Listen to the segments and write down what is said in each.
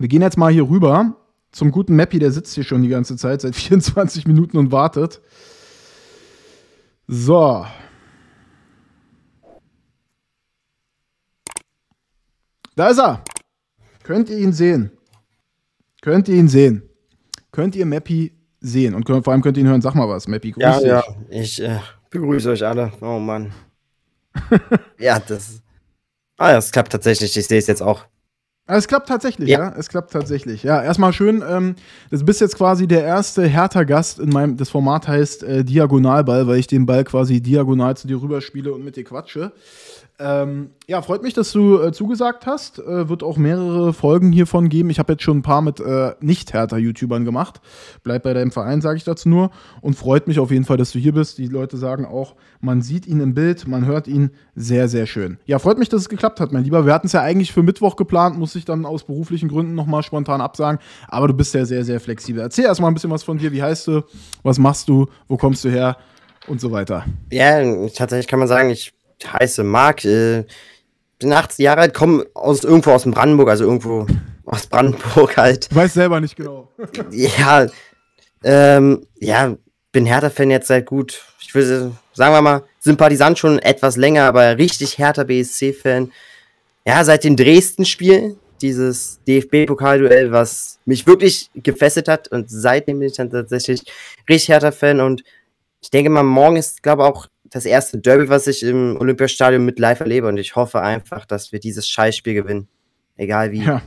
Wir gehen jetzt mal hier rüber zum guten Mappy, der sitzt hier schon die ganze Zeit seit 24 Minuten und wartet. So. Da ist er. Könnt ihr ihn sehen? Könnt ihr ihn sehen? Könnt ihr Mappy sehen? Und könnt, vor allem könnt ihr ihn hören. Sag mal was, Mappy. Grüß ja, dich. ja. Ich äh, begrüße euch alle. Oh Mann. ja, das. Ah, es klappt tatsächlich. Ich sehe es jetzt auch. Es klappt tatsächlich, ja. ja. Es klappt tatsächlich. Ja, erstmal schön. Ähm, du bist jetzt quasi der erste härter gast in meinem, das Format heißt äh, Diagonalball, weil ich den Ball quasi diagonal zu dir rüberspiele und mit dir quatsche. Ähm, ja, freut mich, dass du äh, zugesagt hast. Äh, wird auch mehrere Folgen hiervon geben. Ich habe jetzt schon ein paar mit äh, nicht härter youtubern gemacht. Bleib bei deinem Verein, sage ich dazu nur. Und freut mich auf jeden Fall, dass du hier bist. Die Leute sagen auch, man sieht ihn im Bild, man hört ihn. Sehr, sehr schön. Ja, freut mich, dass es geklappt hat, mein Lieber. Wir hatten es ja eigentlich für Mittwoch geplant, muss ich dann aus beruflichen Gründen nochmal spontan absagen. Aber du bist ja sehr, sehr flexibel. Erzähl erstmal ein bisschen was von dir. Wie heißt du? Was machst du? Wo kommst du her? Und so weiter. Ja, tatsächlich kann man sagen, ich heiße Marc, äh, bin 18 Jahre alt, komme aus, irgendwo aus Brandenburg, also irgendwo aus Brandenburg halt. weiß selber nicht genau. ja, ähm, ja, bin Hertha-Fan jetzt seit gut, ich will sagen wir mal, Sympathisant schon etwas länger, aber richtig Hertha BSC-Fan. Ja, seit dem Dresden-Spiel, dieses DFB-Pokalduell, was mich wirklich gefesselt hat und seitdem bin ich dann tatsächlich richtig Hertha-Fan und ich denke mal, morgen ist, glaube ich, auch das erste Derby, was ich im Olympiastadion mit live erlebe. Und ich hoffe einfach, dass wir dieses Scheißspiel gewinnen. Egal wie. Ja,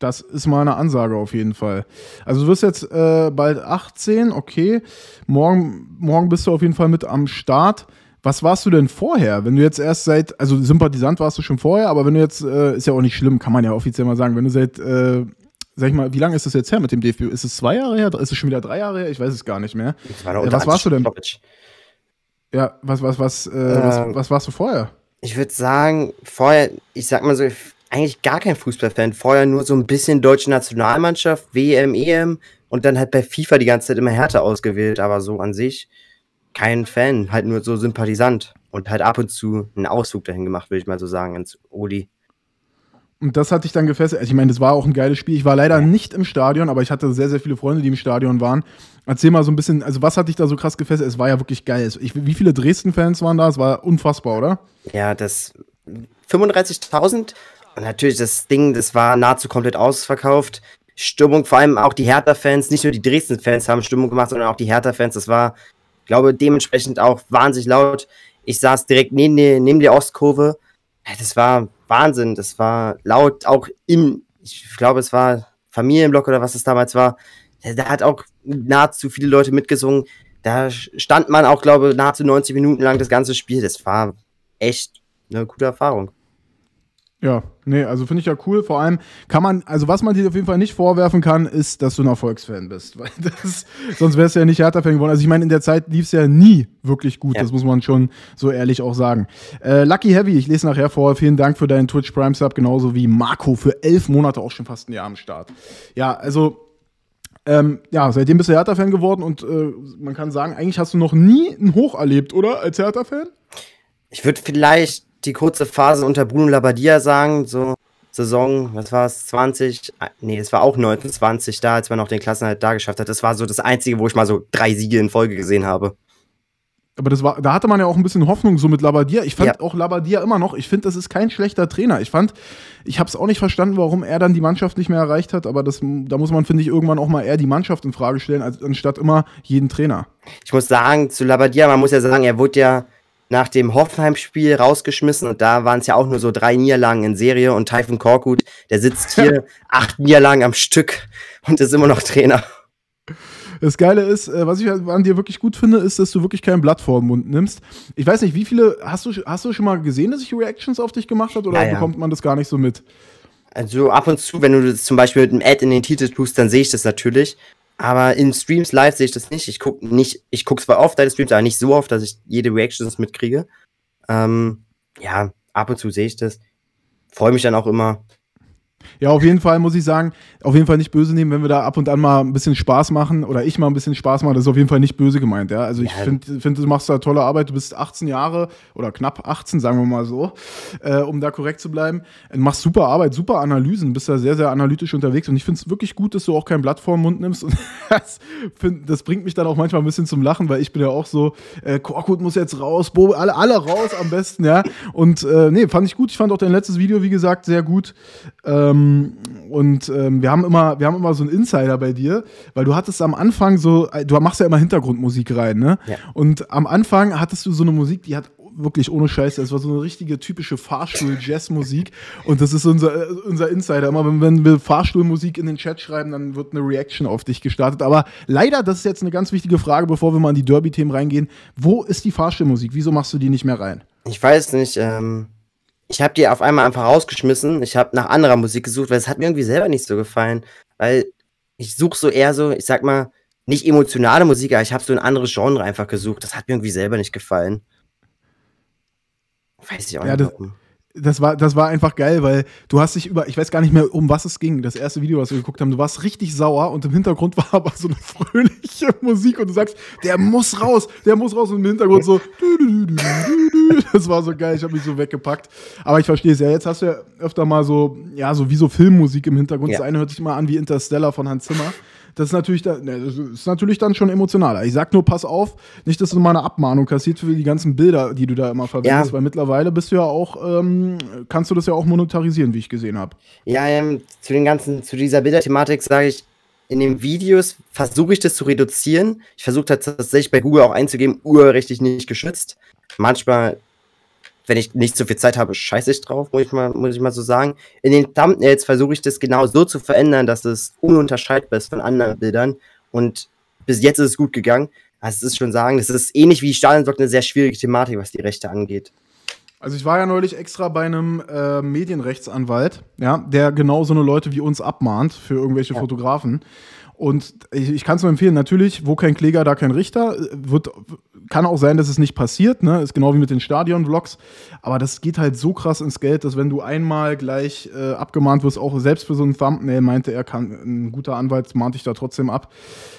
das ist mal eine Ansage auf jeden Fall. Also du wirst jetzt äh, bald 18, okay. Morgen, morgen bist du auf jeden Fall mit am Start. Was warst du denn vorher? Wenn du jetzt erst seit, also Sympathisant warst du schon vorher, aber wenn du jetzt, äh, ist ja auch nicht schlimm, kann man ja offiziell mal sagen, wenn du seit, äh, sag ich mal, wie lange ist das jetzt her mit dem DFB? Ist es zwei Jahre her? Ist es schon wieder drei Jahre her? Ich weiß es gar nicht mehr. War äh, was warst du denn? Stoppage. Ja, was, was, was, äh, ähm, was, was warst du vorher? Ich würde sagen, vorher, ich sag mal so, eigentlich gar kein Fußballfan. Vorher nur so ein bisschen deutsche Nationalmannschaft, WM, EM und dann halt bei FIFA die ganze Zeit immer Härte ausgewählt, aber so an sich kein Fan, halt nur so Sympathisant und halt ab und zu einen Ausflug dahin gemacht, würde ich mal so sagen, ins Oli. Und das hatte ich dann gefesselt. Also ich meine, das war auch ein geiles Spiel. Ich war leider nicht im Stadion, aber ich hatte sehr, sehr viele Freunde, die im Stadion waren. Erzähl mal so ein bisschen, also was hat dich da so krass gefesselt? Es war ja wirklich geil. Ich, wie viele Dresden-Fans waren da? Es war unfassbar, oder? Ja, das 35.000. Und natürlich das Ding, das war nahezu komplett ausverkauft. Stimmung, vor allem auch die Hertha-Fans, nicht nur die Dresden-Fans haben Stimmung gemacht, sondern auch die Hertha-Fans. Das war, glaube dementsprechend auch wahnsinnig laut. Ich saß direkt neben, neben der Ostkurve. Das war Wahnsinn. Das war laut, auch im, ich glaube, es war Familienblock oder was es damals war. Da hat auch nahezu viele Leute mitgesungen. Da stand man auch, glaube ich, nahezu 90 Minuten lang das ganze Spiel. Das war echt eine gute Erfahrung. Ja, Nee, also finde ich ja cool. Vor allem kann man, also was man dir auf jeden Fall nicht vorwerfen kann, ist, dass du ein Erfolgsfan bist. Weil das, sonst wärst du ja nicht Hertha-Fan geworden. Also ich meine, in der Zeit lief es ja nie wirklich gut. Ja. Das muss man schon so ehrlich auch sagen. Äh, Lucky Heavy, ich lese nachher vor. Vielen Dank für deinen Twitch Prime Sub, genauso wie Marco für elf Monate auch schon fast ein Jahr am Start. Ja, also ähm, ja, seitdem bist du Hertha-Fan geworden und äh, man kann sagen, eigentlich hast du noch nie ein Hoch erlebt, oder? Als Hertha-Fan? Ich würde vielleicht die kurze Phase unter Bruno Labbadia sagen, so Saison, was war es, 20, nee, es war auch 19, 20 da, als man noch den Klassenhalt da geschafft hat. Das war so das Einzige, wo ich mal so drei Siege in Folge gesehen habe. Aber das war, da hatte man ja auch ein bisschen Hoffnung so mit Labadia. Ich fand ja. auch Labadia immer noch, ich finde, das ist kein schlechter Trainer. Ich fand, ich habe es auch nicht verstanden, warum er dann die Mannschaft nicht mehr erreicht hat, aber das, da muss man, finde ich, irgendwann auch mal eher die Mannschaft in Frage stellen, als, anstatt immer jeden Trainer. Ich muss sagen, zu Labadia, man muss ja sagen, er wurde ja nach dem Hoffenheim-Spiel rausgeschmissen und da waren es ja auch nur so drei Niederlagen in Serie und Typhon Korkut, der sitzt hier acht Niederlagen am Stück und ist immer noch Trainer. Das Geile ist, äh, was ich an dir wirklich gut finde, ist, dass du wirklich kein Blatt vor den Mund nimmst. Ich weiß nicht, wie viele hast du, hast du schon mal gesehen, dass ich Reactions auf dich gemacht habe oder naja. bekommt man das gar nicht so mit? Also ab und zu, wenn du das zum Beispiel mit einem Ad in den Titel tust, dann sehe ich das natürlich. Aber in Streams live sehe ich das nicht. Ich gucke nicht, ich gucke zwar oft deine Streams, aber nicht so oft, dass ich jede Reactions mitkriege. Ähm, ja, ab und zu sehe ich das. Freue mich dann auch immer, ja, auf jeden Fall muss ich sagen, auf jeden Fall nicht böse nehmen, wenn wir da ab und an mal ein bisschen Spaß machen oder ich mal ein bisschen Spaß mache. Das ist auf jeden Fall nicht böse gemeint. Ja? Also ich ja. finde, find, du machst da tolle Arbeit. Du bist 18 Jahre oder knapp 18, sagen wir mal so, äh, um da korrekt zu bleiben. Du machst super Arbeit, super Analysen, bist da sehr, sehr analytisch unterwegs. Und ich finde es wirklich gut, dass du auch kein Blatt vor den Mund nimmst. Und das, find, das, bringt mich dann auch manchmal ein bisschen zum Lachen, weil ich bin ja auch so, äh, Korkut muss jetzt raus, Bo, alle, alle raus am besten. ja. Und äh, nee, fand ich gut. Ich fand auch dein letztes Video, wie gesagt, sehr gut. Ähm, ähm, und ähm, wir haben immer, wir haben immer so einen Insider bei dir, weil du hattest am Anfang so, äh, du machst ja immer Hintergrundmusik rein, ne? Ja. Und am Anfang hattest du so eine Musik, die hat wirklich ohne Scheiße, es war so eine richtige typische Fahrstuhl-Jazz-Musik und das ist unser, äh, unser Insider. Immer wenn, wenn wir Fahrstuhlmusik in den Chat schreiben, dann wird eine Reaction auf dich gestartet. Aber leider, das ist jetzt eine ganz wichtige Frage, bevor wir mal in die Derby-Themen reingehen. Wo ist die Fahrstuhlmusik? Wieso machst du die nicht mehr rein? Ich weiß nicht, ähm, ich habe die auf einmal einfach rausgeschmissen. Ich habe nach anderer Musik gesucht, weil es hat mir irgendwie selber nicht so gefallen. Weil ich suche so eher so, ich sag mal, nicht emotionale Musik, aber ich habe so ein anderes Genre einfach gesucht. Das hat mir irgendwie selber nicht gefallen. Weiß ich auch ja, nicht. Warum das war, das war einfach geil, weil du hast dich über, ich weiß gar nicht mehr, um was es ging, das erste Video, was wir geguckt haben, du warst richtig sauer und im Hintergrund war aber so eine fröhliche Musik und du sagst, der muss raus, der muss raus und im Hintergrund so, das war so geil, ich habe mich so weggepackt. Aber ich verstehe es ja, jetzt hast du ja öfter mal so, ja, so wie so Filmmusik im Hintergrund. Ja. Das eine hört sich mal an wie Interstellar von Hans Zimmer. Das ist natürlich, ne, das ist natürlich dann schon emotionaler. Ich sag nur, pass auf, nicht, dass du mal eine Abmahnung kassiert für die ganzen Bilder, die du da immer verwendest, ja. weil mittlerweile bist du ja auch, ähm, kannst du das ja auch monetarisieren, wie ich gesehen habe. Ja, ähm, zu den ganzen, zu dieser Bilderthematik sage ich, in den Videos versuche ich das zu reduzieren. Ich versuche tatsächlich bei Google auch einzugeben, urheberrechtlich nicht geschützt. Manchmal wenn ich nicht so viel Zeit habe, scheiße ich drauf, muss ich mal, muss ich mal so sagen. In den Thumbnails versuche ich das genau so zu verändern, dass es ununterscheidbar ist von anderen Bildern. Und bis jetzt ist es gut gegangen. Also es ist schon sagen, das ist ähnlich wie Stadionsblock eine sehr schwierige Thematik, was die Rechte angeht. Also ich war ja neulich extra bei einem äh, Medienrechtsanwalt, ja, der genau so eine Leute wie uns abmahnt für irgendwelche ja. Fotografen. Und ich, ich kann es nur empfehlen, natürlich, wo kein Kläger, da kein Richter. Wird, kann auch sein, dass es nicht passiert, ne? Ist genau wie mit den Stadion-Vlogs. Aber das geht halt so krass ins Geld, dass wenn du einmal gleich äh, abgemahnt wirst, auch selbst für so ein Thumbnail meinte er, kann, ein guter Anwalt mahnt dich da trotzdem ab.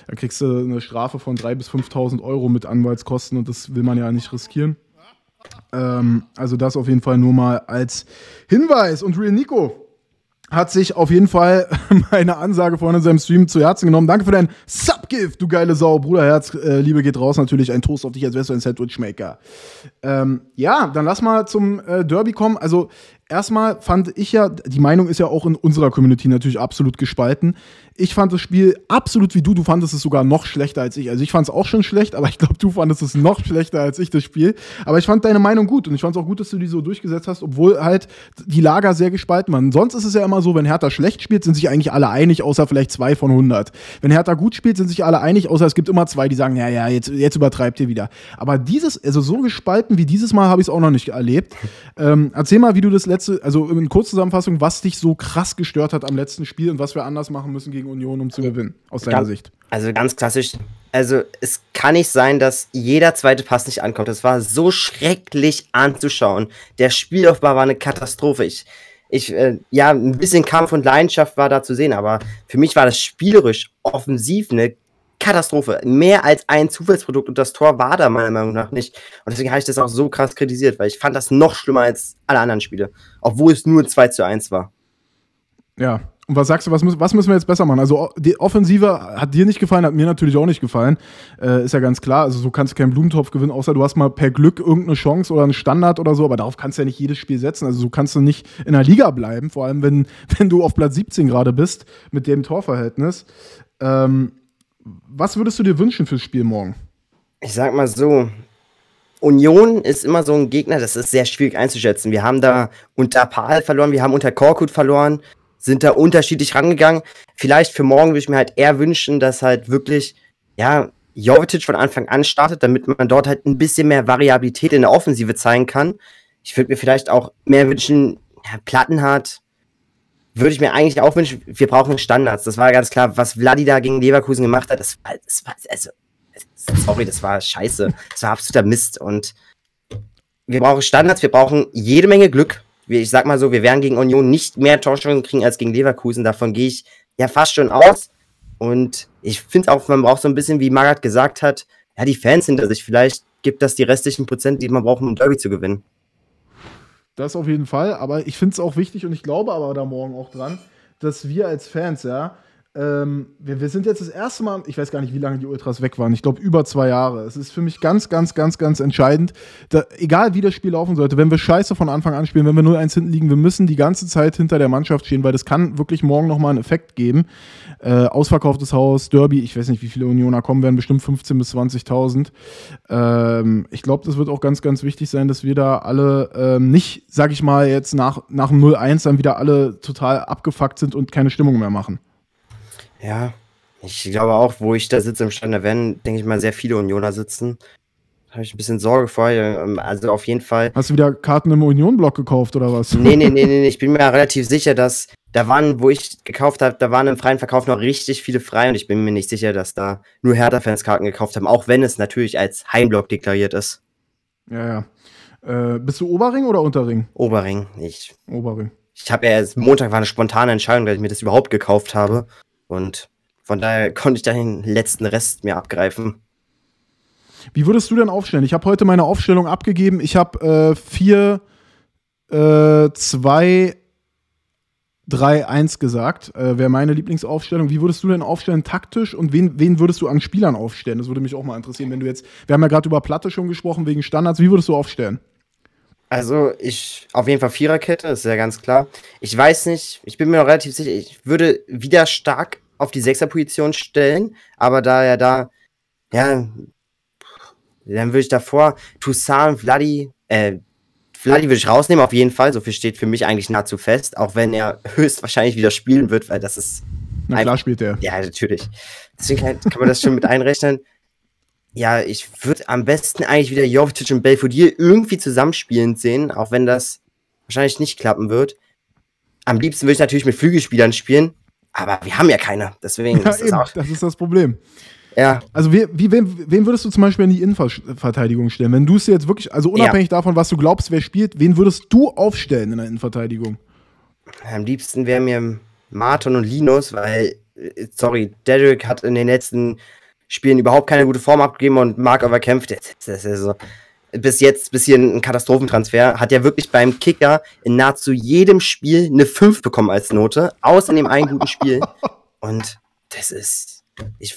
Dann kriegst du eine Strafe von 3.000 bis 5.000 Euro mit Anwaltskosten und das will man ja nicht riskieren. Ähm, also das auf jeden Fall nur mal als Hinweis. Und Real Nico, hat sich auf jeden Fall meine Ansage vorhin in seinem Stream zu Herzen genommen. Danke für dein Subgift, du geile Sau. Bruderherz, äh, Liebe geht raus natürlich. Ein Toast auf dich, als wärst du ein Sandwichmaker. Ähm, ja, dann lass mal zum äh, Derby kommen. Also, erstmal fand ich ja, die Meinung ist ja auch in unserer Community natürlich absolut gespalten. Ich fand das Spiel absolut wie du. Du fandest es sogar noch schlechter als ich. Also ich fand es auch schon schlecht, aber ich glaube, du fandest es noch schlechter als ich das Spiel. Aber ich fand deine Meinung gut und ich fand es auch gut, dass du die so durchgesetzt hast, obwohl halt die Lager sehr gespalten waren. Sonst ist es ja immer so, wenn Hertha schlecht spielt, sind sich eigentlich alle einig, außer vielleicht zwei von 100. Wenn Hertha gut spielt, sind sich alle einig, außer es gibt immer zwei, die sagen, ja, ja, jetzt, jetzt übertreibt ihr wieder. Aber dieses, also so gespalten wie dieses Mal habe ich es auch noch nicht erlebt. Ähm, erzähl mal, wie du das letzte, also in Kurzzusammenfassung, was dich so krass gestört hat am letzten Spiel und was wir anders machen müssen gegen gegen Union, um zu also gewinnen, aus deiner ganz, Sicht. Also ganz klassisch. Also es kann nicht sein, dass jeder zweite Pass nicht ankommt. Es war so schrecklich anzuschauen. Der Spielaufbau war eine Katastrophe. Ich, ich, äh, ja, ein bisschen Kampf und Leidenschaft war da zu sehen, aber für mich war das spielerisch offensiv eine Katastrophe. Mehr als ein Zufallsprodukt und das Tor war da meiner Meinung nach nicht. Und deswegen habe ich das auch so krass kritisiert, weil ich fand das noch schlimmer als alle anderen Spiele, obwohl es nur 2 zu 1 war. Ja, und was sagst du, was, müssen, was müssen wir jetzt besser machen? Also, die Offensive hat dir nicht gefallen, hat mir natürlich auch nicht gefallen. Äh, ist ja ganz klar. Also, so kannst du keinen Blumentopf gewinnen, außer du hast mal per Glück irgendeine Chance oder einen Standard oder so. Aber darauf kannst du ja nicht jedes Spiel setzen. Also, so kannst du nicht in der Liga bleiben, vor allem, wenn, wenn du auf Platz 17 gerade bist mit dem Torverhältnis. Ähm, was würdest du dir wünschen fürs Spiel morgen? Ich sag mal so, Union ist immer so ein Gegner, das ist sehr schwierig einzuschätzen. Wir haben da unter Pahl verloren, wir haben unter Korkut verloren sind da unterschiedlich rangegangen. Vielleicht für morgen würde ich mir halt eher wünschen, dass halt wirklich, ja, Jovetic von Anfang an startet, damit man dort halt ein bisschen mehr Variabilität in der Offensive zeigen kann. Ich würde mir vielleicht auch mehr wünschen, ja, Plattenhardt würde ich mir eigentlich auch wünschen, wir brauchen Standards. Das war ganz klar, was Vladi da gegen Leverkusen gemacht hat, das war, das war, also, sorry, das war scheiße. Das war absoluter Mist und wir brauchen Standards, wir brauchen jede Menge Glück, ich sag mal so, wir werden gegen Union nicht mehr Torchancen kriegen als gegen Leverkusen. Davon gehe ich ja fast schon aus. Und ich finde auch, man braucht so ein bisschen, wie Margaret gesagt hat, ja, die Fans hinter sich. Vielleicht gibt das die restlichen Prozent, die man braucht, um ein Derby zu gewinnen. Das auf jeden Fall. Aber ich finde es auch wichtig und ich glaube aber da morgen auch dran, dass wir als Fans, ja, ähm, wir, wir, sind jetzt das erste Mal, ich weiß gar nicht, wie lange die Ultras weg waren. Ich glaube, über zwei Jahre. Es ist für mich ganz, ganz, ganz, ganz entscheidend. Da, egal wie das Spiel laufen sollte, wenn wir scheiße von Anfang an spielen, wenn wir 0-1 hinten liegen, wir müssen die ganze Zeit hinter der Mannschaft stehen, weil das kann wirklich morgen nochmal einen Effekt geben. Äh, ausverkauftes Haus, Derby, ich weiß nicht, wie viele Unioner kommen werden, bestimmt 15.000 bis 20.000. Ähm, ich glaube, das wird auch ganz, ganz wichtig sein, dass wir da alle ähm, nicht, sag ich mal, jetzt nach, nach dem 0-1 dann wieder alle total abgefuckt sind und keine Stimmung mehr machen. Ja, ich glaube auch, wo ich da sitze im Stand, da werden, denke ich mal, sehr viele Unioner sitzen. Habe ich ein bisschen Sorge vor. Ähm, also auf jeden Fall. Hast du wieder Karten im Union-Block gekauft oder was? Nee, nee, nee, nee. Ich bin mir relativ sicher, dass da waren, wo ich gekauft habe, da waren im freien Verkauf noch richtig viele frei und ich bin mir nicht sicher, dass da nur Hertha-Fans Karten gekauft haben, auch wenn es natürlich als Heimblock deklariert ist. Ja, ja. Äh, bist du Oberring oder Unterring? Oberring, nicht. Oberring. Ich habe ja erst Montag war eine spontane Entscheidung, dass ich mir das überhaupt gekauft habe. Und von daher konnte ich da den letzten Rest mir abgreifen. Wie würdest du denn aufstellen? Ich habe heute meine Aufstellung abgegeben. Ich habe 4, 2, 3, 1 gesagt. Äh, Wäre meine Lieblingsaufstellung. Wie würdest du denn aufstellen taktisch und wen, wen würdest du an Spielern aufstellen? Das würde mich auch mal interessieren, wenn du jetzt. Wir haben ja gerade über Platte schon gesprochen wegen Standards. Wie würdest du aufstellen? Also, ich, auf jeden Fall Viererkette, ist ja ganz klar. Ich weiß nicht, ich bin mir noch relativ sicher, ich würde wieder stark auf die Sechserposition stellen, aber da ja da, ja, dann würde ich davor Toussaint, Vladi, äh, Vladi würde ich rausnehmen, auf jeden Fall. So viel steht für mich eigentlich nahezu fest, auch wenn er höchstwahrscheinlich wieder spielen wird, weil das ist. Na klar spielt er. Ja, natürlich. Deswegen kann, kann man das schon mit einrechnen ja, ich würde am besten eigentlich wieder Jovic und Belfodil irgendwie zusammenspielend sehen, auch wenn das wahrscheinlich nicht klappen wird. Am liebsten würde ich natürlich mit Flügelspielern spielen, aber wir haben ja keine. Deswegen ja, ist das, eben, auch das ist das Problem. Ja. Also wie, wie, wen, wen würdest du zum Beispiel in die Innenverteidigung stellen? Wenn du es jetzt wirklich, also unabhängig ja. davon, was du glaubst, wer spielt, wen würdest du aufstellen in der Innenverteidigung? Am liebsten wären mir Martin und Linus, weil, äh, sorry, Derek hat in den letzten Spielen überhaupt keine gute Form abgegeben und Mark überkämpft. Das ist so. Bis jetzt, bis hier ein Katastrophentransfer, hat er wirklich beim Kicker in nahezu jedem Spiel eine 5 bekommen als Note, außer in dem einen guten Spiel. Und das ist. Ich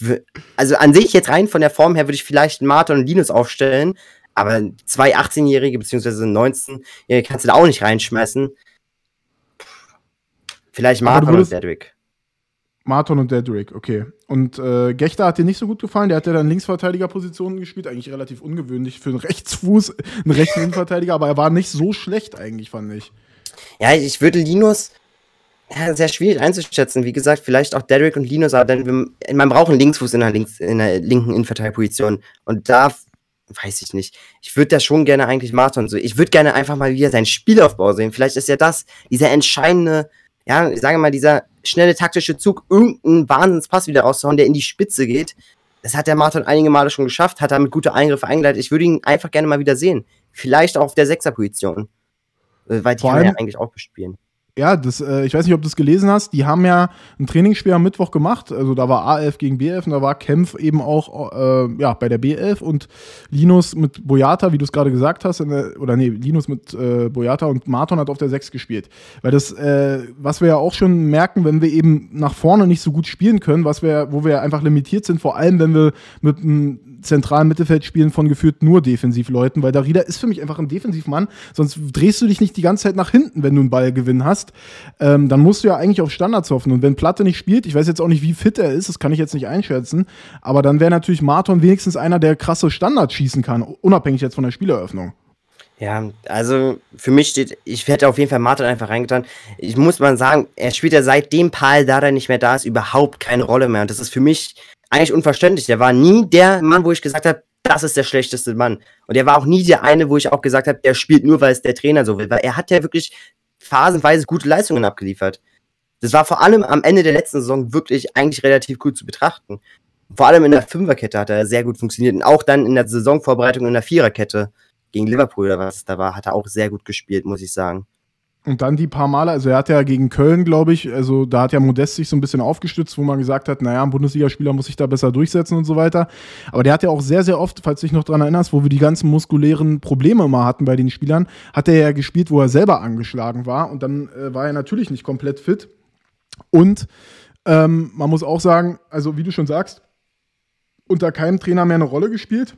also an sich jetzt rein von der Form her würde ich vielleicht Martin und Linus aufstellen, aber zwei 18-Jährige bzw. 19-Jährige kannst du da auch nicht reinschmeißen. Vielleicht Martin und Dedrick. Martin und Dedrick, okay. Und äh, Gechter hat dir nicht so gut gefallen. Der hat ja dann Linksverteidigerpositionen gespielt. Eigentlich relativ ungewöhnlich für einen Rechtsfuß, einen rechten Innenverteidiger, aber er war nicht so schlecht eigentlich, fand ich. Ja, ich würde Linus ja, sehr schwierig einzuschätzen. Wie gesagt, vielleicht auch Derek und Linus, aber dann, man braucht einen Linksfuß in der, Links-, in der linken Innenverteidigerposition. Und da weiß ich nicht. Ich würde da schon gerne eigentlich Martin so. Ich würde gerne einfach mal wieder seinen Spielaufbau sehen. Vielleicht ist ja das dieser entscheidende, ja, ich sage mal, dieser schnelle taktische Zug irgendeinen Wahnsinnspass wieder rauszuhauen, der in die Spitze geht. Das hat der Marathon einige Male schon geschafft, hat damit gute Eingriffe eingeleitet. Ich würde ihn einfach gerne mal wieder sehen. Vielleicht auch auf der Sechserposition. Äh, weil die kann er ja eigentlich auch bespielen. Ja, das, äh, ich weiß nicht, ob du es gelesen hast. Die haben ja ein Trainingsspiel am Mittwoch gemacht. Also da war A11 gegen B11 und da war Kempf eben auch äh, ja, bei der B11 und Linus mit Boyata, wie du es gerade gesagt hast, der, oder nee, Linus mit äh, Boyata und Marton hat auf der 6 gespielt. Weil das, äh, was wir ja auch schon merken, wenn wir eben nach vorne nicht so gut spielen können, was wir, wo wir einfach limitiert sind, vor allem wenn wir mit einem zentralen Mittelfeld spielen von geführt nur Defensivleuten, weil Darida ist für mich einfach ein Defensivmann, sonst drehst du dich nicht die ganze Zeit nach hinten, wenn du einen Ballgewinn hast. Ähm, dann musst du ja eigentlich auf Standards hoffen. Und wenn Platte nicht spielt, ich weiß jetzt auch nicht, wie fit er ist, das kann ich jetzt nicht einschätzen, aber dann wäre natürlich Marton wenigstens einer, der krasse Standards schießen kann, unabhängig jetzt von der Spieleröffnung. Ja, also für mich steht, ich hätte auf jeden Fall Martin einfach reingetan. Ich muss mal sagen, er spielt ja seitdem Paul Dada nicht mehr da ist, überhaupt keine Rolle mehr. Und das ist für mich eigentlich unverständlich. Der war nie der Mann, wo ich gesagt habe, das ist der schlechteste Mann. Und er war auch nie der eine, wo ich auch gesagt habe, der spielt nur, weil es der Trainer so will. Weil er hat ja wirklich phasenweise gute Leistungen abgeliefert. Das war vor allem am Ende der letzten Saison wirklich eigentlich relativ gut zu betrachten. Vor allem in der Fünferkette hat er sehr gut funktioniert. Und auch dann in der Saisonvorbereitung in der Viererkette gegen Liverpool oder was da war, hat er auch sehr gut gespielt, muss ich sagen. Und dann die paar Male, also er hat ja gegen Köln, glaube ich, also da hat ja Modest sich so ein bisschen aufgestützt, wo man gesagt hat, naja, ein Bundesligaspieler muss sich da besser durchsetzen und so weiter. Aber der hat ja auch sehr, sehr oft, falls du dich noch daran erinnerst, wo wir die ganzen muskulären Probleme immer hatten bei den Spielern, hat er ja gespielt, wo er selber angeschlagen war und dann äh, war er natürlich nicht komplett fit. Und ähm, man muss auch sagen, also wie du schon sagst, unter keinem Trainer mehr eine Rolle gespielt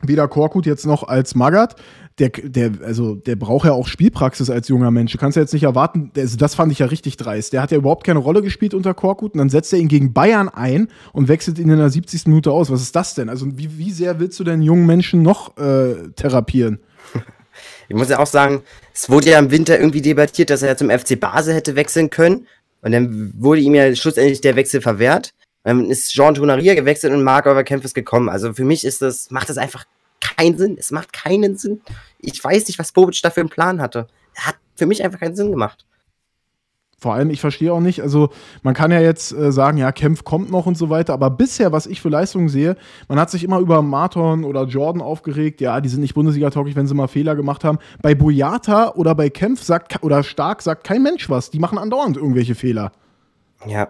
weder Korkut jetzt noch als Magat, der, der, also der braucht ja auch Spielpraxis als junger Mensch. Du kannst ja jetzt nicht erwarten, also das fand ich ja richtig dreist. Der hat ja überhaupt keine Rolle gespielt unter Korkut und dann setzt er ihn gegen Bayern ein und wechselt ihn in der 70. Minute aus. Was ist das denn? Also wie, wie sehr willst du denn jungen Menschen noch äh, therapieren? Ich muss ja auch sagen, es wurde ja im Winter irgendwie debattiert, dass er ja zum FC Base hätte wechseln können. Und dann wurde ihm ja schlussendlich der Wechsel verwehrt. Dann ist Jean Tonaria gewechselt und Mark Overkämpf ist gekommen. Also für mich ist das, macht das einfach keinen Sinn. Es macht keinen Sinn. Ich weiß nicht, was Bobic dafür im Plan hatte. Hat für mich einfach keinen Sinn gemacht. Vor allem, ich verstehe auch nicht, also man kann ja jetzt äh, sagen, ja, Kempf kommt noch und so weiter, aber bisher, was ich für Leistungen sehe, man hat sich immer über Marton oder Jordan aufgeregt, ja, die sind nicht Bundesliga-tauglich, wenn sie mal Fehler gemacht haben. Bei Boyata oder bei Kempf sagt, oder Stark sagt kein Mensch was, die machen andauernd irgendwelche Fehler. Ja,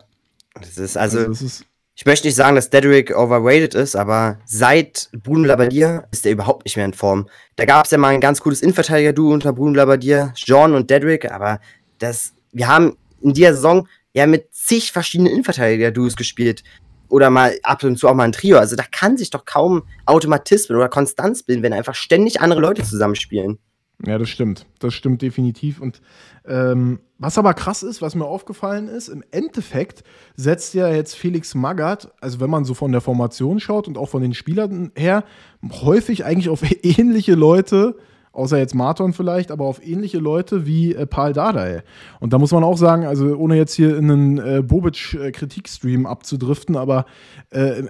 das ist also, also das ist ich möchte nicht sagen, dass Dedrick overrated ist, aber seit Bruno Labbadia ist er überhaupt nicht mehr in Form. Da gab es ja mal ein ganz cooles Innenverteidiger-Duo unter Bruno Labbadia, John und Dedrick, aber das, wir haben in dieser Saison ja mit zig verschiedenen Innenverteidiger-Duos gespielt. Oder mal ab und zu auch mal ein Trio. Also da kann sich doch kaum Automatismen oder Konstanz bilden, wenn einfach ständig andere Leute zusammenspielen. Ja, das stimmt. Das stimmt definitiv. Und ähm, was aber krass ist, was mir aufgefallen ist, im Endeffekt setzt ja jetzt Felix Magath, also wenn man so von der Formation schaut und auch von den Spielern her, häufig eigentlich auf ähnliche Leute außer jetzt Marton vielleicht, aber auf ähnliche Leute wie äh, Paul Dardai. Und da muss man auch sagen, also ohne jetzt hier in einen äh, Bobic-Kritikstream äh, abzudriften, aber äh, äh,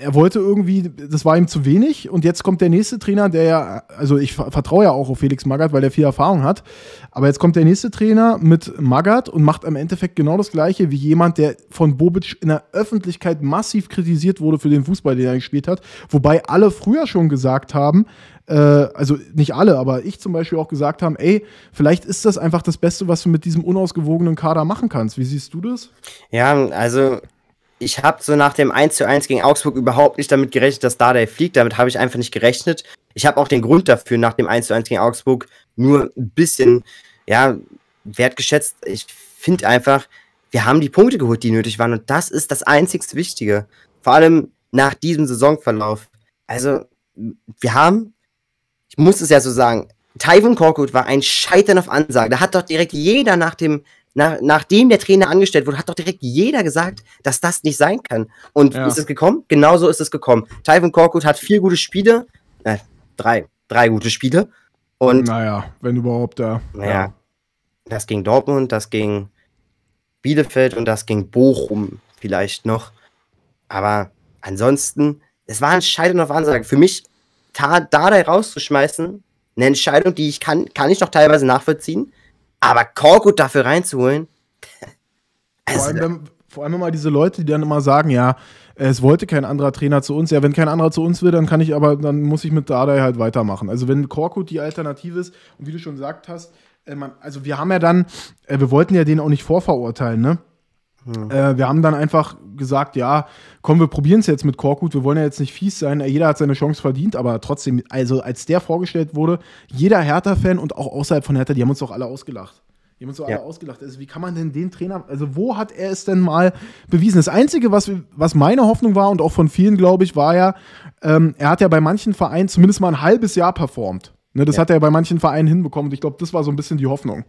er wollte irgendwie, das war ihm zu wenig. Und jetzt kommt der nächste Trainer, der ja, also ich vertraue ja auch auf Felix Magath, weil er viel Erfahrung hat. Aber jetzt kommt der nächste Trainer mit Magath und macht im Endeffekt genau das Gleiche wie jemand, der von Bobic in der Öffentlichkeit massiv kritisiert wurde für den Fußball, den er gespielt hat. Wobei alle früher schon gesagt haben, äh, also nicht alle, aber ich zum Beispiel auch gesagt haben, ey, vielleicht ist das einfach das Beste, was du mit diesem unausgewogenen Kader machen kannst. Wie siehst du das? Ja, also ich habe so nach dem 1 zu 1 gegen Augsburg überhaupt nicht damit gerechnet, dass Dardai fliegt. Damit habe ich einfach nicht gerechnet. Ich habe auch den Grund dafür, nach dem 1 zu 1 gegen Augsburg nur ein bisschen, ja, wertgeschätzt. Ich finde einfach, wir haben die Punkte geholt, die nötig waren. Und das ist das einzigst Wichtige. Vor allem nach diesem Saisonverlauf. Also, wir haben ich muss es ja so sagen, Tywin Korkut war ein Scheitern auf Ansage. Da hat doch direkt jeder nach dem, nach, nachdem der Trainer angestellt wurde, hat doch direkt jeder gesagt, dass das nicht sein kann. Und ja. ist es gekommen? Genauso ist es gekommen. Tywin Korkut hat vier gute Spiele, äh, drei, drei gute Spiele. Und naja, wenn überhaupt da. Ja. Naja, das ging Dortmund, das ging Bielefeld und das ging Bochum vielleicht noch. Aber ansonsten, es war ein Scheitern auf Ansage. Für mich Dardai rauszuschmeißen, eine Entscheidung, die ich kann, kann ich noch teilweise nachvollziehen, aber Korkut dafür reinzuholen. Also, vor, allem, wenn, vor allem immer diese Leute, die dann immer sagen, ja, es wollte kein anderer Trainer zu uns. Ja, wenn kein anderer zu uns will, dann kann ich aber, dann muss ich mit Dardai halt weitermachen. Also wenn Korkut die Alternative ist und wie du schon gesagt hast, äh, man, also wir haben ja dann, äh, wir wollten ja den auch nicht vorverurteilen, ne? Äh, wir haben dann einfach gesagt, ja, komm, wir probieren es jetzt mit Korkut, wir wollen ja jetzt nicht fies sein, jeder hat seine Chance verdient, aber trotzdem, also als der vorgestellt wurde, jeder Hertha-Fan und auch außerhalb von Hertha, die haben uns doch alle ausgelacht. Die haben uns doch ja. alle ausgelacht. Also, wie kann man denn den Trainer, also wo hat er es denn mal bewiesen? Das Einzige, was, was meine Hoffnung war und auch von vielen, glaube ich, war ja, ähm, er hat ja bei manchen Vereinen zumindest mal ein halbes Jahr performt. Ne, das ja. hat er bei manchen Vereinen hinbekommen und ich glaube, das war so ein bisschen die Hoffnung.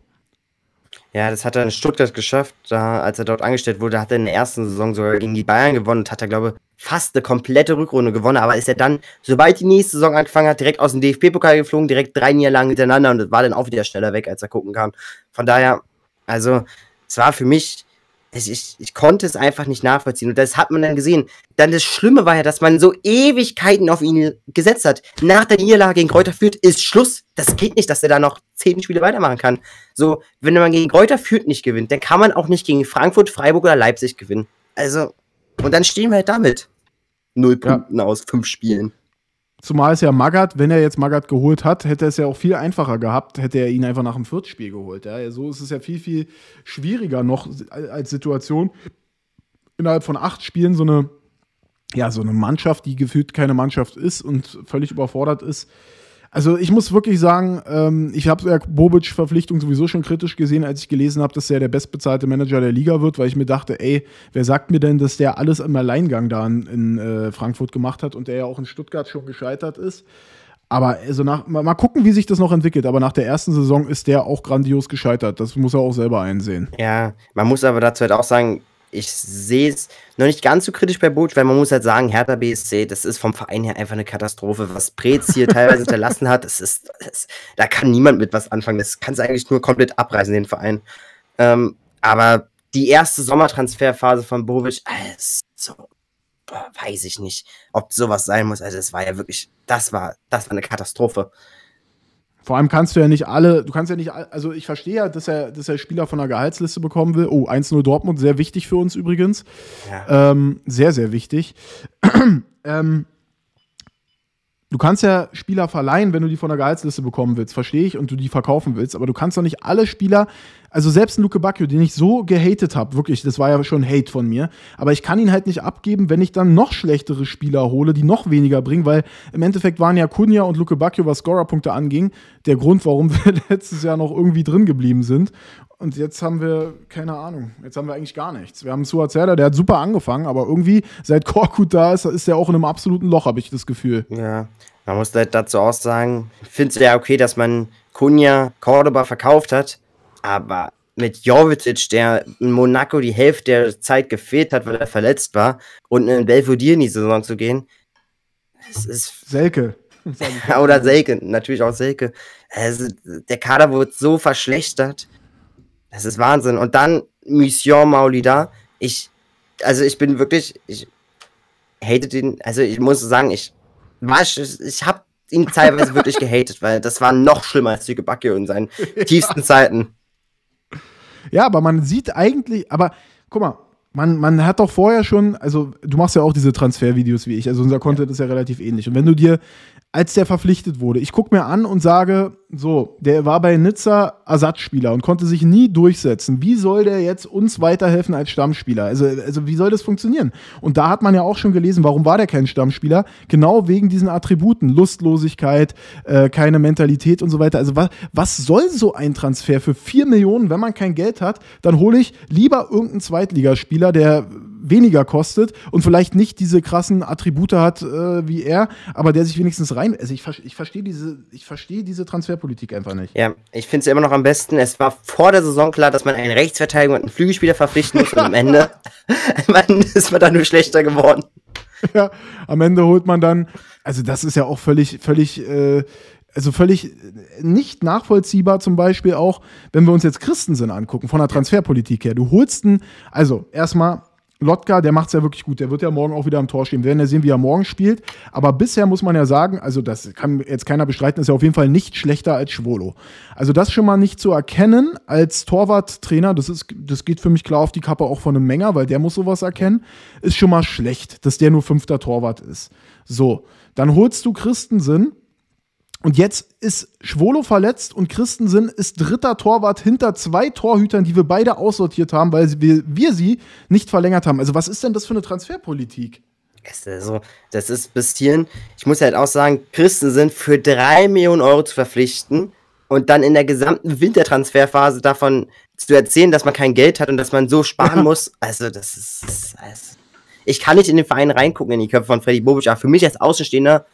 Ja, das hat er in Stuttgart geschafft, da, als er dort angestellt wurde, hat er in der ersten Saison sogar gegen die Bayern gewonnen und hat er, glaube ich, fast eine komplette Rückrunde gewonnen, aber ist er dann, sobald die nächste Saison angefangen hat, direkt aus dem DFB-Pokal geflogen, direkt drei Niederlagen hintereinander und war dann auch wieder schneller weg, als er gucken kann. Von daher, also, es war für mich das, ich, ich konnte es einfach nicht nachvollziehen. Und das hat man dann gesehen. Dann das Schlimme war ja, dass man so Ewigkeiten auf ihn gesetzt hat. Nach der Niederlage gegen Kräuter führt, ist Schluss. Das geht nicht, dass er da noch zehn Spiele weitermachen kann. So, wenn man gegen Kräuter führt nicht gewinnt, dann kann man auch nicht gegen Frankfurt, Freiburg oder Leipzig gewinnen. Also, und dann stehen wir halt damit. Null Punkten ja. aus fünf Spielen. Zumal es ja Magath, wenn er jetzt Magath geholt hat, hätte es ja auch viel einfacher gehabt, hätte er ihn einfach nach dem Viertelspiel geholt. Ja. So ist es ja viel, viel schwieriger noch als Situation, innerhalb von acht Spielen so eine, ja, so eine Mannschaft, die gefühlt keine Mannschaft ist und völlig überfordert ist, also ich muss wirklich sagen, ähm, ich habe Bobic Verpflichtung sowieso schon kritisch gesehen, als ich gelesen habe, dass er der bestbezahlte Manager der Liga wird, weil ich mir dachte, ey, wer sagt mir denn, dass der alles im Alleingang da in, in äh, Frankfurt gemacht hat und der ja auch in Stuttgart schon gescheitert ist. Aber also nach, mal, mal, gucken, wie sich das noch entwickelt. Aber nach der ersten Saison ist der auch grandios gescheitert. Das muss er auch selber einsehen. Ja, man muss aber dazu halt auch sagen, ich sehe es noch nicht ganz so kritisch bei Boch, weil man muss halt sagen, Hertha BSC, das ist vom Verein her einfach eine Katastrophe, was Prez hier teilweise hinterlassen hat. Das ist, das, da kann niemand mit was anfangen. Das kann es eigentlich nur komplett abreißen, den Verein. Ähm, aber die erste Sommertransferphase von Bovic, alles so weiß ich nicht, ob sowas sein muss. Also es war ja wirklich, das war, das war eine Katastrophe. Vor allem kannst du ja nicht alle, du kannst ja nicht, also ich verstehe ja, dass er, dass er Spieler von der Gehaltsliste bekommen will. Oh, 1-0 Dortmund, sehr wichtig für uns übrigens. Ja. Ähm, sehr, sehr wichtig. ähm, du kannst ja Spieler verleihen, wenn du die von der Gehaltsliste bekommen willst, verstehe ich, und du die verkaufen willst, aber du kannst doch nicht alle Spieler, also selbst Luke Bacchio, den ich so gehatet habe, wirklich, das war ja schon Hate von mir, aber ich kann ihn halt nicht abgeben, wenn ich dann noch schlechtere Spieler hole, die noch weniger bringen, weil im Endeffekt waren ja Kunja und Luke Bacchio, was Scorerpunkte anging, der Grund, warum wir letztes Jahr noch irgendwie drin geblieben sind. Und jetzt haben wir, keine Ahnung, jetzt haben wir eigentlich gar nichts. Wir haben Suat Serda, der hat super angefangen, aber irgendwie, seit Korkut da ist, ist er auch in einem absoluten Loch, habe ich das Gefühl. Ja, man muss halt dazu auch sagen, ich finde es ja okay, dass man Kunja Cordoba verkauft hat, aber mit Jovetic, der in Monaco die Hälfte der Zeit gefehlt hat, weil er verletzt war, und in Belvedere in die Saison zu gehen, es ist. Selke. oder Selke, natürlich auch Selke. Also, der Kader wurde so verschlechtert. Das ist Wahnsinn. Und dann Mission Maulida. Ich, also ich bin wirklich, ich hate den, also ich muss sagen, ich war, ich, ich habe ihn teilweise wirklich gehatet, weil das war noch schlimmer als Tüke Bacchio in seinen tiefsten Zeiten. Ja, aber man sieht eigentlich, aber guck mal, man, man hat doch vorher schon, also du machst ja auch diese Transfervideos wie ich, also unser Content ja. ist ja relativ ähnlich. Und wenn du dir als der verpflichtet wurde. Ich gucke mir an und sage, so, der war bei Nizza Ersatzspieler und konnte sich nie durchsetzen. Wie soll der jetzt uns weiterhelfen als Stammspieler? Also, also wie soll das funktionieren? Und da hat man ja auch schon gelesen, warum war der kein Stammspieler? Genau wegen diesen Attributen, Lustlosigkeit, äh, keine Mentalität und so weiter. Also was, was soll so ein Transfer für 4 Millionen, wenn man kein Geld hat? Dann hole ich lieber irgendeinen Zweitligaspieler, der weniger kostet und vielleicht nicht diese krassen Attribute hat äh, wie er, aber der sich wenigstens rein. Also ich, ich verstehe diese, ich verstehe diese Transferpolitik einfach nicht. Ja, ich finde es immer noch am besten. Es war vor der Saison klar, dass man einen Rechtsverteidiger und einen Flügelspieler verpflichten muss und am Ende ist man dann nur schlechter geworden. Ja, am Ende holt man dann, also das ist ja auch völlig, völlig, äh, also völlig nicht nachvollziehbar, zum Beispiel auch, wenn wir uns jetzt Christensen angucken, von der Transferpolitik her. Du holst einen, also erstmal, Lotka, der macht es ja wirklich gut. Der wird ja morgen auch wieder am Tor stehen. Wir werden ja sehen, wie er morgen spielt. Aber bisher muss man ja sagen, also das kann jetzt keiner bestreiten, ist ja auf jeden Fall nicht schlechter als Schwolo. Also das schon mal nicht zu erkennen als Torwarttrainer, das, ist, das geht für mich klar auf die Kappe auch von einem Menger, weil der muss sowas erkennen, ist schon mal schlecht, dass der nur fünfter Torwart ist. So, dann holst du Christensen und jetzt ist Schwolo verletzt und Christensen ist dritter Torwart hinter zwei Torhütern, die wir beide aussortiert haben, weil wir, wir sie nicht verlängert haben. Also was ist denn das für eine Transferpolitik? Also, das ist bis hierhin, ich muss halt auch sagen, Christensen für drei Millionen Euro zu verpflichten und dann in der gesamten Wintertransferphase davon zu erzählen, dass man kein Geld hat und dass man so sparen muss. Also, das ist. Also, ich kann nicht in den Verein reingucken, in die Köpfe von Freddy Bobic, aber für mich als Außenstehender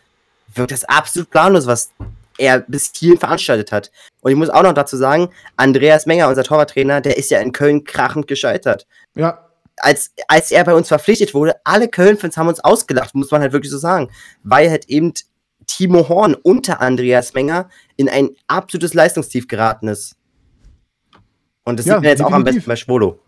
wirkt das absolut planlos, was er bis hierhin veranstaltet hat. Und ich muss auch noch dazu sagen, Andreas Menger, unser Torwarttrainer, der ist ja in Köln krachend gescheitert. Ja. Als, als er bei uns verpflichtet wurde, alle Köln-Fans haben uns ausgelacht, muss man halt wirklich so sagen. Weil halt eben Timo Horn unter Andreas Menger in ein absolutes Leistungstief geraten ist. Und das ja, sieht man jetzt definitiv. auch am besten bei Schwolo.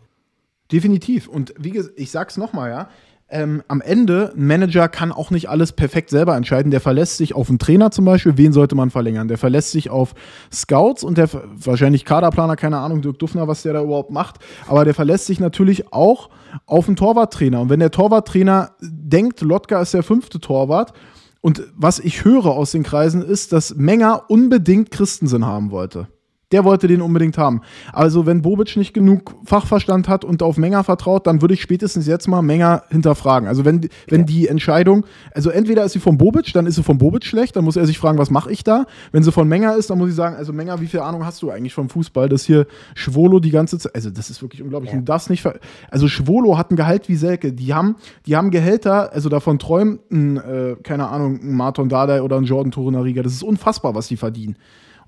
Definitiv. Und wie gesagt, ich sag's nochmal, ja, ähm, am Ende, ein Manager kann auch nicht alles perfekt selber entscheiden. Der verlässt sich auf einen Trainer zum Beispiel, wen sollte man verlängern? Der verlässt sich auf Scouts und der wahrscheinlich Kaderplaner, keine Ahnung, Dirk Duffner, was der da überhaupt macht, aber der verlässt sich natürlich auch auf einen Torwarttrainer. Und wenn der Torwarttrainer denkt, Lotka ist der fünfte Torwart, und was ich höre aus den Kreisen ist, dass Menger unbedingt Christensen haben wollte. Der wollte den unbedingt haben. Also, wenn Bobic nicht genug Fachverstand hat und auf Menger vertraut, dann würde ich spätestens jetzt mal Menger hinterfragen. Also, wenn, wenn die Entscheidung, also entweder ist sie von Bobic, dann ist sie von Bobic schlecht, dann muss er sich fragen, was mache ich da? Wenn sie von Menger ist, dann muss ich sagen, also Menger, wie viel Ahnung hast du eigentlich vom Fußball, dass hier Schwolo die ganze Zeit, also das ist wirklich unglaublich. Ja. Du darfst nicht, also Schwolo hat ein Gehalt wie Selke. Die haben, die haben Gehälter, also davon träumen, äh, keine Ahnung, ein Marton Dardai oder ein Jordan Torunariga. Das ist unfassbar, was die verdienen.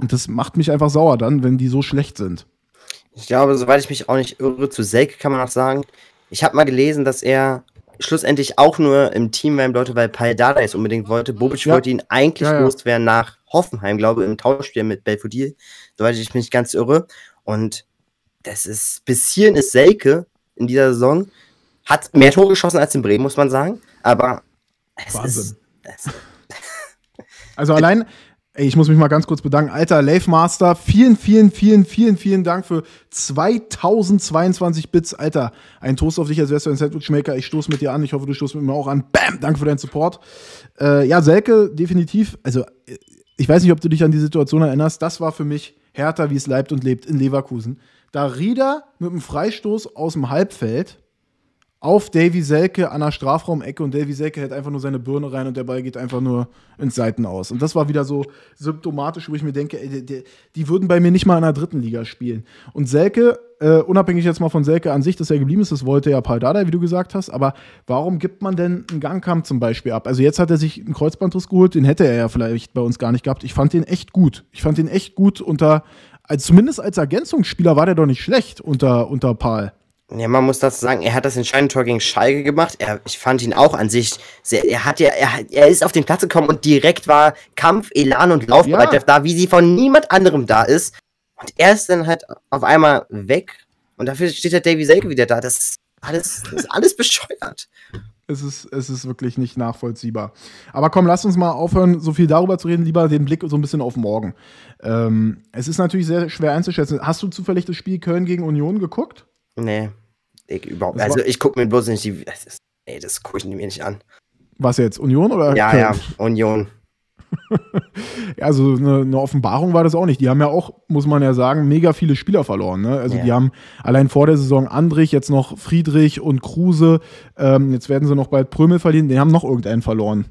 Und das macht mich einfach sauer dann, wenn die so schlecht sind. Ich glaube, soweit ich mich auch nicht irre, zu Selke kann man auch sagen, ich habe mal gelesen, dass er schlussendlich auch nur im Team bleiben Leute, weil Paldada es unbedingt wollte. Bobic ja. wollte ihn eigentlich ja, ja. loswerden nach Hoffenheim, glaube ich, im Tauschspiel mit Belfodil, soweit ich mich ganz irre. Und das ist, bis hierhin ist Selke in dieser Saison, hat mehr Tore geschossen als in Bremen, muss man sagen. Aber es Wahnsinn. Ist, es also allein, Ey, ich muss mich mal ganz kurz bedanken. Alter, Lave Master, vielen, vielen, vielen, vielen, vielen Dank für 2022 Bits. Alter, ein Toast auf dich, als wärst du ein Sandwich-Maker. Ich stoße mit dir an. Ich hoffe, du stoßt mit mir auch an. Bam! Danke für deinen Support. Äh, ja, Selke, definitiv. Also, ich weiß nicht, ob du dich an die Situation erinnerst. Das war für mich härter, wie es leibt und lebt in Leverkusen. Da Rieder mit einem Freistoß aus dem Halbfeld auf Davy Selke an der Strafraumecke und Davy Selke hält einfach nur seine Birne rein und der Ball geht einfach nur ins Seiten aus. Und das war wieder so symptomatisch, wo ich mir denke, ey, die, die, würden bei mir nicht mal in der dritten Liga spielen. Und Selke, äh, unabhängig jetzt mal von Selke an sich, dass er geblieben ist, das wollte ja Paul Dardai, wie du gesagt hast, aber warum gibt man denn einen Gangkampf zum Beispiel ab? Also jetzt hat er sich einen Kreuzbandriss geholt, den hätte er ja vielleicht bei uns gar nicht gehabt. Ich fand den echt gut. Ich fand den echt gut unter, als, zumindest als Ergänzungsspieler war der doch nicht schlecht unter, unter Paul. Ja, man muss dazu sagen, er hat das entscheidende Tor gegen Schalke gemacht. Er, ich fand ihn auch an sich sehr. Er hat ja, er, er ist auf den Platz gekommen und direkt war Kampf, Elan und Laufbereitschaft ja. da, wie sie von niemand anderem da ist. Und er ist dann halt auf einmal weg und dafür steht der Davy Selke wieder da. Das ist alles, das ist alles bescheuert. Es ist, es ist wirklich nicht nachvollziehbar. Aber komm, lass uns mal aufhören, so viel darüber zu reden, lieber den Blick so ein bisschen auf morgen. Ähm, es ist natürlich sehr schwer einzuschätzen. Hast du zufällig das Spiel Köln gegen Union geguckt? Nee. Dick überhaupt. also ich gucke mir bloß nicht die. Das ist, ey, das gucke ich mir nicht an. Was jetzt? Union oder? Ja, Köln? ja, Union. also eine, eine, Offenbarung war das auch nicht. Die haben ja auch, muss man ja sagen, mega viele Spieler verloren. Ne? Also ja. die haben allein vor der Saison Andrich, jetzt noch Friedrich und Kruse. Ähm, jetzt werden sie noch bald Prömel verlieren. Die haben noch irgendeinen verloren.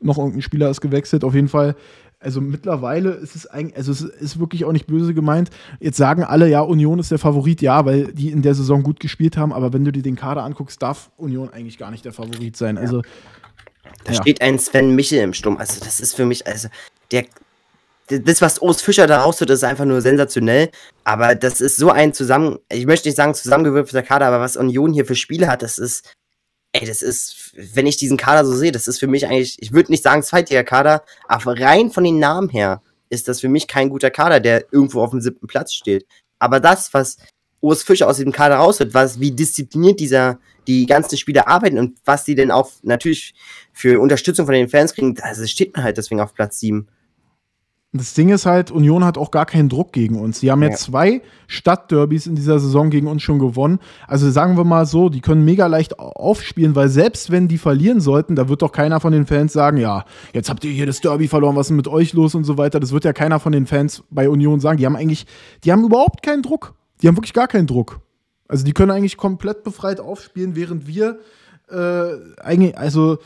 Noch irgendein Spieler ist gewechselt. Auf jeden Fall also mittlerweile ist es eigentlich, also es ist wirklich auch nicht böse gemeint. Jetzt sagen alle, ja, Union ist der Favorit, ja, weil die in der Saison gut gespielt haben, aber wenn du dir den Kader anguckst, darf Union eigentlich gar nicht der Favorit sein. Ja. Also. Da ja. steht ein Sven Michel im Sturm. Also, das ist für mich, also, der, das, was Ost Fischer da raustut, ist einfach nur sensationell. Aber das ist so ein zusammen, ich möchte nicht sagen zusammengewürfelter Kader, aber was Union hier für Spiele hat, das ist, ey, das ist wenn ich diesen Kader so sehe, das ist für mich eigentlich, ich würde nicht sagen zweitiger Kader, aber rein von den Namen her ist das für mich kein guter Kader, der irgendwo auf dem siebten Platz steht. Aber das, was Urs Fischer aus dem Kader raushört, was, wie diszipliniert dieser, die ganzen Spieler arbeiten und was sie denn auch natürlich für Unterstützung von den Fans kriegen, das steht mir halt deswegen auf Platz sieben das Ding ist halt, Union hat auch gar keinen Druck gegen uns. Die haben ja, ja zwei Stadtderbys in dieser Saison gegen uns schon gewonnen. Also sagen wir mal so, die können mega leicht aufspielen, weil selbst wenn die verlieren sollten, da wird doch keiner von den Fans sagen, ja, jetzt habt ihr hier das Derby verloren, was ist mit euch los und so weiter. Das wird ja keiner von den Fans bei Union sagen. Die haben eigentlich, die haben überhaupt keinen Druck. Die haben wirklich gar keinen Druck. Also die können eigentlich komplett befreit aufspielen, während wir äh, eigentlich, also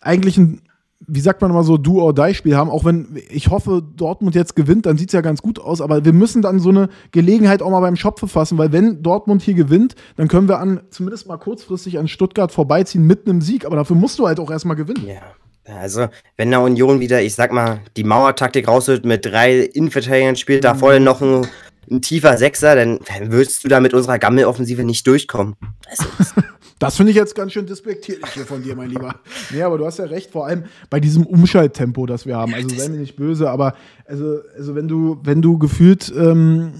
eigentlich ein wie sagt man immer so, Do-or-Die-Spiel haben. Auch wenn ich hoffe, Dortmund jetzt gewinnt, dann sieht es ja ganz gut aus. Aber wir müssen dann so eine Gelegenheit auch mal beim Schopfe fassen, weil wenn Dortmund hier gewinnt, dann können wir an, zumindest mal kurzfristig an Stuttgart vorbeiziehen mit einem Sieg. Aber dafür musst du halt auch erstmal gewinnen. Ja. Also, wenn der Union wieder, ich sag mal, die Mauertaktik rausholt mit drei Innenverteidigern, spielt da mhm. vorne noch ein, ein tiefer Sechser, dann würdest du da mit unserer Gammeloffensive nicht durchkommen. Also, Das finde ich jetzt ganz schön despektierlich hier von dir, mein Lieber. Nee, aber du hast ja recht, vor allem bei diesem Umschalttempo, das wir haben. Also sei mir nicht böse, aber also, also wenn du, wenn du gefühlt, ähm,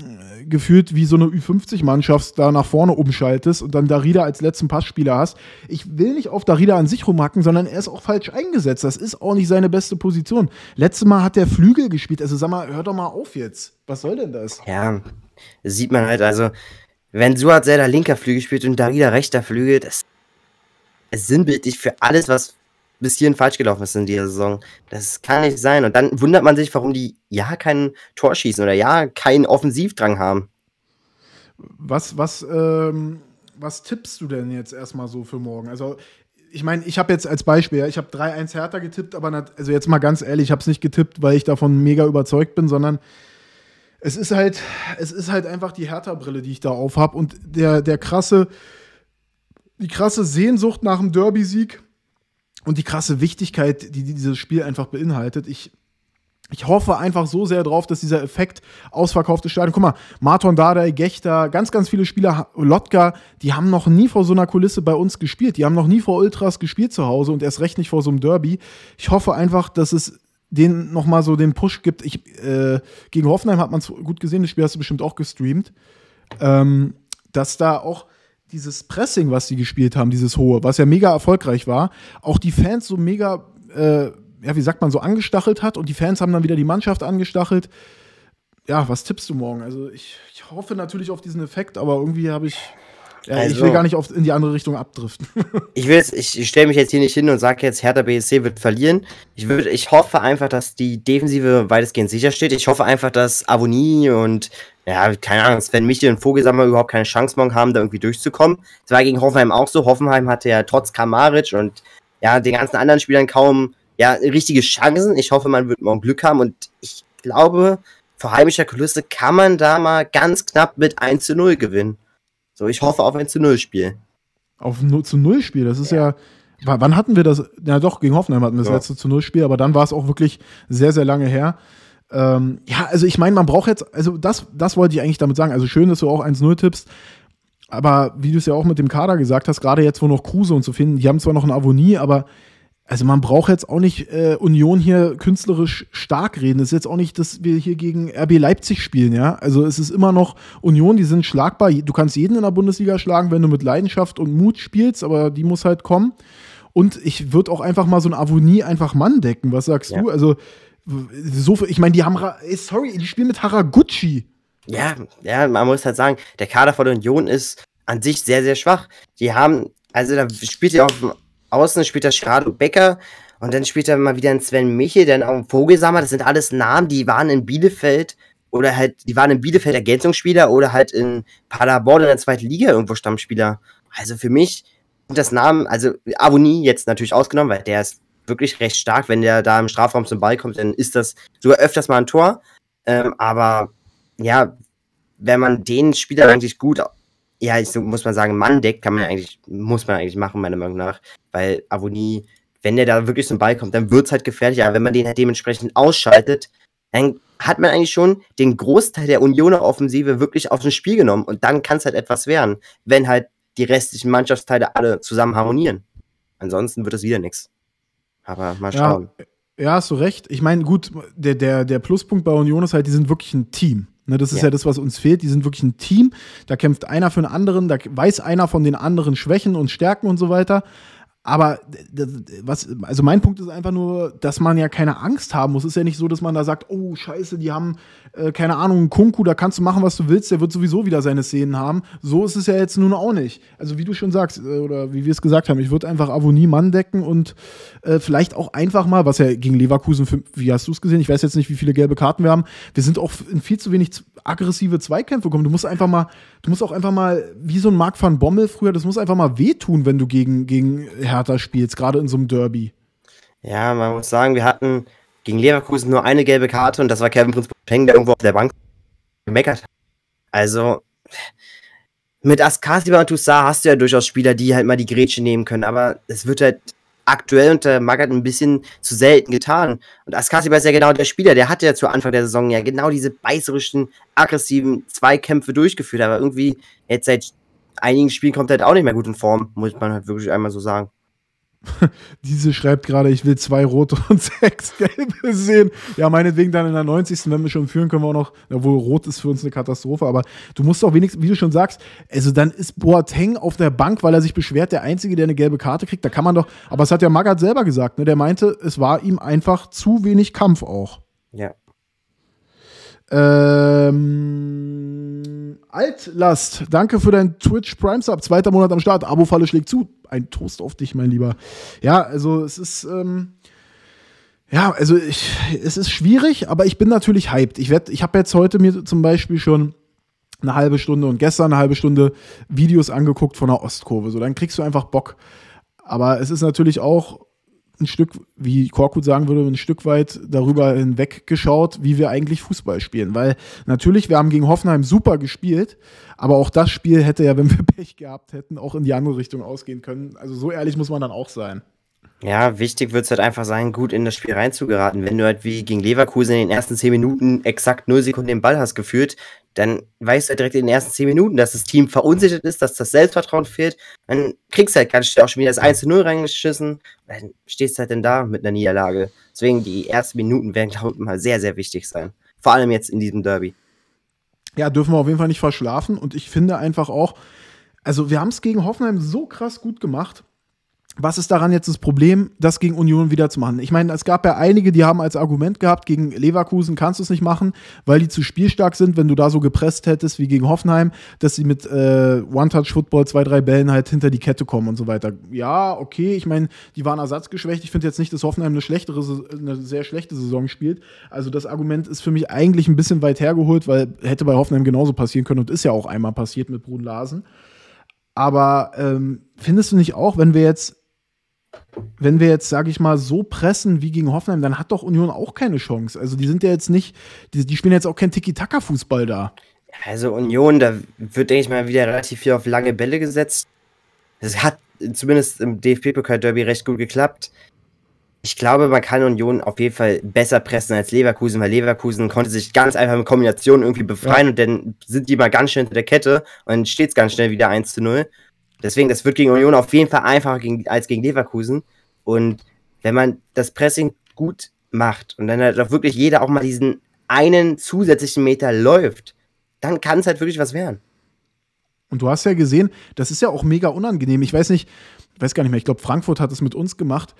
gefühlt wie so eine Ü50-Mannschaft da nach vorne umschaltest und dann Darida als letzten Passspieler hast. Ich will nicht auf Darida an sich rumhacken, sondern er ist auch falsch eingesetzt. Das ist auch nicht seine beste Position. Letztes Mal hat der Flügel gespielt. Also sag mal, hör doch mal auf jetzt. Was soll denn das? Ja, sieht man halt, also wenn Suat Serdar linker Flügel spielt und Darida rechter Flügel, das ist sinnbildlich für alles, was bis hierhin falsch gelaufen ist in dieser Saison. Das kann nicht sein. Und dann wundert man sich, warum die ja kein Tor schießen oder ja keinen Offensivdrang haben. Was, was, ähm, was tippst du denn jetzt erstmal so für morgen? Also, ich meine, ich habe jetzt als Beispiel, ich habe 3-1 härter getippt, aber also jetzt mal ganz ehrlich, ich habe es nicht getippt, weil ich davon mega überzeugt bin, sondern es ist halt, es ist halt einfach die Hertha-Brille, die ich da auf habe und der, der krasse, die krasse Sehnsucht nach einem Derby-Sieg und die krasse Wichtigkeit, die dieses Spiel einfach beinhaltet. Ich, ich hoffe einfach so sehr drauf, dass dieser Effekt ausverkaufte Stadion. Guck mal, Marton Dardai, Gechter, ganz, ganz viele Spieler, Lotka, die haben noch nie vor so einer Kulisse bei uns gespielt. Die haben noch nie vor Ultras gespielt zu Hause und erst recht nicht vor so einem Derby. Ich hoffe einfach, dass es den nochmal so den Push gibt. Ich, äh, gegen Hoffenheim hat man es gut gesehen, das Spiel hast du bestimmt auch gestreamt, ähm, dass da auch dieses Pressing, was die gespielt haben, dieses hohe, was ja mega erfolgreich war, auch die Fans so mega, äh, ja, wie sagt man, so angestachelt hat und die Fans haben dann wieder die Mannschaft angestachelt. Ja, was tippst du morgen? Also ich, ich hoffe natürlich auf diesen Effekt, aber irgendwie habe ich ja, also, ich will also- gar nicht oft in die andere Richtung abdriften. ich ich, stelle mich jetzt hier nicht hin und sage jetzt, Hertha BSC wird verlieren. Ich, würd, ich hoffe einfach, dass die Defensive weitestgehend sicher steht. Ich hoffe einfach, dass Avoni und, ja, keine Ahnung, wenn Michel und Vogelsammer überhaupt keine Chance morgen haben, da irgendwie durchzukommen. Das war gegen Hoffenheim auch so. Hoffenheim hatte ja trotz Kamaric und ja, den ganzen anderen Spielern kaum ja, richtige Chancen. Ich hoffe, man wird morgen Glück haben und ich glaube, vor heimischer Kulisse kann man da mal ganz knapp mit 1 zu 0 gewinnen. So, ich hoffe auf ein zu Null Spiel. Auf ein zu Null Spiel, das ist ja. ja wann hatten wir das? Ja, doch, gegen Hoffenheim hatten wir das ja. letzte zu Null Spiel, aber dann war es auch wirklich sehr, sehr lange her. Ähm, ja, also ich meine, man braucht jetzt, also das, das wollte ich eigentlich damit sagen. Also schön, dass du auch 1-0 tippst, aber wie du es ja auch mit dem Kader gesagt hast, gerade jetzt, wo noch Kruse und so finden, die haben zwar noch ein Avonie, aber also man braucht jetzt auch nicht äh, Union hier künstlerisch stark reden. Es ist jetzt auch nicht, dass wir hier gegen RB Leipzig spielen, ja. Also es ist immer noch Union, die sind schlagbar. Du kannst jeden in der Bundesliga schlagen, wenn du mit Leidenschaft und Mut spielst, aber die muss halt kommen. Und ich würde auch einfach mal so ein Avonie einfach Mann decken. Was sagst ja. du? Also so, ich meine, die haben, ey, sorry, die spielen mit Haraguchi. Ja, ja, man muss halt sagen, der Kader von Union ist an sich sehr, sehr schwach. Die haben, also da spielt ja auch außen spielt er Schrado Becker und dann spielt er mal wieder ein Sven Michel, dann auch ein Vogelsammer. Das sind alles Namen, die waren in Bielefeld oder halt, die waren in Bielefeld Ergänzungsspieler oder halt in Paderborn in der zweiten Liga irgendwo Stammspieler. Also für mich sind das Namen, also Avoni jetzt natürlich ausgenommen, weil der ist wirklich recht stark. Wenn der da im Strafraum zum Ball kommt, dann ist das sogar öfters mal ein Tor. Ähm, aber ja, wenn man den Spieler eigentlich gut ja, ich, so muss man sagen, mann deckt, kann man eigentlich, muss man eigentlich machen, meiner Meinung nach. Weil Avoni, wenn der da wirklich zum Ball kommt, dann wird es halt gefährlich. Aber wenn man den halt dementsprechend ausschaltet, dann hat man eigentlich schon den Großteil der Unioner Offensive wirklich aufs Spiel genommen. Und dann kann es halt etwas werden, wenn halt die restlichen Mannschaftsteile alle zusammen harmonieren. Ansonsten wird es wieder nichts. Aber mal schauen. Ja, ja, hast du recht. Ich meine, gut, der, der, der Pluspunkt bei Union ist halt, die sind wirklich ein Team. Ne, das ist ja. ja. das, was uns fehlt. Die sind wirklich ein Team. Da kämpft einer für den anderen, da weiß einer von den anderen Schwächen und Stärken und so weiter. Aber was, also mein Punkt ist einfach nur, dass man ja keine Angst haben muss. Es ist ja nicht so, dass man da sagt, oh Scheiße, die haben äh, keine Ahnung, einen Kunku, da kannst du machen, was du willst, der wird sowieso wieder seine Szenen haben. So ist es ja jetzt nun auch nicht. Also wie du schon sagst äh, oder wie wir es gesagt haben, ich würde einfach Avonie Mann decken und äh, vielleicht auch einfach mal, was ja gegen Leverkusen, für, wie hast du es gesehen? Ich weiß jetzt nicht, wie viele gelbe Karten wir haben. Wir sind auch in viel zu wenig aggressive Zweikämpfe gekommen. Du musst einfach mal, du musst auch einfach mal, wie so ein Mark van Bommel früher, das muss einfach mal wehtun, wenn du gegen, gegen Herr härter spielst, gerade in so einem Derby. Ja, man muss sagen, wir hatten gegen Leverkusen nur eine gelbe Karte und das war Kevin Prinz Peng, der irgendwo auf der Bank gemeckert hat. Also mit Askasiba und Toussaint hast du ja durchaus Spieler, die halt mal die Grätsche nehmen können, aber es wird halt aktuell unter Magath ein bisschen zu selten getan. Und Askasiba ist ja genau der Spieler, der hat ja zu Anfang der Saison ja genau diese beißerischen, aggressiven Zweikämpfe durchgeführt, aber irgendwie jetzt seit einigen Spielen kommt er halt auch nicht mehr gut in Form, muss man halt wirklich einmal so sagen. Diese schreibt gerade, ich will zwei rote und sechs gelbe sehen. Ja, meinetwegen dann in der 90. Wenn wir schon führen, können wir auch noch, obwohl rot ist für uns eine Katastrophe, aber du musst doch wenigstens, wie du schon sagst, also dann ist Boateng auf der Bank, weil er sich beschwert, der Einzige, der eine gelbe Karte kriegt. Da kann man doch, aber es hat ja Magath selber gesagt, ne? der meinte, es war ihm einfach zu wenig Kampf auch. Ja. Ähm Altlast, danke für dein Twitch Prime Sub. Zweiter Monat am Start. Abo-Falle schlägt zu. Ein Toast auf dich, mein Lieber. Ja, also es ist. Ähm, ja, also ich, es ist schwierig, aber ich bin natürlich hyped. Ich, werd, ich habe jetzt heute mir zum Beispiel schon eine halbe Stunde und gestern eine halbe Stunde Videos angeguckt von der Ostkurve. So, dann kriegst du einfach Bock. Aber es ist natürlich auch ein Stück, wie Korkut sagen würde, ein Stück weit darüber hinweg geschaut, wie wir eigentlich Fußball spielen. Weil natürlich, wir haben gegen Hoffenheim super gespielt, aber auch das Spiel hätte ja, wenn wir Pech gehabt hätten, auch in die andere Richtung ausgehen können. Also so ehrlich muss man dann auch sein. Ja, wichtig wird es halt einfach sein, gut in das Spiel reinzugeraten. Wenn du halt wie gegen Leverkusen in den ersten zehn Minuten exakt null Sekunden den Ball hast geführt, dann weißt du halt direkt in den ersten zehn Minuten, dass das Team verunsichert ist, dass das Selbstvertrauen fehlt. Dann kriegst du halt ganz schnell auch schon wieder das 1 zu 0 reingeschissen. Dann stehst du halt dann da mit einer Niederlage. Deswegen die ersten Minuten werden, glaube ich, mal sehr, sehr wichtig sein. Vor allem jetzt in diesem Derby. Ja, dürfen wir auf jeden Fall nicht verschlafen. Und ich finde einfach auch, also wir haben es gegen Hoffenheim so krass gut gemacht was ist daran jetzt das Problem, das gegen Union wieder zu machen? Ich meine, es gab ja einige, die haben als Argument gehabt, gegen Leverkusen kannst du es nicht machen, weil die zu spielstark sind, wenn du da so gepresst hättest wie gegen Hoffenheim, dass sie mit äh, One-Touch-Football zwei, drei Bällen halt hinter die Kette kommen und so weiter. Ja, okay, ich meine, die waren ersatzgeschwächt. Ich finde jetzt nicht, dass Hoffenheim eine, schlechtere, eine sehr schlechte Saison spielt. Also das Argument ist für mich eigentlich ein bisschen weit hergeholt, weil hätte bei Hoffenheim genauso passieren können und ist ja auch einmal passiert mit Brun Larsen. Aber ähm, findest du nicht auch, wenn wir jetzt wenn wir jetzt, sage ich mal, so pressen wie gegen Hoffenheim, dann hat doch Union auch keine Chance. Also die sind ja jetzt nicht, die, die spielen jetzt auch kein Tiki-Taka-Fußball da. Also Union, da wird, denke ich mal, wieder relativ viel auf lange Bälle gesetzt. Das hat zumindest im DFB-Pokal-Derby recht gut geklappt. Ich glaube, man kann Union auf jeden Fall besser pressen als Leverkusen, weil Leverkusen konnte sich ganz einfach mit Kombinationen irgendwie befreien ja. und dann sind die mal ganz schnell hinter der Kette und dann steht es ganz schnell wieder 1 zu 0. Deswegen, das wird gegen Union auf jeden Fall einfacher gegen, als gegen Leverkusen. Und wenn man das Pressing gut macht und dann halt auch wirklich jeder auch mal diesen einen zusätzlichen Meter läuft, dann kann es halt wirklich was werden. Und du hast ja gesehen, das ist ja auch mega unangenehm. Ich weiß nicht, ich weiß gar nicht mehr, ich glaube, Frankfurt hat es mit uns gemacht.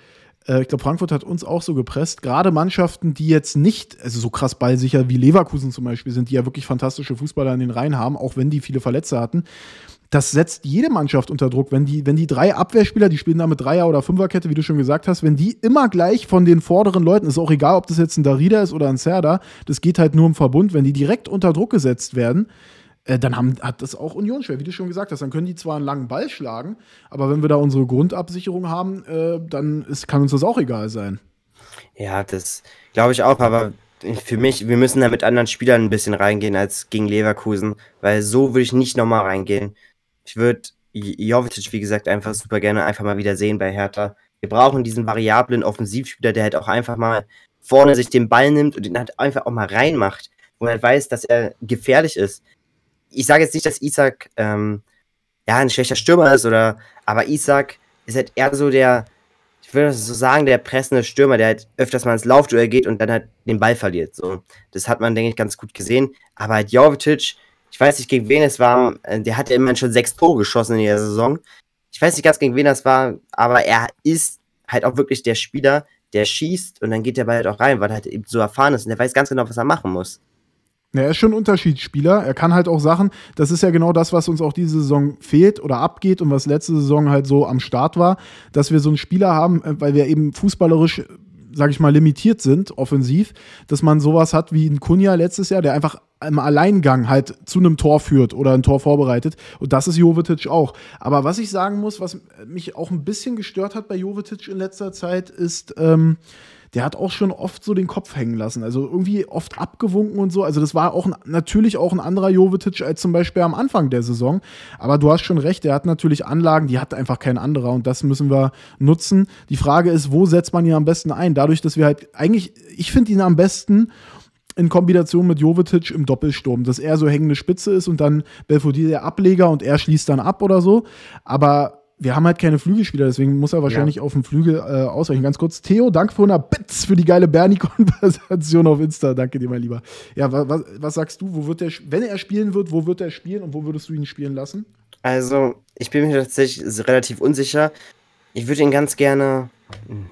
Äh, ich glaube, Frankfurt hat uns auch so gepresst. Gerade Mannschaften, die jetzt nicht, also so krass ballsicher wie Leverkusen zum Beispiel sind, die ja wirklich fantastische Fußballer in den Reihen haben, auch wenn die viele Verletzte hatten das setzt jede Mannschaft unter Druck. Wenn die, wenn die drei Abwehrspieler, die spielen da mit Dreier- oder Fünferkette, wie du schon gesagt hast, wenn die immer gleich von den vorderen Leuten, ist auch egal, ob das jetzt ein Darida ist oder ein Serda, das geht halt nur im Verbund, wenn die direkt unter Druck gesetzt werden, äh, dann haben, hat das auch Union schwer, wie du schon gesagt hast. Dann können die zwar einen langen Ball schlagen, aber wenn wir da unsere Grundabsicherung haben, äh, dann ist, kann uns das auch egal sein. Ja, das glaube ich auch, aber für mich, wir müssen da mit anderen Spielern ein bisschen reingehen als gegen Leverkusen, weil so würde ich nicht nochmal reingehen. Ich würde Jovic, wie gesagt, einfach super gerne einfach mal wieder sehen bei Hertha. Wir brauchen diesen variablen Offensivspieler, der halt auch einfach mal vorne sich den Ball nimmt und ihn halt einfach auch mal reinmacht, wo man halt weiß, dass er gefährlich ist. Ich sage jetzt nicht, dass Isaac ähm, ja ein schlechter Stürmer ist oder, aber Isaac ist halt eher so der, ich würde so sagen, der pressende Stürmer, der halt öfters mal ins Laufduell geht und dann halt den Ball verliert. So, das hat man denke ich ganz gut gesehen. Aber halt Jovic ich weiß nicht, gegen wen es war, äh, der hat ja immerhin schon sechs Tore geschossen in der Saison. Ich weiß nicht ganz, gegen wen das war, aber er ist halt auch wirklich der Spieler, der schießt und dann geht der Ball halt auch rein, weil er halt eben so erfahren ist und der weiß ganz genau, was er machen muss. Ja, er ist schon ein Unterschiedsspieler. Er kann halt auch Sachen, das ist ja genau das, was uns auch diese Saison fehlt oder abgeht und was letzte Saison halt so am Start war, dass wir so einen Spieler haben, äh, weil wir eben fußballerisch äh, sag ich mal, limitiert sind, offensiv, dass man sowas hat wie ein Kunja letztes Jahr, der einfach im Alleingang halt zu einem Tor führt oder ein Tor vorbereitet. Und das ist Jovetic auch. Aber was ich sagen muss, was mich auch ein bisschen gestört hat bei Jovetic in letzter Zeit, ist, ähm, der hat auch schon oft so den Kopf hängen lassen. Also irgendwie oft abgewunken und so. Also das war auch ein, natürlich auch ein anderer Jovetic als zum Beispiel am Anfang der Saison. Aber du hast schon recht, der hat natürlich Anlagen, die hat einfach kein anderer und das müssen wir nutzen. Die Frage ist, wo setzt man ihn am besten ein? Dadurch, dass wir halt eigentlich, ich finde ihn am besten in Kombination mit Jovetic im Doppelsturm, dass er so hängende Spitze ist und dann Belfodil der Ableger und er schließt dann ab oder so. Aber wir haben halt keine Flügelspieler, deswegen muss er wahrscheinlich ja. auf dem Flügel äh, ausweichen. Ganz kurz, Theo, danke für 100 Bits für die geile Bernie-Konversation auf Insta. Danke dir, mein Lieber. Ja, wa wa was sagst du? Wo wird der, wenn er spielen wird, wo wird er spielen und wo würdest du ihn spielen lassen? Also, ich bin mir tatsächlich relativ unsicher. Ich würde ihn ganz gerne. Hm,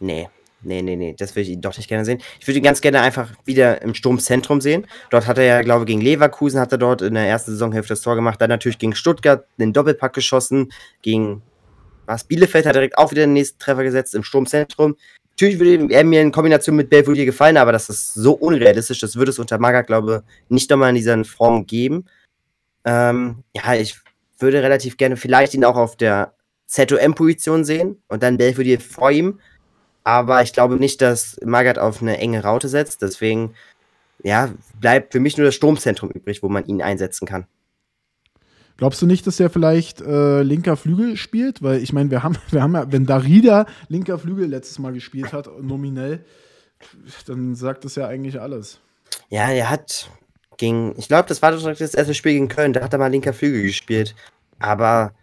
nee. Nee, nee, nee, das würde ich ihn doch nicht gerne sehen. Ich würde ihn ganz gerne einfach wieder im Sturmzentrum sehen. Dort hat er ja, glaube ich, gegen Leverkusen hat er dort in der ersten Saisonhälfte das Tor gemacht. Dann natürlich gegen Stuttgart den Doppelpack geschossen. Gegen was? Bielefeld hat er direkt auch wieder den nächsten Treffer gesetzt im Sturmzentrum. Natürlich würde er mir in Kombination mit Belvedere gefallen, aber das ist so unrealistisch. Das würde es unter Maga, glaube ich, nicht nochmal in dieser Form geben. Ähm, ja, ich würde relativ gerne vielleicht ihn auch auf der ZOM-Position sehen und dann Belvedere vor ihm. Aber ich glaube nicht, dass Magath auf eine enge Raute setzt. Deswegen, ja, bleibt für mich nur das Sturmzentrum übrig, wo man ihn einsetzen kann. Glaubst du nicht, dass er vielleicht äh, linker Flügel spielt? Weil ich meine, wir haben, wir haben ja, wenn Darida linker Flügel letztes Mal gespielt hat, nominell, dann sagt das ja eigentlich alles. Ja, er hat gegen, ich glaube, das war doch das erste Spiel gegen Köln, da hat er mal linker Flügel gespielt. Aber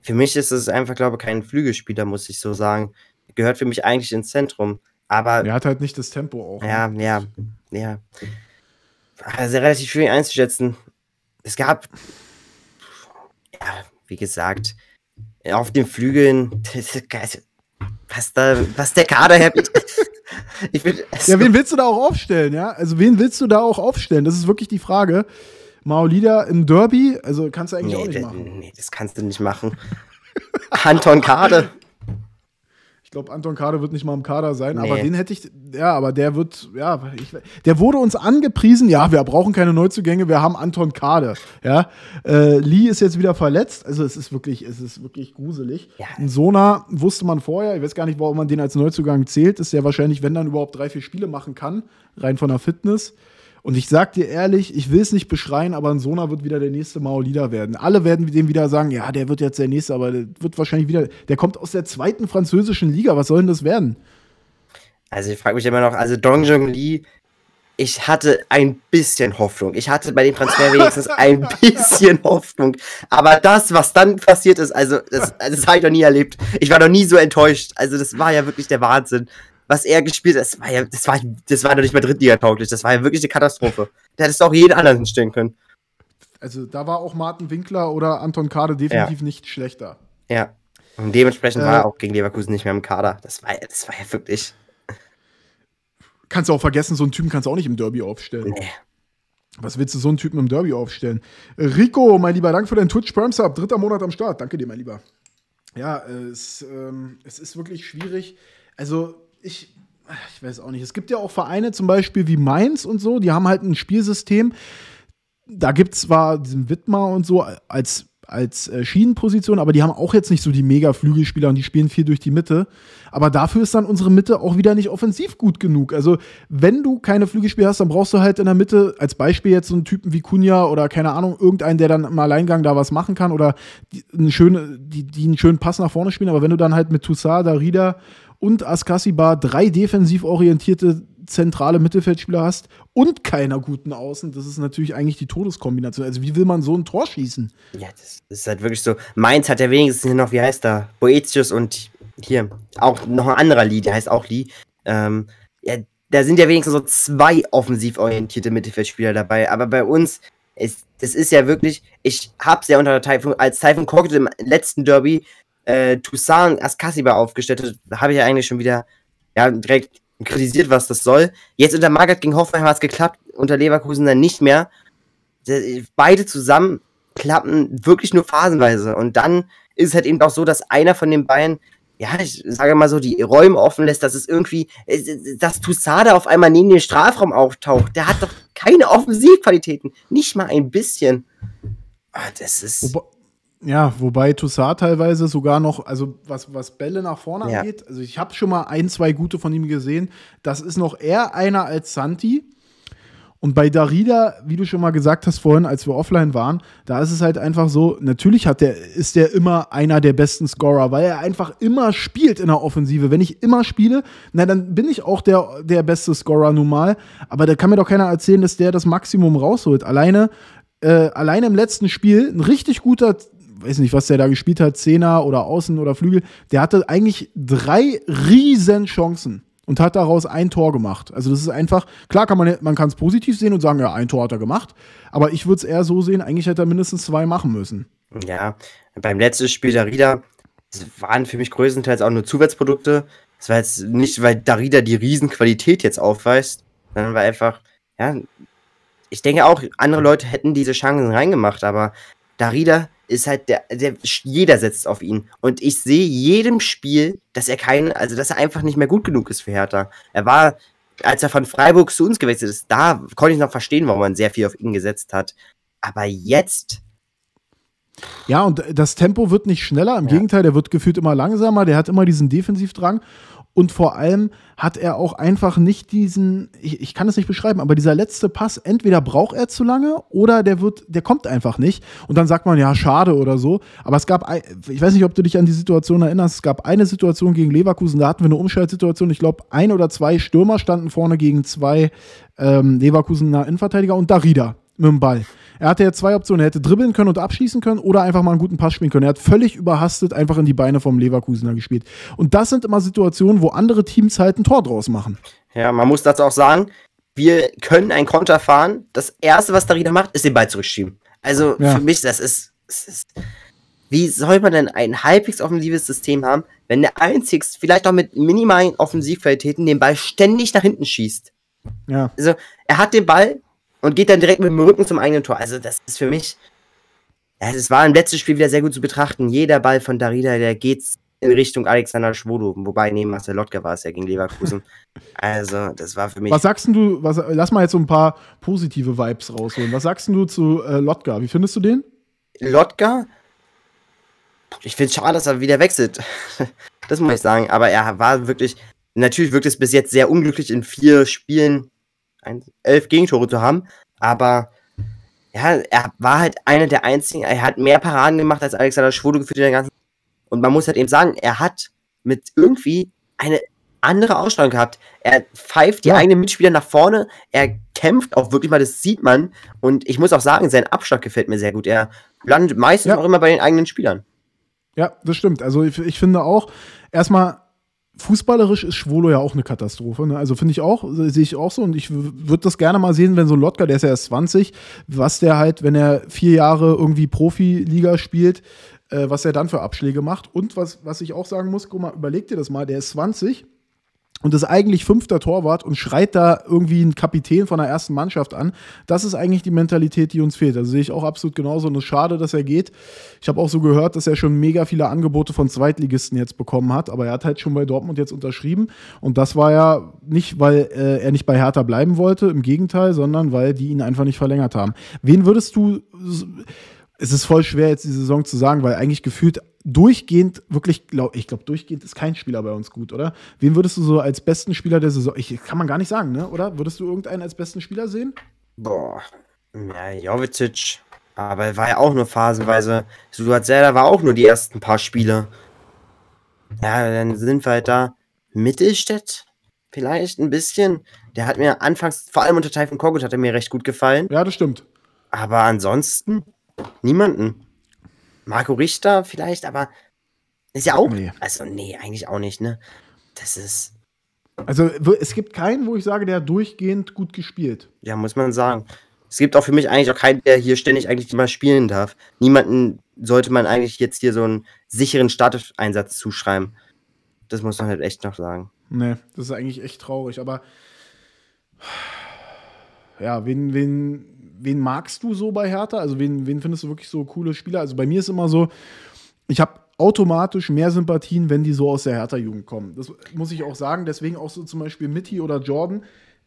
für mich ist es einfach, glaube ich, kein Flügelspieler, muss ich so sagen gehört für mich eigentlich ins Zentrum. Aber. Er hat halt nicht das Tempo auch. Ja, ne? ja, ja. Also relativ schwierig einzuschätzen. Es gab, ja, wie gesagt, auf den Flügeln, was, da, was der Kader hat. ich Also ja, wen willst du da auch aufstellen, ja? Also, wen willst du da auch aufstellen? Das ist wirklich die Frage. Maolida im Derby, also kannst du eigentlich nee, auch nicht machen. Nee, das kannst du nicht machen. Anton Kade. Ich glaube, Anton Kade wird nicht mal im Kader sein, nee. aber den hätte ich, ja, aber der wird, ja, ich, der wurde uns angepriesen, ja, wir brauchen keine Neuzugänge, wir haben Anton Kade, ja. Äh, Lee ist jetzt wieder verletzt, also es ist wirklich, es ist wirklich gruselig. Ja. Ein Sona wusste man vorher, ich weiß gar nicht, warum man den als Neuzugang zählt, ist ja wahrscheinlich, wenn dann überhaupt drei, vier Spiele machen kann, rein von der Fitness. Und ich sag dir ehrlich, ich will es nicht beschreien, aber ein Sona wird wieder der nächste Maolida werden. Alle werden dem wieder sagen, ja, der wird jetzt der nächste, aber der wird wahrscheinlich wieder, der kommt aus der zweiten französischen Liga, was soll denn das werden? Also ich frage mich immer noch, also Dong Jongli, ich hatte ein bisschen Hoffnung. Ich hatte bei dem Transfer wenigstens ein bisschen Hoffnung. Aber das, was dann passiert ist, also das, das habe ich noch nie erlebt. Ich war noch nie so enttäuscht. Also das war ja wirklich der Wahnsinn was er gespielt hat, das war ja, das war, das war doch nicht mal Drittliga-tauglich. Das war ja wirklich eine Katastrophe. Da hättest du auch jeden anderen hinstellen können. Also da war auch Martin Winkler oder Anton Kade definitiv ja. nicht schlechter. Ja. Und dementsprechend äh, war er auch gegen Leverkusen nicht mehr im Kader. Das war, das war ja wirklich. Kannst du auch vergessen, so einen Typen kannst du auch nicht im Derby aufstellen. Nee. Was willst du so einen Typen im Derby aufstellen? Äh, Rico, mein Lieber, danke für deinen Twitch Prime Sub. Dritter Monat am Start. Danke dir, mein Lieber. Ja, es, ähm, es ist wirklich schwierig. Also, ich, ich weiß auch nicht. Es gibt ja auch Vereine, zum Beispiel wie Mainz und so, die haben halt ein Spielsystem. Da gibt es zwar diesen Wittmer und so als, als äh, Schienenposition, aber die haben auch jetzt nicht so die mega Flügelspieler und die spielen viel durch die Mitte. Aber dafür ist dann unsere Mitte auch wieder nicht offensiv gut genug. Also, wenn du keine Flügelspieler hast, dann brauchst du halt in der Mitte als Beispiel jetzt so einen Typen wie Kunja oder keine Ahnung, irgendeinen, der dann im Alleingang da was machen kann oder die, eine schöne, die, die einen schönen Pass nach vorne spielen. Aber wenn du dann halt mit Toussaint, Darida und Askasiba drei defensiv orientierte zentrale Mittelfeldspieler hast und keiner guten Außen, das ist natürlich eigentlich die Todeskombination. Also wie will man so ein Tor schießen? Ja, das ist halt wirklich so. Mainz hat ja wenigstens noch, wie heißt er? Boetius und hier auch noch ein anderer Lee, der heißt auch Lee. Ähm, ja, da sind ja wenigstens so zwei offensiv orientierte Mittelfeldspieler dabei. Aber bei uns, ist, das ist ja wirklich, ich hab's ja unter der Typhoon, als Typhoon Korkut im letzten Derby äh, Toussaint Askasiba aufgestellt hat, habe ich ja eigentlich schon wieder ja, direkt kritisiert, was das soll. Jetzt unter Margaret gegen Hoffenheim hat es geklappt, unter Leverkusen dann nicht mehr. Äh, beide zusammen klappen wirklich nur phasenweise. Und dann ist es halt eben auch so, dass einer von den beiden, ja, ich sage mal so, die Räume offen lässt, dass es irgendwie, äh, dass Toussaint da auf einmal neben den Strafraum auftaucht. Der hat doch keine Offensivqualitäten. Nicht mal ein bisschen. Ah, das ist. Oba ja, wobei Toussaint teilweise sogar noch, also was, was Bälle nach vorne ja. angeht, also ich habe schon mal ein, zwei gute von ihm gesehen. Das ist noch eher einer als Santi. Und bei Darida, wie du schon mal gesagt hast vorhin, als wir offline waren, da ist es halt einfach so, natürlich hat der, ist der immer einer der besten Scorer, weil er einfach immer spielt in der Offensive. Wenn ich immer spiele, na dann bin ich auch der, der beste Scorer nun mal. Aber da kann mir doch keiner erzählen, dass der das Maximum rausholt. Alleine, äh, alleine im letzten Spiel ein richtig guter weiß nicht, was der da gespielt hat, Zehner oder Außen oder Flügel, der hatte eigentlich drei riesen Chancen und hat daraus ein Tor gemacht. Also das ist einfach, klar kann man, man kann es positiv sehen und sagen, ja, ein Tor hat er gemacht, aber ich würde es eher so sehen, eigentlich hätte er mindestens zwei machen müssen. Ja, beim letzten Spiel Darida waren für mich größtenteils auch nur Zuwärtsprodukte. Das war jetzt nicht, weil Darida die Riesenqualität jetzt aufweist, sondern weil einfach, ja, ich denke auch, andere Leute hätten diese Chancen reingemacht, aber Darida ist halt der, der jeder setzt auf ihn. Und ich sehe jedem Spiel, dass er keinen, also dass er einfach nicht mehr gut genug ist für Hertha. Er war, als er von Freiburg zu uns gewechselt ist, da konnte ich noch verstehen, warum man sehr viel auf ihn gesetzt hat. Aber jetzt. Ja, und das Tempo wird nicht schneller, im ja. Gegenteil, der wird gefühlt immer langsamer, der hat immer diesen Defensivdrang. Und vor allem hat er auch einfach nicht diesen, ich, ich, kann es nicht beschreiben, aber dieser letzte Pass, entweder braucht er zu lange oder der wird, der kommt einfach nicht. Und dann sagt man, ja, schade oder so. Aber es gab, ich weiß nicht, ob du dich an die Situation erinnerst, es gab eine Situation gegen Leverkusen, da hatten wir eine Umschaltsituation. Ich glaube, ein oder zwei Stürmer standen vorne gegen zwei ähm, Leverkusener Innenverteidiger und Darida mit dem Ball. Er hatte ja zwei Optionen. Er hätte dribbeln können und abschließen können oder einfach mal einen guten Pass spielen können. Er hat völlig überhastet einfach in die Beine vom Leverkusener gespielt. Und das sind immer Situationen, wo andere Teams halt ein Tor draus machen. Ja, man muss dazu auch sagen, wir können einen Konter fahren. Das Erste, was Darida macht, ist den Ball zurückschieben. Also ja. für mich, das ist, das ist, Wie soll man denn ein halbwegs offensives System haben, wenn der einzigst, vielleicht auch mit minimalen Offensivqualitäten, den Ball ständig nach hinten schießt? Ja. Also, er hat den Ball, und geht dann direkt mit dem Rücken zum eigenen Tor. Also, das ist für mich, ja, es war im letzten Spiel wieder sehr gut zu betrachten. Jeder Ball von Darida, der geht in Richtung Alexander Schwodo, wobei neben Marcel Lotka war es ja gegen Leverkusen. also, das war für mich. Was sagst du, was, lass mal jetzt so ein paar positive Vibes rausholen. Was sagst du zu äh, Lotka? Wie findest du den? Lotka? Ich finde es schade, dass er wieder wechselt. das muss ich sagen. Aber er war wirklich, natürlich wirkt es bis jetzt sehr unglücklich in vier Spielen eins, elf Gegentore zu haben. Aber ja, er war halt einer der einzigen, er hat mehr Paraden gemacht als Alexander Schwode geführt in der ganzen. Und man muss halt eben sagen, er hat mit irgendwie eine andere Ausstrahlung gehabt. Er pfeift die ja. eigenen Mitspieler nach vorne, er kämpft auch wirklich mal, das sieht man. Und ich muss auch sagen, sein Abschlag gefällt mir sehr gut. Er landet meistens ja. auch immer bei den eigenen Spielern. Ja, das stimmt. Also ich, ich finde auch, erstmal fußballerisch ist Schwolo ja auch eine Katastrophe. Ne? Also finde ich auch, sehe ich auch so. Und ich würde das gerne mal sehen, wenn so ein Lotka, der ist ja erst 20, was der halt, wenn er vier Jahre irgendwie Profiliga spielt, äh, was er dann für Abschläge macht. Und was, was ich auch sagen muss, guck mal, überleg dir das mal, der ist 20 und ist eigentlich fünfter Torwart und schreit da irgendwie einen Kapitän von der ersten Mannschaft an. Das ist eigentlich die Mentalität, die uns fehlt. Also sehe ich auch absolut genauso und es ist schade, dass er geht. Ich habe auch so gehört, dass er schon mega viele Angebote von Zweitligisten jetzt bekommen hat, aber er hat halt schon bei Dortmund jetzt unterschrieben und das war ja nicht, weil äh, er nicht bei Hertha bleiben wollte, im Gegenteil, sondern weil die ihn einfach nicht verlängert haben. Wen würdest du es ist voll schwer, jetzt die Saison zu sagen, weil eigentlich gefühlt durchgehend wirklich, glaub, ich glaube, durchgehend ist kein Spieler bei uns gut, oder? Wen würdest du so als besten Spieler der Saison? Ich, kann man gar nicht sagen, ne? Oder? Würdest du irgendeinen als besten Spieler sehen? Boah, ja, Jovetic. Aber er war ja auch nur phasenweise. Suat Serdar war auch nur die ersten paar Spiele. Ja, dann sind wir halt da. Mittelstädt? Vielleicht ein bisschen. Der hat mir anfangs, vor allem unter Teufel Korgut, hat er mir recht gut gefallen. Ja, das stimmt. Aber ansonsten niemanden. Marco Richter vielleicht, aber ist ja auch. Nee. Also, nee, eigentlich auch nicht, ne? Das ist. Also, es gibt keinen, wo ich sage, der durchgehend gut gespielt. Ja, muss man sagen. Es gibt auch für mich eigentlich auch keinen, der hier ständig eigentlich mal spielen darf. Niemanden sollte man eigentlich jetzt hier so einen sicheren Starteinsatz zuschreiben. Das muss man halt echt noch sagen. Nee, das ist eigentlich echt traurig, aber ja, wen, wen, wen magst du so bei Hertha? Also wen, wen findest du wirklich so coole Spieler? Also bei mir ist immer so, ich habe automatisch mehr Sympathien, wenn die so aus der Hertha-Jugend kommen. Das muss ich auch sagen. Deswegen auch so zum Beispiel Mitty oder Jordan,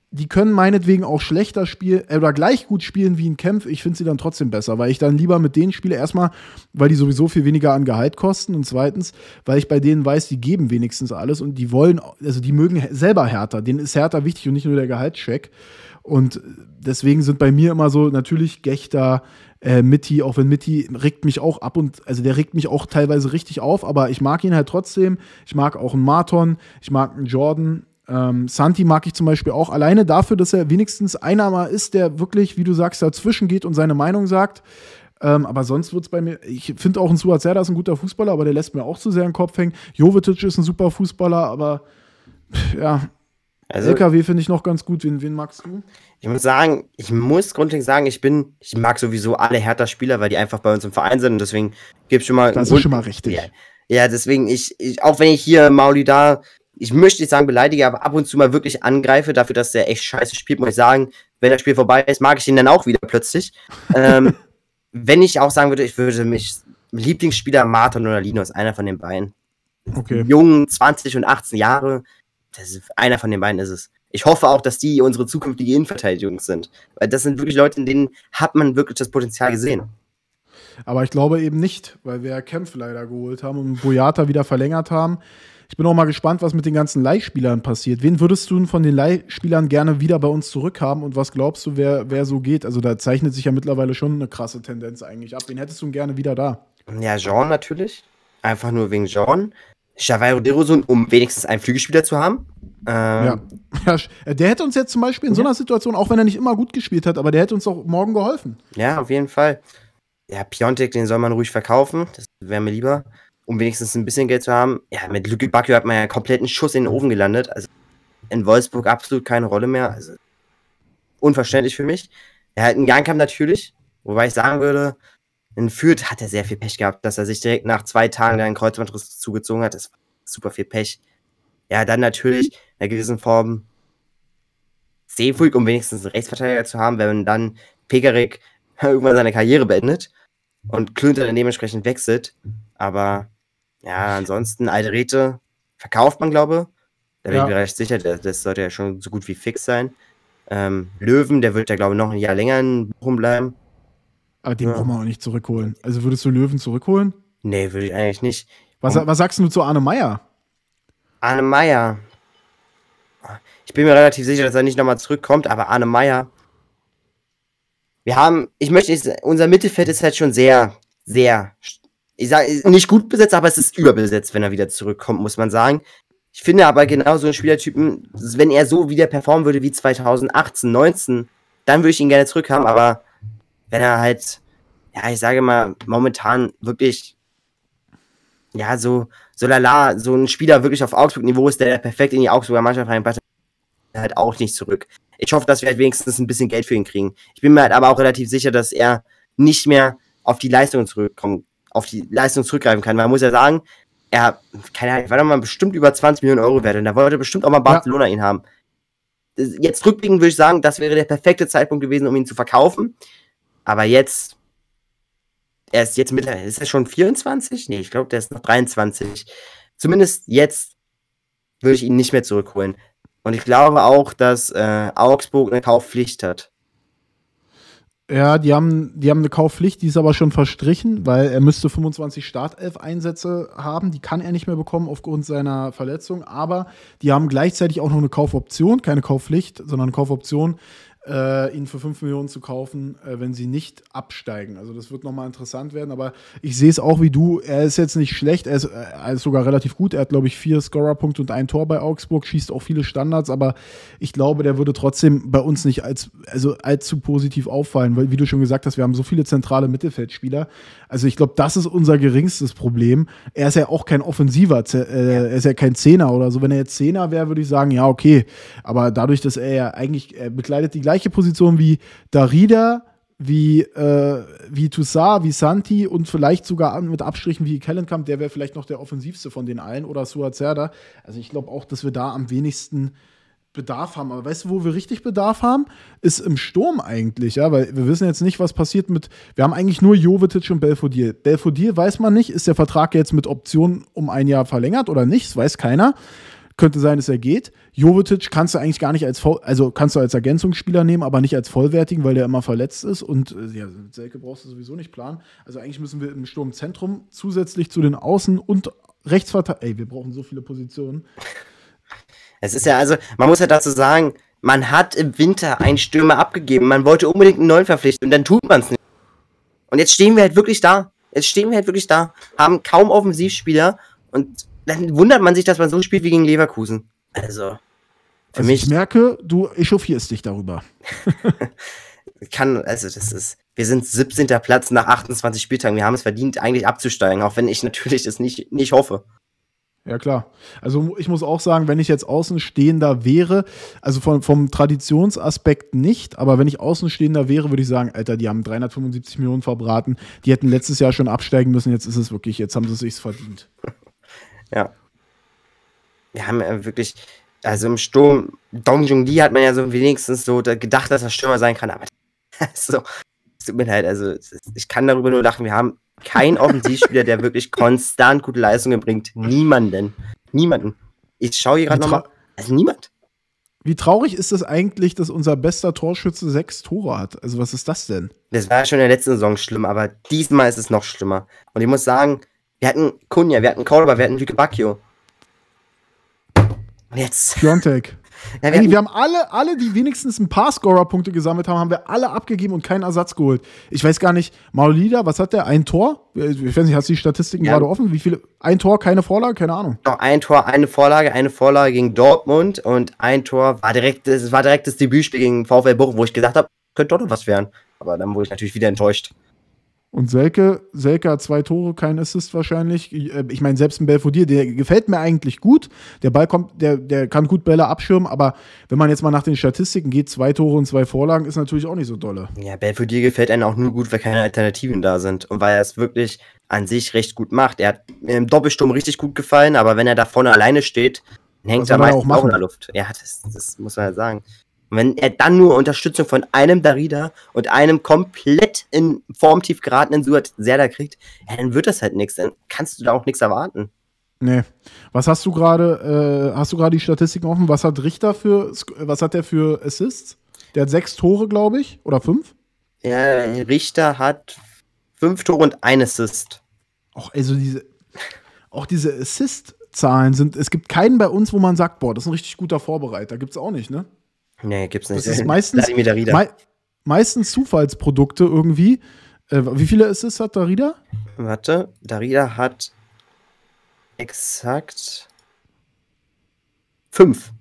die können meinetwegen auch schlechter spielen äh, oder gleich gut spielen wie ein Kämpf. Ich finde sie dann trotzdem besser, weil ich dann lieber mit denen spiele. Erstmal, weil die sowieso viel weniger an Gehalt kosten und zweitens, weil ich bei denen weiß, die geben wenigstens alles und die wollen, also die mögen selber Hertha. Denen ist Hertha wichtig und nicht nur der Gehaltscheck. Und deswegen sind bei mir immer so natürlich Gechter, äh, Mitty, auch wenn Mitty regt mich auch ab und also der regt mich auch teilweise richtig auf, aber ich mag ihn halt trotzdem. Ich mag auch einen Marton, ich mag einen Jordan. Ähm, Santi mag ich zum Beispiel auch alleine dafür, dass er wenigstens einer mal ist, der wirklich, wie du sagst, dazwischen geht und seine Meinung sagt. Ähm, aber sonst wird es bei mir, ich finde auch ein Suat Serdar ist ein guter Fußballer, aber der lässt mir auch zu sehr den Kopf hängen. Jovetic ist ein super Fußballer, aber ja, also, LKW finde ich noch ganz gut. Wen, wen magst du? Ich muss sagen, ich muss grundlegend sagen, ich bin, ich mag sowieso alle Hertha-Spieler, weil die einfach bei uns im Verein sind und deswegen gibt es schon mal. Das ist schon mal richtig. Ja, ja deswegen, ich, ich, auch wenn ich hier Mauli da, ich möchte nicht sagen beleidige, aber ab und zu mal wirklich angreife, dafür, dass der echt scheiße spielt, muss ich sagen, wenn das Spiel vorbei ist, mag ich ihn dann auch wieder plötzlich. ähm, wenn ich auch sagen würde, ich würde mich Lieblingsspieler Martin oder Linus, einer von den beiden. Okay. Jungen, 20 und 18 Jahre, ist, einer von den beiden ist es. Ich hoffe auch, dass die unsere zukünftige Innenverteidigung sind. Weil das sind wirklich Leute, in denen hat man wirklich das Potenzial gesehen. Aber ich glaube eben nicht, weil wir Kempf leider geholt haben und Boyata wieder verlängert haben. Ich bin auch mal gespannt, was mit den ganzen Leihspielern passiert. Wen würdest du denn von den Leihspielern gerne wieder bei uns zurückhaben und was glaubst du, wer, wer so geht? Also da zeichnet sich ja mittlerweile schon eine krasse Tendenz eigentlich ab. Wen hättest du denn gerne wieder da? Ja, Jean natürlich. Einfach nur wegen Jean. Javairo Derosun, um wenigstens einen Flügelspieler zu haben. Ähm, ja. ja. Äh, der hätte uns jetzt zum Beispiel in so mhm. einer Situation, auch wenn er nicht immer gut gespielt hat, aber der hätte uns auch morgen geholfen. Ja, auf jeden Fall. Ja, Piontek, den soll man ruhig verkaufen, das wäre mir lieber, um wenigstens ein bisschen Geld zu haben. Ja, mit Lucky Bacchio hat man ja einen kompletten Schuss in den Ofen gelandet. Also in Wolfsburg absolut keine Rolle mehr. Also unverständlich für mich. Er hat einen Gangkampf natürlich, wobei ich sagen würde, in Fürth hat er sehr viel Pech gehabt, dass er sich direkt nach zwei Tagen einen Kreuzbandriss zugezogen hat. Das war super viel Pech. Ja, dann natürlich in einer gewissen Form Seefuig, um wenigstens einen Rechtsverteidiger zu haben, wenn dann Pekarik irgendwann seine Karriere beendet und Klünter dann dementsprechend wechselt. Aber ja, ansonsten Alderete verkauft man, glaube ich. Da bin ja. ich mir recht sicher, das, das, sollte ja schon so gut wie fix sein. Ähm, Löwen, der wird ja, glaube ich, noch ein Jahr länger in Bochum bleiben. Aber den ja. brauchen wir auch nicht zurückholen. Also würdest du Löwen zurückholen? Nee, würde ich eigentlich nicht. Was, was sagst du zu Arne Meier? Arne Meier. Ich bin mir relativ sicher, dass er nicht nochmal zurückkommt, aber Arne Meier. Wir haben, ich möchte unser Mittelfeld ist halt schon sehr, sehr, ich sage, nicht gut besetzt, aber es ist überbesetzt, wenn er wieder zurückkommt, muss man sagen. Ich finde aber genau so einen Spielertypen, wenn er so wieder performen würde wie 2018, 19, dann würde ich ihn gerne zurückhaben, aber wenn er halt, ja, ich sage mal, momentan wirklich, ja, so, so lala, so ein Spieler wirklich auf Augsburg-Niveau ist, der perfekt in die Augsburger Mannschaft reinpasst, halt auch nicht zurück. Ich hoffe, dass wir halt wenigstens ein bisschen Geld für ihn kriegen. Ich bin mir halt aber auch relativ sicher, dass er nicht mehr auf die Leistung zurückkommen, auf die Leistung zurückgreifen kann. Man muss ja sagen, er, keine Ahnung, war doch mal bestimmt über 20 Millionen Euro wert und da wollte bestimmt auch mal Barcelona ja. ihn haben. Jetzt rückblickend würde ich sagen, das wäre der perfekte Zeitpunkt gewesen, um ihn zu verkaufen. Aber jetzt, er ist jetzt mittlerweile, ist er schon 24? Nee, ich glaube, der ist noch 23. Zumindest jetzt würde ich ihn nicht mehr zurückholen. Und ich glaube auch, dass äh, Augsburg eine Kaufpflicht hat. Ja, die haben, die haben eine Kaufpflicht, die ist aber schon verstrichen, weil er müsste 25 Startelf-Einsätze haben. Die kann er nicht mehr bekommen aufgrund seiner Verletzung. Aber die haben gleichzeitig auch noch eine Kaufoption, keine Kaufpflicht, sondern eine Kaufoption, äh, ihn für 5 Millionen zu kaufen, äh, wenn sie nicht absteigen. Also das wird nochmal interessant werden, aber ich sehe es auch wie du. Er ist jetzt nicht schlecht, er ist, äh, er ist sogar relativ gut. Er hat, glaube ich, vier Scorerpunkte und ein Tor bei Augsburg, schießt auch viele Standards, aber ich glaube, der würde trotzdem bei uns nicht als, also allzu positiv auffallen, weil, wie du schon gesagt hast, wir haben so viele zentrale Mittelfeldspieler. Also ich glaube, das ist unser geringstes Problem. Er ist ja auch kein Offensiver, äh, er ist ja kein Zehner oder so. Wenn er jetzt Zehner wäre, würde ich sagen, ja, okay. Aber dadurch, dass er ja eigentlich, er bekleidet die gleiche gleiche Position wie Darida, wie, äh, wie Toussaint, wie Santi und vielleicht sogar mit Abstrichen wie Kellenkamp, der wäre vielleicht noch der offensivste von den allen oder Suat Serda. Also ich glaube auch, dass wir da am wenigsten Bedarf haben. Aber weißt du, wo wir richtig Bedarf haben? Ist im Sturm eigentlich, ja, weil wir wissen jetzt nicht, was passiert mit. Wir haben eigentlich nur Jovetic und Belfodil. Belfodil weiß man nicht, ist der Vertrag jetzt mit Option um ein Jahr verlängert oder nicht, das weiß keiner. Könnte sein, dass er geht. Jovetic kannst du eigentlich gar nicht als, Voll also kannst du als Ergänzungsspieler nehmen, aber nicht als Vollwertigen, weil der immer verletzt ist. Und äh, ja, Selke brauchst du sowieso nicht planen. Also eigentlich müssen wir im Sturmzentrum zusätzlich zu den Außen und Rechtsverteidiger. Ey, wir brauchen so viele Positionen. Es ist ja also, man muss ja dazu sagen, man hat im Winter einen Stürmer abgegeben. Man wollte unbedingt einen neuen verpflichten und dann tut man es nicht. Und jetzt stehen wir halt wirklich da. Jetzt stehen wir halt wirklich da, haben kaum Offensivspieler und dann wundert man sich, dass man so spielt wie gegen Leverkusen. Also, für also mich. Ich merke, du echauffierst dich darüber. kann, also das ist, wir sind 17. Platz nach 28 Spieltagen. Wir haben es verdient, eigentlich abzusteigen, auch wenn ich natürlich das nicht, nicht hoffe. Ja, klar. Also ich muss auch sagen, wenn ich jetzt Außenstehender wäre, also vom, vom Traditionsaspekt nicht, aber wenn ich Außenstehender wäre, würde ich sagen, Alter, die haben 375 Millionen verbraten, die hätten letztes Jahr schon absteigen müssen, jetzt ist es wirklich, jetzt haben sie es sich verdient. Ja. Wir haben ja wirklich, also im Sturm, Dong Jungli hat man ja so wenigstens so gedacht, dass er Stürmer sein kann, aber so, es tut mir leid, also ich kann darüber nur lachen. Wir haben keinen Offensivspieler, der wirklich konstant gute Leistungen bringt. Niemanden. Niemanden. Ich schaue hier gerade nochmal. Also niemand. Wie traurig ist es eigentlich, dass unser bester Torschütze sechs Tore hat? Also, was ist das denn? Das war ja schon in der letzten Saison schlimm, aber diesmal ist es noch schlimmer. Und ich muss sagen, wir hatten Kunja, wir hatten Korba, wir hatten Luke Bacchio. Und jetzt. Piontek. Ja, wir, wir, haben alle, alle, die wenigstens ein paar Scorer-Punkte gesammelt haben, haben wir alle abgegeben und keinen Ersatz geholt. Ich weiß gar nicht, Maulida, was hat der? Ein Tor? Ich weiß nicht, hast du die Statistiken ja. gerade offen? Wie viele? Ein Tor, keine Vorlage? Keine Ahnung. Doch, ein Tor, eine Vorlage, eine Vorlage gegen Dortmund und ein Tor war direkt, es war direkt das Debütspiel gegen VfL Bochum, wo ich gedacht habe, könnte doch noch was werden. Aber dann wurde ich natürlich wieder enttäuscht. Und Selke, Selke hat zwei Tore, kein Assist wahrscheinlich. Äh, ich meine, selbst ein Belfodil, der gefällt mir eigentlich gut. Der Ball kommt, der, der kann gut Bälle abschirmen, aber wenn man jetzt mal nach den Statistiken geht, zwei Tore und zwei Vorlagen ist natürlich auch nicht so dolle. Ja, Belfodil gefällt einem auch nur gut, weil keine Alternativen da sind und weil er es wirklich an sich recht gut macht. Er hat mir im Doppelsturm richtig gut gefallen, aber wenn er da vorne alleine steht, hängt er meistens auch, auch in der Luft. Ja, das, das muss man ja sagen. Und wenn er dann nur Unterstützung von einem Darida und einem komplett in Form tief geratenen Suat Serda kriegt, ja, dann wird das halt nichts. Dann kannst du da auch nichts erwarten. Nee. Was hast du gerade, äh, hast du gerade die Statistiken offen? Was hat Richter für, was hat der für Assists? Der hat sechs Tore, glaube ich, oder fünf? Ja, Richter hat fünf Tore und ein Assist. Auch, also diese, auch diese Assist-Zahlen sind, es gibt keinen bei uns, wo man sagt, boah, das ist ein richtig guter Vorbereiter. Gibt es auch nicht, ne? Nee, gibt's nicht. Das ist meistens, me meistens Zufallsprodukte irgendwie. Äh, wie viele ist es, hat Darida? Warte, Darida hat exakt fünf.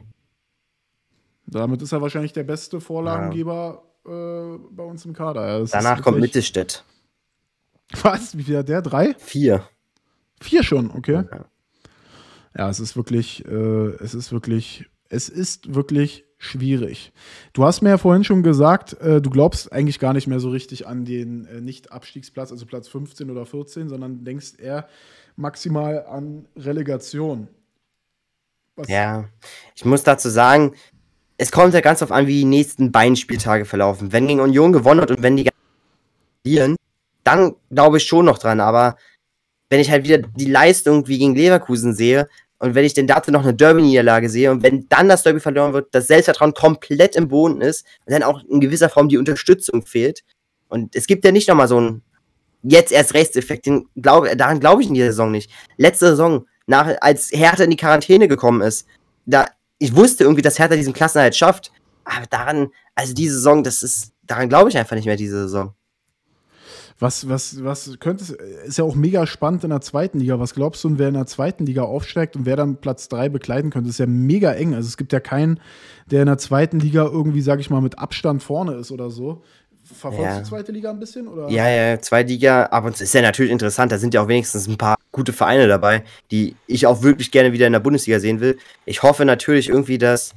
Damit ist er wahrscheinlich der beste Vorlagengeber ja. äh, bei uns im Kader. Das Danach kommt Mittelstädt. Was? Wie viel hat der? Drei? Vier. Vier schon, okay. Ja, ja es ist wirklich, äh, es ist wirklich es ist wirklich schwierig. Du hast mir ja vorhin schon gesagt, äh, du glaubst eigentlich gar nicht mehr so richtig an den äh, Nicht-Abstiegsplatz, also Platz 15 oder 14, sondern denkst eher maximal an Relegation. Was? Ja, ich muss dazu sagen, es kommt ja ganz darauf an, wie die nächsten beiden Spieltage verlaufen. Wenn gegen Union gewonnen wird und wenn die verlieren, dann glaube ich schon noch dran. Aber wenn ich halt wieder die Leistung wie gegen Leverkusen sehe, und wenn ich denn dazu noch eine Derby-Niederlage sehe und wenn dann das Derby verloren wird, das Selbstvertrauen komplett im Boden ist und dann auch in gewisser Form die Unterstützung fehlt. Und es gibt ja nicht nochmal so einen jetzt erst Rechtseffekt, glaub, daran glaube ich in dieser Saison nicht. Letzte Saison, nach, als Hertha in die Quarantäne gekommen ist, da, ich wusste irgendwie, dass Hertha diesen Klassenerhalt schafft. Aber daran, also diese Saison, das ist, daran glaube ich einfach nicht mehr diese Saison. Was, was, was könnte, ist ja auch mega spannend in der zweiten Liga. Was glaubst du, wer in der zweiten Liga aufsteigt und wer dann Platz 3 bekleiden könnte? ist ja mega eng. Also es gibt ja keinen, der in der zweiten Liga irgendwie, sag ich mal, mit Abstand vorne ist oder so. Verfolgst ja. du zweite Liga ein bisschen? Oder? Ja, ja, zweite Liga, aber es ist ja natürlich interessant, da sind ja auch wenigstens ein paar gute Vereine dabei, die ich auch wirklich gerne wieder in der Bundesliga sehen will. Ich hoffe natürlich irgendwie, dass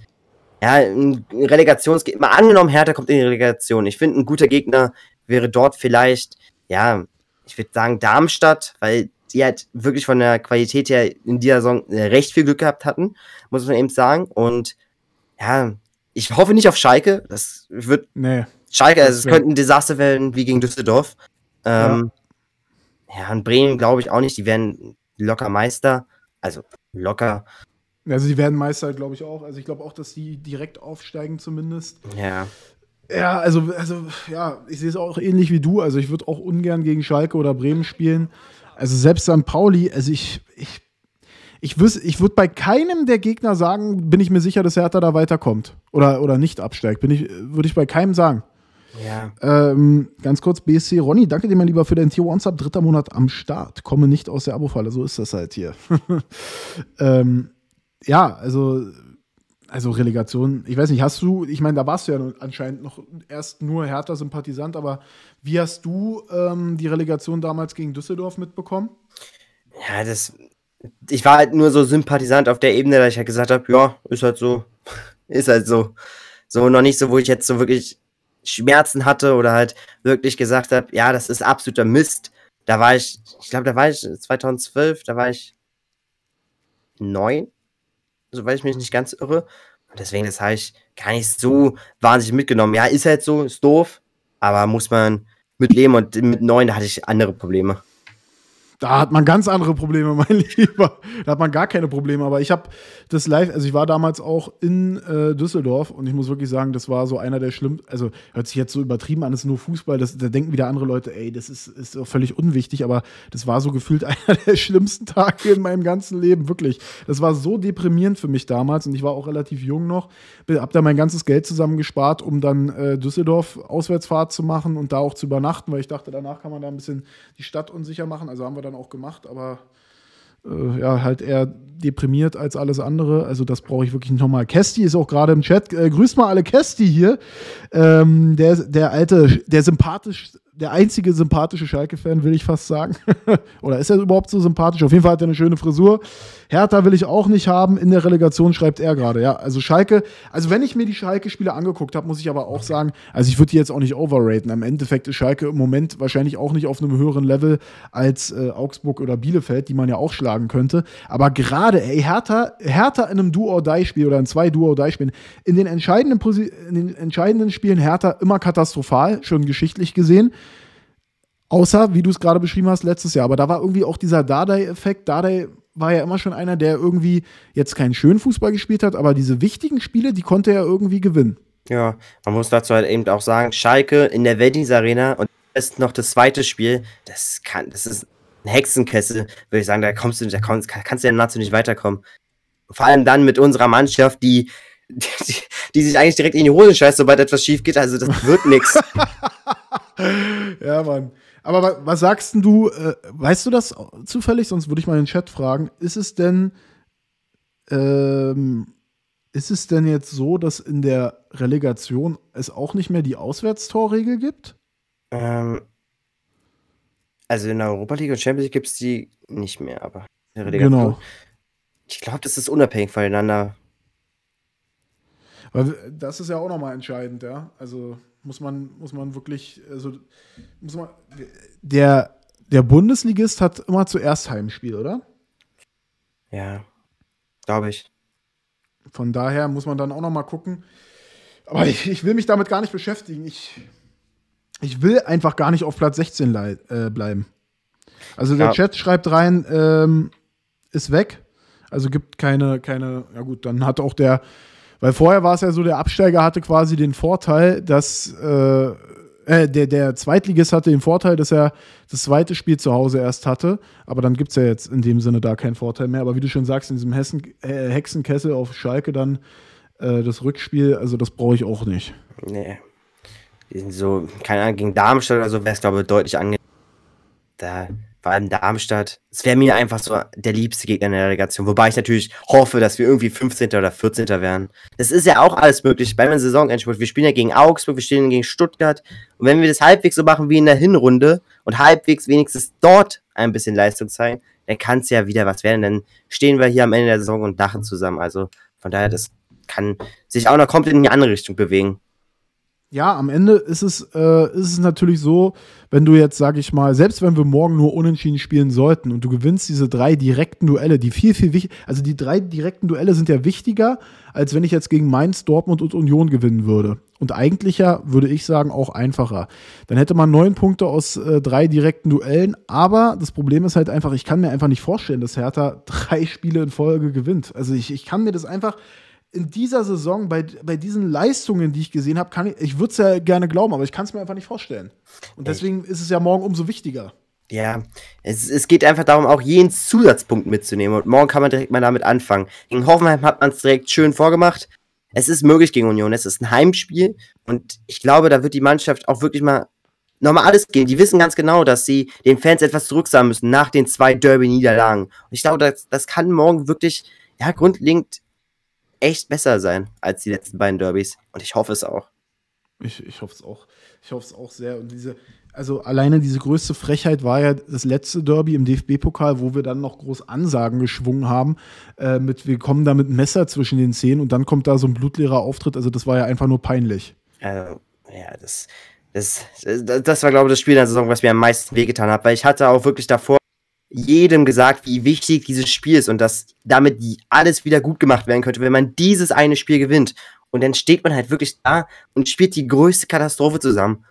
ja, ein Relegationsgegner, mal angenommen Hertha kommt in die Relegation. Ich finde ein guter Gegner wäre dort vielleicht, ja, ich würde sagen Darmstadt, weil die halt wirklich von der Qualität her in dieser Saison äh, recht viel Glück gehabt hatten, muss man eben sagen. Und ja, ich hoffe nicht auf Schalke. Das wird nee, Schalke, also es nee. könnte ein Desaster werden wie gegen Düsseldorf. Ähm, ja. ja, und Bremen glaube ich auch nicht. Die werden locker Meister. Also locker. Also die werden Meister, glaube ich, auch. Also ich glaube auch, dass sie direkt aufsteigen zumindest. Ja. Ja, also, also ja, ich sehe es auch ähnlich wie du. Also ich würde auch ungern gegen Schalke oder Bremen spielen. Also selbst St. Pauli, also ich, ich, ich, ich würde bei keinem der Gegner sagen, bin ich mir sicher, dass Hertha da weiterkommt oder, oder nicht absteigt. ich, würde ich bei keinem sagen. Ja. Ähm, ganz kurz, BSC Ronny, danke dir mein Lieber für dein Tier One Sub, dritter Monat am Start. Komme nicht aus der Abo-Falle, so ist das halt hier. ähm, ja, also also Relegation, ich weiß nicht, hast du, ich meine, da warst du ja anscheinend noch erst nur härter sympathisant aber wie hast du ähm, die Relegation damals gegen Düsseldorf mitbekommen? Ja, das, ich war halt nur so Sympathisant auf der Ebene, dass ich halt gesagt habe, ja, ist halt so, ist halt so. So noch nicht so, wo ich jetzt so wirklich Schmerzen hatte oder halt wirklich gesagt habe, ja, das ist absoluter Mist. Da war ich, ich glaube, da war ich 2012, äh, da war ich neun soweit ich mich nicht ganz irre. Und deswegen, das habe ich gar nicht so wahnsinnig mitgenommen. Ja, ist halt so, ist doof, aber muss man mit leben und mit neun hatte ich andere Probleme. Da hat man ganz andere Probleme, mein Lieber. Da hat man gar keine Probleme. Aber ich habe das live, also ich war damals auch in äh, Düsseldorf und ich muss wirklich sagen, das war so einer der schlimmsten. Also hört sich jetzt so übertrieben an, es ist nur Fußball. Das, da denken wieder andere Leute, ey, das ist, ist völlig unwichtig. Aber das war so gefühlt einer der schlimmsten Tage in meinem ganzen Leben. Wirklich. Das war so deprimierend für mich damals und ich war auch relativ jung noch. Hab da mein ganzes Geld zusammengespart, um dann äh, Düsseldorf Auswärtsfahrt zu machen und da auch zu übernachten, weil ich dachte, danach kann man da ein bisschen die Stadt unsicher machen. Also haben wir dann auch gemacht, aber äh, ja, halt eher deprimiert als alles andere. Also das brauche ich wirklich nicht nochmal. Kesti ist auch gerade im Chat. Äh, grüßt mal alle Kesti hier. Ähm, der, der alte, der sympathisch, der einzige sympathische Schalke-Fan, will ich fast sagen. Oder ist er überhaupt so sympathisch? Auf jeden Fall hat er eine schöne Frisur. Hertha will ich auch nicht haben. In der Relegation schreibt er gerade. Ja, also Schalke, also wenn ich mir die Schalke-Spiele angeguckt habe, muss ich aber auch sagen, also ich würde die jetzt auch nicht overraten. Im Endeffekt ist Schalke im Moment wahrscheinlich auch nicht auf einem höheren Level als äh, Augsburg oder Bielefeld, die man ja auch schlagen könnte. Aber gerade, ey, Hertha, Hertha in einem duo or die spiel oder in zwei duo or die spielen in den entscheidenden, Posi in den entscheidenden Spielen Hertha immer katastrophal, schon geschichtlich gesehen. Außer, wie du es gerade beschrieben hast, letztes Jahr. Aber da war irgendwie auch dieser Dardai-Effekt. Dardai war ja immer schon einer, der irgendwie jetzt keinen schönen Fußball gespielt hat, aber diese wichtigen Spiele, die konnte er irgendwie gewinnen. Ja, man muss dazu halt eben auch sagen, Schalke in der Weddings Arena und ist noch das zweite Spiel, das kann, das ist ein Hexenkessel, würde ich sagen, da kommst du, da kommst, kannst du ja nahezu nicht weiterkommen. Vor allem dann mit unserer Mannschaft, die, die, die sich eigentlich direkt in die Hose scheißt, sobald etwas schief geht, also das wird nichts. Ja, Mann. Aber was sagst denn du, äh, weißt du das zufällig, sonst würde ich mal den Chat fragen, ist es denn, ähm, ist es denn jetzt so, dass in der Relegation es auch nicht mehr die Auswärtstorregel gibt? Ähm, also in der Europa League und Champions League gibt es die nicht mehr, aber in der Relegation. Genau. Ich glaube, das ist unabhängig voneinander. das ist ja auch nochmal entscheidend, ja. Also muss man, muss man wirklich, also muss man. Der, der Bundesligist hat immer zuerst Heimspiel, oder? Ja, glaube ich. Von daher muss man dann auch noch mal gucken. Aber ich, ich will mich damit gar nicht beschäftigen. Ich, ich will einfach gar nicht auf Platz 16 äh, bleiben. Also der ja. Chat schreibt rein, ähm, ist weg. Also gibt keine, keine, ja gut, dann hat auch der, weil vorher war es ja so, der Absteiger hatte quasi den Vorteil, dass äh, äh, der, der Zweitligist hatte den Vorteil, dass er das zweite Spiel zu Hause erst hatte. Aber dann gibt es ja jetzt in dem Sinne da keinen Vorteil mehr. Aber wie du schon sagst, in diesem Hessen, äh, Hexenkessel auf Schalke dann äh, das Rückspiel, also das brauche ich auch nicht. Nee. Die sind so, keine Ahnung, gegen Darmstadt oder so wäre es, glaube ich, deutlich angenehm. Da vor allem Darmstadt. Es wäre mir einfach so der liebste Gegner in der Relegation. Wobei ich natürlich hoffe, dass wir irgendwie 15. oder 14. werden. Das ist ja auch alles möglich beim Saisonendspurt. Wir spielen ja gegen Augsburg, wir spielen gegen Stuttgart. Und wenn wir das halbwegs so machen wie in der Hinrunde und halbwegs wenigstens dort ein bisschen Leistung zeigen, dann kann es ja wieder was werden. Dann stehen wir hier am Ende der Saison und lachen zusammen. Also von daher, das kann sich auch noch komplett in die andere Richtung bewegen ja, am Ende ist es, äh, ist es natürlich so, wenn du jetzt, sag ich mal, selbst wenn wir morgen nur unentschieden spielen sollten und du gewinnst diese drei direkten Duelle, die viel, viel wichtiger, also die drei direkten Duelle sind ja wichtiger, als wenn ich jetzt gegen Mainz, Dortmund und Union gewinnen würde. Und eigentlicher, würde ich sagen, auch einfacher. Dann hätte man neun Punkte aus äh, drei direkten Duellen, aber das Problem ist halt einfach, ich kann mir einfach nicht vorstellen, dass Hertha drei Spiele in Folge gewinnt. Also ich, ich kann mir das einfach, in dieser Saison, bei, bei diesen Leistungen, die ich gesehen habe, kann ich, ich würde es ja gerne glauben, aber ich kann es mir einfach nicht vorstellen. Und deswegen ist es ja morgen umso wichtiger. Ja, es, es geht einfach darum, auch jeden Zusatzpunkt mitzunehmen. Und morgen kann man direkt mal damit anfangen. Gegen Hoffenheim hat man es direkt schön vorgemacht. Es ist möglich gegen Union. Es ist ein Heimspiel. Und ich glaube, da wird die Mannschaft auch wirklich mal nochmal alles geben. Die wissen ganz genau, dass sie den Fans etwas zurücksagen müssen nach den zwei Derby-Niederlagen. Und ich glaube, das, das kann morgen wirklich ja, grundlegend echt besser sein als die letzten beiden Derbys. Und ich hoffe es auch. Ich, ich hoffe es auch. Ich hoffe es auch sehr. Und diese, also alleine diese größte Frechheit war ja das letzte Derby im DFB-Pokal, wo wir dann noch groß Ansagen geschwungen haben. Äh, mit, wir kommen da mit Messer zwischen den Zähnen und dann kommt da so ein blutleerer Auftritt. Also das war ja einfach nur peinlich. Also, ja, das, das, das, das war, glaube ich, das Spiel der Saison, was mir am meisten wehgetan hat, weil ich hatte auch wirklich davor jedem gesagt, wie wichtig dieses Spiel ist und dass damit alles wieder gut gemacht werden könnte, wenn man dieses eine Spiel gewinnt. Und dann steht man halt wirklich da und spielt die größte Katastrophe zusammen.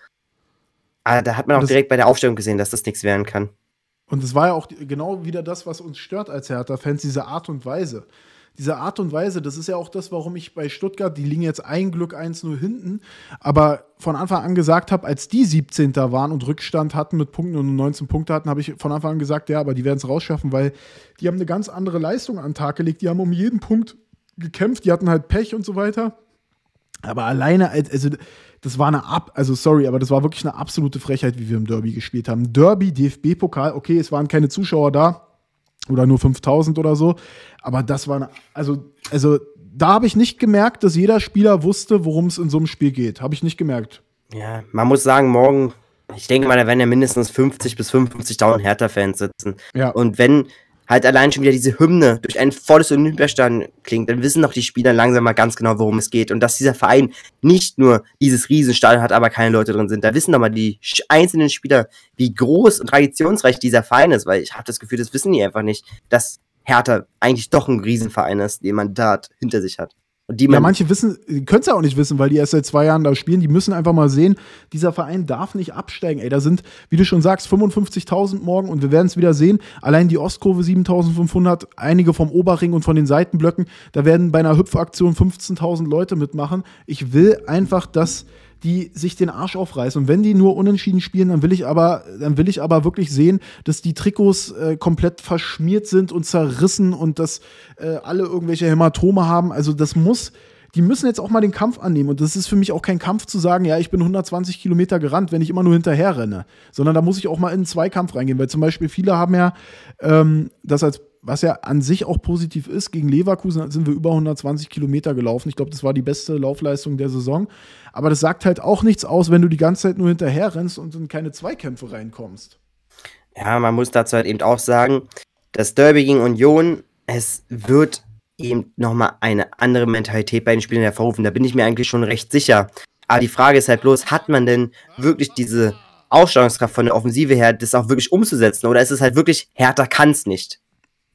Aber ah, da hat man auch das direkt bei der Aufstellung gesehen, dass das nichts werden kann. Und es war ja auch genau wieder das, was uns stört als Hertha-Fans, diese Art und Weise diese Art und Weise, das ist ja auch das, warum ich bei Stuttgart, die liegen jetzt ein Glück 1-0 hinten, aber von Anfang an gesagt habe, als die 17. waren und Rückstand hatten mit Punkten und 19 Punkte hatten, habe ich von Anfang an gesagt, ja, aber die werden es rausschaffen, weil die haben eine ganz andere Leistung an den Tag gelegt, die haben um jeden Punkt gekämpft, die hatten halt Pech und so weiter. Aber alleine, also das war eine ab, also sorry, aber das war wirklich eine absolute Frechheit, wie wir im Derby gespielt haben. Derby, DFB-Pokal, okay, es waren keine Zuschauer da, oder nur 5000 oder so. Aber das war, eine, also, also da habe ich nicht gemerkt, dass jeder Spieler wusste, worum es in so einem Spiel geht. Habe ich nicht gemerkt. Ja, man muss sagen, morgen, ich denke mal, da werden ja mindestens 50 bis 55.000 Hertha-Fans sitzen. Ja. Und wenn halt allein schon wieder diese Hymne durch ein volles Olympiastadion klingt, dann wissen doch die Spieler langsam mal ganz genau, worum es geht. Und dass dieser Verein nicht nur dieses Riesenstadion hat, aber keine Leute drin sind. Da wissen doch mal die einzelnen Spieler, wie groß und traditionsreich dieser Verein ist, weil ich habe das Gefühl, das wissen die einfach nicht, dass Hertha eigentlich doch ein Riesenverein ist, den man da hinter sich hat. Die man ja, manche wissen, können es ja auch nicht wissen, weil die erst seit zwei Jahren da spielen. Die müssen einfach mal sehen, dieser Verein darf nicht absteigen. Ey, da sind, wie du schon sagst, 55.000 morgen und wir werden es wieder sehen. Allein die Ostkurve 7.500, einige vom Oberring und von den Seitenblöcken, da werden bei einer Hüpfaktion 15.000 Leute mitmachen. Ich will einfach, dass die sich den Arsch aufreißen. Und wenn die nur unentschieden spielen, dann will ich aber, dann will ich aber wirklich sehen, dass die Trikots äh, komplett verschmiert sind und zerrissen und dass äh, alle irgendwelche Hämatome haben. Also das muss, die müssen jetzt auch mal den Kampf annehmen. Und das ist für mich auch kein Kampf zu sagen, ja, ich bin 120 Kilometer gerannt, wenn ich immer nur hinterher renne. Sondern da muss ich auch mal in einen Zweikampf reingehen, weil zum Beispiel viele haben ja ähm, das als was ja an sich auch positiv ist, gegen Leverkusen sind wir über 120 Kilometer gelaufen. Ich glaube, das war die beste Laufleistung der Saison. Aber das sagt halt auch nichts aus, wenn du die ganze Zeit nur hinterher rennst und in keine Zweikämpfe reinkommst. Ja, man muss dazu halt eben auch sagen, das Derby gegen Union, es wird eben nochmal eine andere Mentalität bei den Spielern hervorrufen. Da bin ich mir eigentlich schon recht sicher. Aber die Frage ist halt bloß, hat man denn wirklich diese Ausstrahlungskraft von der Offensive her, das auch wirklich umzusetzen? Oder ist es halt wirklich, härter kann es nicht?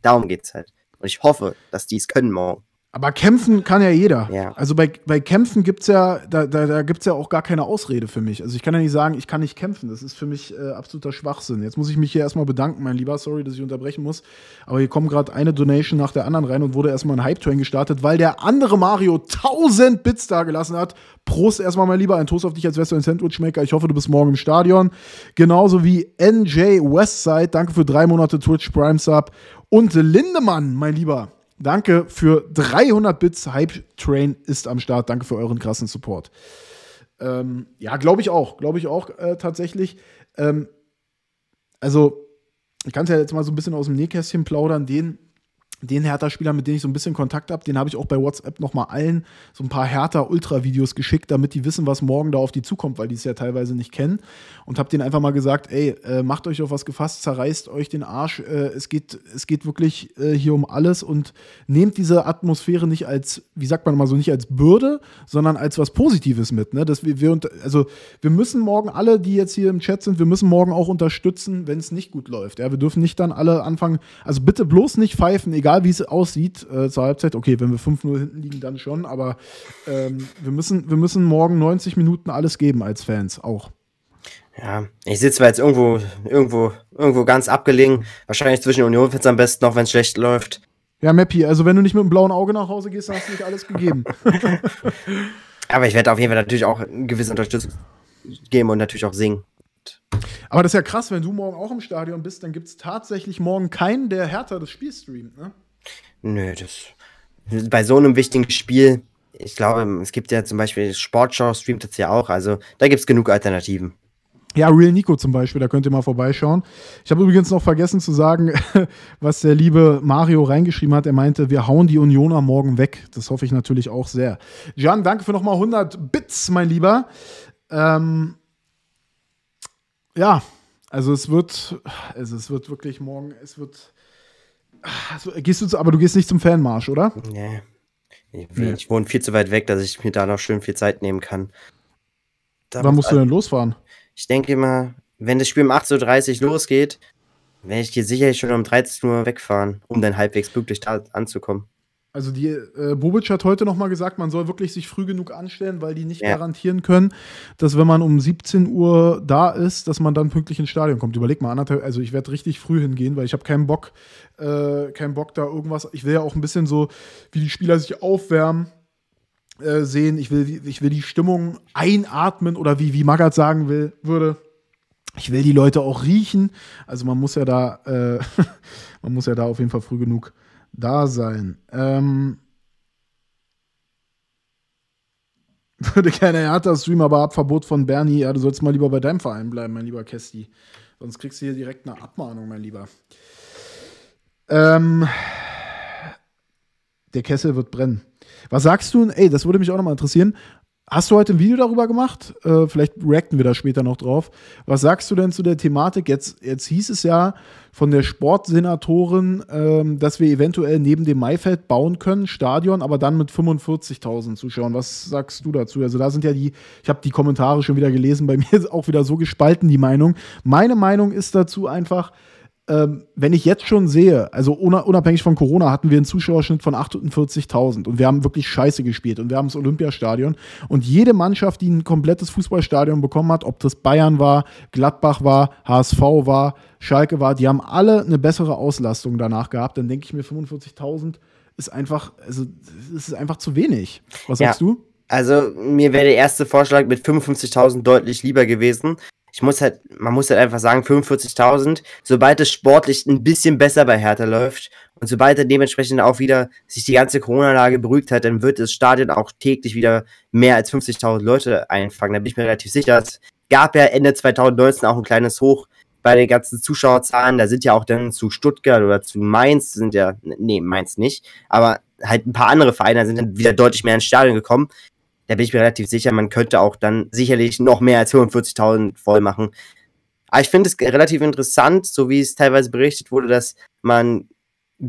Darum geht's halt. Und ich hoffe, dass die es können morgen. Aber kämpfen kann ja jeder. Ja. Also bei, bei Kämpfen gibt es ja, da, da, da gibt es ja auch gar keine Ausrede für mich. Also ich kann ja nicht sagen, ich kann nicht kämpfen. Das ist für mich äh, absoluter Schwachsinn. Jetzt muss ich mich hier erstmal bedanken, mein Lieber. Sorry, dass ich unterbrechen muss. Aber hier kommt gerade eine Donation nach der anderen rein und wurde erstmal ein Hype-Train gestartet, weil der andere Mario 1000 Bits da gelassen hat. Prost erstmal, mein Lieber. Ein Toast auf dich als Western Sandwich-Maker. Ich hoffe, du bist morgen im Stadion. Genauso wie NJ Westside. Danke für drei Monate Twitch Prime Sub. Und Lindemann, mein Lieber, danke für 300 Bits. Hype Train ist am Start. Danke für euren krassen Support. Ähm, ja, glaube ich auch. Glaube ich auch äh, tatsächlich. Ähm, also, ich kann es ja jetzt mal so ein bisschen aus dem Nähkästchen plaudern. Den den Hertha-Spieler, mit dem ich so ein bisschen Kontakt habe, den habe ich auch bei WhatsApp nochmal allen so ein paar Hertha-Ultra-Videos geschickt, damit die wissen, was morgen da auf die zukommt, weil die es ja teilweise nicht kennen. Und habe denen einfach mal gesagt, ey, äh, macht euch auf was gefasst, zerreißt euch den Arsch. Äh, es, geht, es geht wirklich äh, hier um alles und nehmt diese Atmosphäre nicht als, wie sagt man mal so, nicht als Bürde, sondern als was Positives mit. Ne? Dass wir, wir und, also wir müssen morgen alle, die jetzt hier im Chat sind, wir müssen morgen auch unterstützen, wenn es nicht gut läuft. Ja? Wir dürfen nicht dann alle anfangen, also bitte bloß nicht pfeifen, egal egal wie es aussieht äh, zur Halbzeit, okay, wenn wir 5-0 hinten liegen, dann schon, aber ähm, wir, müssen, wir müssen morgen 90 Minuten alles geben als Fans auch. Ja, ich sitze zwar jetzt irgendwo, irgendwo, irgendwo ganz abgelegen, wahrscheinlich zwischen Union-Fans am besten, auch wenn es schlecht läuft. Ja, Mappy, also wenn du nicht mit einem blauen Auge nach Hause gehst, dann hast du nicht alles gegeben. aber ich werde auf jeden Fall natürlich auch eine gewisse Unterstützung geben und natürlich auch singen. Aber das ist ja krass, wenn du morgen auch im Stadion bist, dann gibt es tatsächlich morgen keinen, der härter das Spiel streamt, ne? Nö, das. Bei so einem wichtigen Spiel, ich glaube, es gibt ja zum Beispiel Sportshow, streamt das ja auch, also da gibt es genug Alternativen. Ja, Real Nico zum Beispiel, da könnt ihr mal vorbeischauen. Ich habe übrigens noch vergessen zu sagen, was der liebe Mario reingeschrieben hat. Er meinte, wir hauen die Unioner morgen weg. Das hoffe ich natürlich auch sehr. Jan, danke für nochmal 100 Bits, mein Lieber. Ähm, ja, also es wird, also es wird wirklich morgen, es wird. Also gehst du zu, aber du gehst nicht zum Fanmarsch, oder? Nee. Ich, nee. ich wohne viel zu weit weg, dass ich mir da noch schön viel Zeit nehmen kann. Da Wann musst du denn losfahren? Ich denke immer, wenn das Spiel um 8.30 Uhr losgeht, werde ich hier sicherlich schon um 13 Uhr wegfahren, um dann halbwegs pünktlich da anzukommen. Also die äh, Bobic hat heute nochmal gesagt, man soll wirklich sich früh genug anstellen, weil die nicht ja. garantieren können, dass wenn man um 17 Uhr da ist, dass man dann pünktlich ins Stadion kommt. Überleg mal, anderthalb, also ich werde richtig früh hingehen, weil ich habe keinen Bock, äh, keinen Bock da irgendwas. Ich will ja auch ein bisschen so, wie die Spieler sich aufwärmen äh, sehen. Ich will, ich will die Stimmung einatmen oder wie, wie Magath sagen will, würde, ich will die Leute auch riechen. Also man muss ja da, äh, man muss ja da auf jeden Fall früh genug da sein. Ähm, würde gerne härter streamen, aber ab Verbot von Bernie. Ja, du sollst mal lieber bei deinem Verein bleiben, mein lieber Kesti. Sonst kriegst du hier direkt eine Abmahnung, mein Lieber. Ähm, der Kessel wird brennen. Was sagst du? Ey, das würde mich auch nochmal interessieren. Hast du heute ein Video darüber gemacht? Äh, vielleicht reacten wir da später noch drauf. Was sagst du denn zu der Thematik? Jetzt, jetzt hieß es ja von der Sportsenatorin, ähm, dass wir eventuell neben dem Maifeld bauen können, Stadion, aber dann mit 45.000 Zuschauern. Was sagst du dazu? Also da sind ja die, ich habe die Kommentare schon wieder gelesen, bei mir ist auch wieder so gespalten die Meinung. Meine Meinung ist dazu einfach, ähm, wenn ich jetzt schon sehe, also unabhängig von Corona hatten wir einen Zuschauerschnitt von 48.000 und wir haben wirklich scheiße gespielt und wir haben das Olympiastadion und jede Mannschaft, die ein komplettes Fußballstadion bekommen hat, ob das Bayern war, Gladbach war, HSV war, Schalke war, die haben alle eine bessere Auslastung danach gehabt, dann denke ich mir 45.000 ist einfach, also es ist einfach zu wenig. Was ja. sagst du? Also mir wäre der erste Vorschlag mit 55.000 deutlich lieber gewesen ich muss halt, man muss halt einfach sagen, 45.000, sobald es sportlich ein bisschen besser bei Hertha läuft und sobald dann dementsprechend auch wieder sich die ganze Corona-Lage beruhigt hat, dann wird das Stadion auch täglich wieder mehr als 50.000 Leute einfangen. Da bin ich mir relativ sicher. Es gab ja Ende 2019 auch ein kleines Hoch bei den ganzen Zuschauerzahlen. Da sind ja auch dann zu Stuttgart oder zu Mainz sind ja, nee, Mainz nicht, aber halt ein paar andere Vereine sind dann wieder deutlich mehr ins Stadion gekommen da bin ich mir relativ sicher, man könnte auch dann sicherlich noch mehr als 45.000 voll machen. Aber ich finde es relativ interessant, so wie es teilweise berichtet wurde, dass man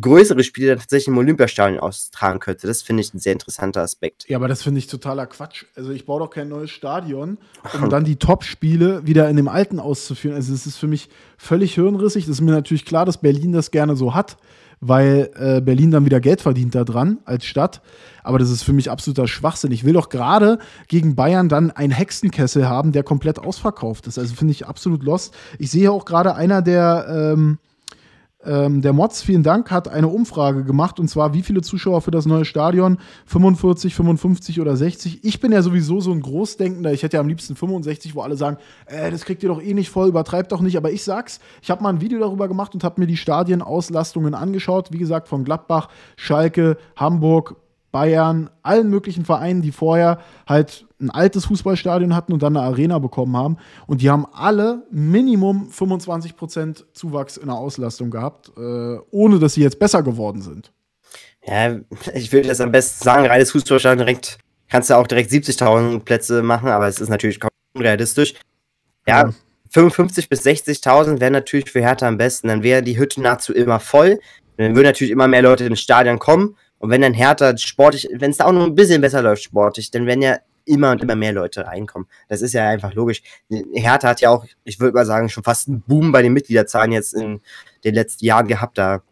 größere Spiele dann tatsächlich im Olympiastadion austragen könnte. Das finde ich ein sehr interessanter Aspekt. Ja, aber das finde ich totaler Quatsch. Also ich baue doch kein neues Stadion, um dann die Top-Spiele wieder in dem alten auszuführen. Also es ist für mich völlig hirnrissig. Das ist mir natürlich klar, dass Berlin das gerne so hat weil äh, Berlin dann wieder Geld verdient daran als Stadt. Aber das ist für mich absoluter Schwachsinn. Ich will doch gerade gegen Bayern dann einen Hexenkessel haben, der komplett ausverkauft ist. Also finde ich absolut lost. Ich sehe auch gerade einer der ähm, ähm, der Mods, vielen Dank, hat eine Umfrage gemacht und zwar, wie viele Zuschauer für das neue Stadion? 45, 55 oder 60? Ich bin ja sowieso so ein Großdenkender. Ich hätte ja am liebsten 65, wo alle sagen, äh, das kriegt ihr doch eh nicht voll, übertreibt doch nicht. Aber ich sag's, ich habe mal ein Video darüber gemacht und habe mir die Stadienauslastungen angeschaut. Wie gesagt, von Gladbach, Schalke, Hamburg, Bayern, allen möglichen Vereinen, die vorher halt ein altes Fußballstadion hatten und dann eine Arena bekommen haben. Und die haben alle Minimum 25% Zuwachs in der Auslastung gehabt, äh, ohne dass sie jetzt besser geworden sind. Ja, ich würde das am besten sagen, reines Fußballstadion direkt, kannst du auch direkt 70.000 Plätze machen, aber es ist natürlich unrealistisch. Ja, ja. 55 bis 60.000 wären natürlich für Hertha am besten. Dann wäre die Hütte nahezu immer voll. Dann würden natürlich immer mehr Leute ins Stadion kommen und wenn dann Hertha sportlich, wenn es da auch noch ein bisschen besser läuft sportlich, dann werden ja immer und immer mehr Leute reinkommen. Das ist ja einfach logisch. Hertha hat ja auch, ich würde mal sagen, schon fast einen Boom bei den Mitgliederzahlen jetzt in den letzten Jahren gehabt. Da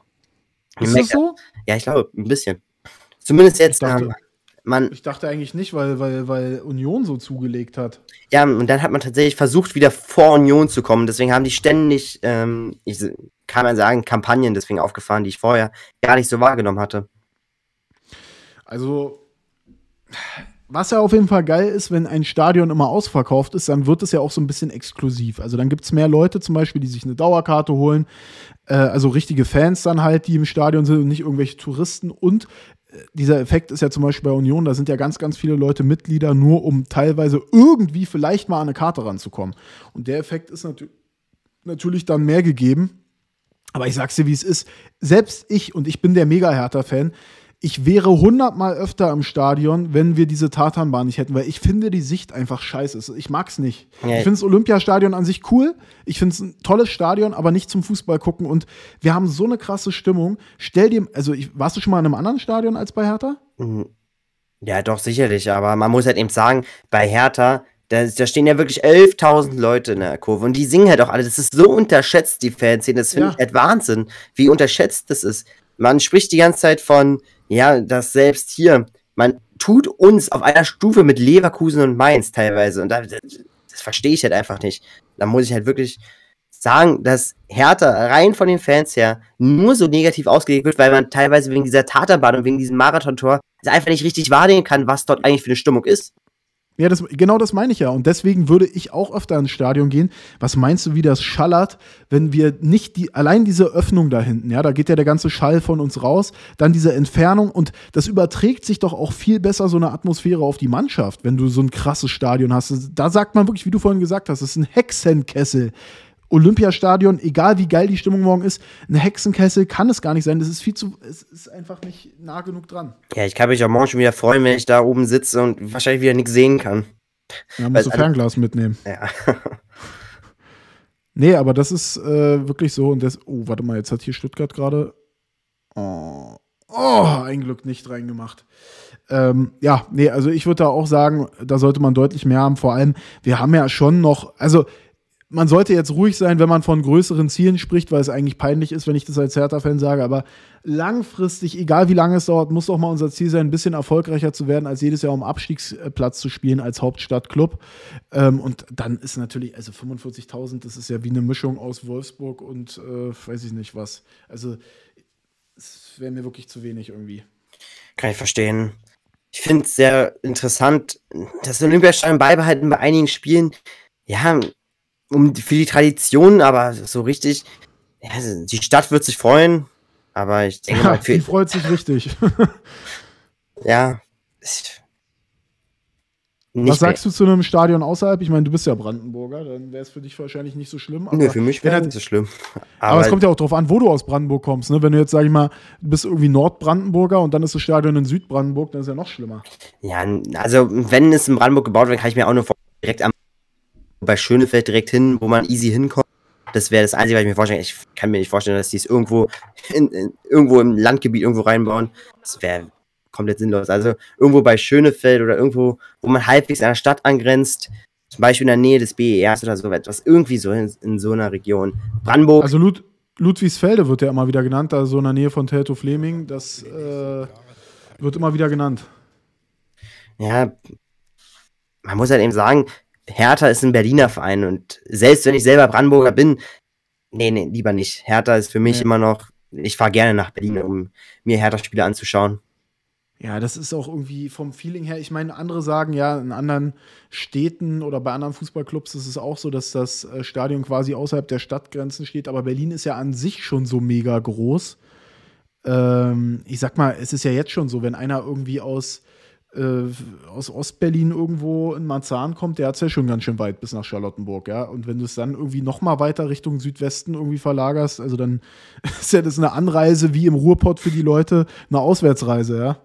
ist das so? Ja, ich glaube, ein bisschen. Zumindest jetzt. Ähm, man, ich dachte eigentlich nicht, weil, weil, weil Union so zugelegt hat. Ja, und dann hat man tatsächlich versucht, wieder vor Union zu kommen. Deswegen haben die ständig, ähm, ich, kann man sagen, Kampagnen deswegen aufgefahren, die ich vorher gar nicht so wahrgenommen hatte. Also, was ja auf jeden Fall geil ist, wenn ein Stadion immer ausverkauft ist, dann wird es ja auch so ein bisschen exklusiv. Also dann gibt es mehr Leute zum Beispiel, die sich eine Dauerkarte holen, äh, also richtige Fans dann halt, die im Stadion sind und nicht irgendwelche Touristen. Und äh, dieser Effekt ist ja zum Beispiel bei Union, da sind ja ganz, ganz viele Leute Mitglieder, nur um teilweise irgendwie vielleicht mal an eine Karte ranzukommen. Und der Effekt ist natür natürlich dann mehr gegeben. Aber ich sag's dir, wie es ist. Selbst ich, und ich bin der Mega-Hertha-Fan, ich wäre hundertmal öfter im Stadion, wenn wir diese Tatanbahn nicht hätten, weil ich finde die Sicht einfach scheiße. Ich mag's nicht. Ich finde das Olympiastadion an sich cool. Ich finde es ein tolles Stadion, aber nicht zum Fußball gucken. Und wir haben so eine krasse Stimmung. Stell dir, also ich, warst du schon mal in einem anderen Stadion als bei Hertha? Mhm. Ja, doch, sicherlich. Aber man muss halt eben sagen, bei Hertha, da, da, stehen ja wirklich 11.000 Leute in der Kurve und die singen halt auch alle. Das ist so unterschätzt, die Fanszene. Das finde ja. ich halt Wahnsinn, wie unterschätzt das ist. Man spricht die ganze Zeit von ja, dass selbst hier, man tut uns auf einer Stufe mit Leverkusen und Mainz teilweise. Und da, das, das verstehe ich halt einfach nicht. Da muss ich halt wirklich sagen, dass Hertha rein von den Fans her nur so negativ ausgelegt wird, weil man teilweise wegen dieser Taterbahn und wegen diesem Marathontor einfach nicht richtig wahrnehmen kann, was dort eigentlich für eine Stimmung ist. Ja, das, genau das meine ich ja. Und deswegen würde ich auch öfter ins Stadion gehen. Was meinst du, wie das schallert, wenn wir nicht die, allein diese Öffnung da hinten, ja, da geht ja der ganze Schall von uns raus, dann diese Entfernung und das überträgt sich doch auch viel besser so eine Atmosphäre auf die Mannschaft, wenn du so ein krasses Stadion hast. Da sagt man wirklich, wie du vorhin gesagt hast, das ist ein Hexenkessel. Olympiastadion, egal wie geil die Stimmung morgen ist, ein Hexenkessel kann es gar nicht sein. Das ist viel zu, es ist einfach nicht nah genug dran. Ja, ich kann mich auch morgen schon wieder freuen, wenn ich da oben sitze und wahrscheinlich wieder nichts sehen kann. Ja, musst du Fernglas mitnehmen. Ja. nee, aber das ist äh, wirklich so und das, oh, warte mal, jetzt hat hier Stuttgart gerade, oh, oh, ein Glück nicht reingemacht. Ähm, ja, nee, also ich würde da auch sagen, da sollte man deutlich mehr haben. Vor allem, wir haben ja schon noch, also man sollte jetzt ruhig sein, wenn man von größeren Zielen spricht, weil es eigentlich peinlich ist, wenn ich das als Hertha-Fan sage, aber langfristig, egal wie lange es dauert, muss doch mal unser Ziel sein, ein bisschen erfolgreicher zu werden, als jedes Jahr um Abstiegsplatz zu spielen als Hauptstadtclub. Ähm, und dann ist natürlich, also 45.000, das ist ja wie eine Mischung aus Wolfsburg und äh, weiß ich nicht was. Also es wäre mir wirklich zu wenig irgendwie. Kann ich verstehen. Ich finde es sehr interessant, dass Olympiastadion beibehalten bei einigen Spielen. Ja, um für die Tradition, aber so richtig, ja, also die Stadt wird sich freuen, aber ich denke ja, mal, für, die freut sich richtig. ja. Was sagst du zu einem Stadion außerhalb? Ich meine, du bist ja Brandenburger, dann wäre es für dich wahrscheinlich nicht so schlimm. nee, für mich wäre es nicht so schlimm. Aber, aber, es kommt ja auch darauf an, wo du aus Brandenburg kommst. Ne? Wenn du jetzt, sag ich mal, du bist irgendwie Nordbrandenburger und dann ist das Stadion in Südbrandenburg, dann ist es ja noch schlimmer. Ja, also wenn es in Brandenburg gebaut wird, kann ich mir auch nur direkt am bei Schönefeld direkt hin, wo man easy hinkommt. Das wäre das Einzige, was ich mir vorstellen kann. Ich kann mir nicht vorstellen, dass die es irgendwo, in, in, irgendwo im Landgebiet irgendwo reinbauen. Das wäre komplett sinnlos. Also irgendwo bei Schönefeld oder irgendwo, wo man halbwegs einer Stadt angrenzt, zum Beispiel in der Nähe des BERs oder so etwas, irgendwie so in, in so einer Region. Brandenburg. Also Lud Ludwigsfelde wird ja immer wieder genannt, also in der Nähe von Telto fleming Das äh, wird immer wieder genannt. Ja, man muss halt eben sagen, Hertha ist ein Berliner Verein und selbst wenn ich selber Brandenburger bin, nee, nee, lieber nicht. Hertha ist für mich ja. immer noch, ich fahre gerne nach Berlin, um mir Hertha-Spiele anzuschauen. Ja, das ist auch irgendwie vom Feeling her. Ich meine, andere sagen ja, in anderen Städten oder bei anderen Fußballclubs ist es auch so, dass das äh, Stadion quasi außerhalb der Stadtgrenzen steht. Aber Berlin ist ja an sich schon so mega groß. Ähm, ich sag mal, es ist ja jetzt schon so, wenn einer irgendwie aus äh, aus Ostberlin irgendwo in Marzahn kommt, der hat es ja schon ganz schön weit bis nach Charlottenburg, ja. Und wenn du es dann irgendwie nochmal weiter Richtung Südwesten irgendwie verlagerst, also dann ist ja das eine Anreise wie im Ruhrpott für die Leute, eine Auswärtsreise, ja.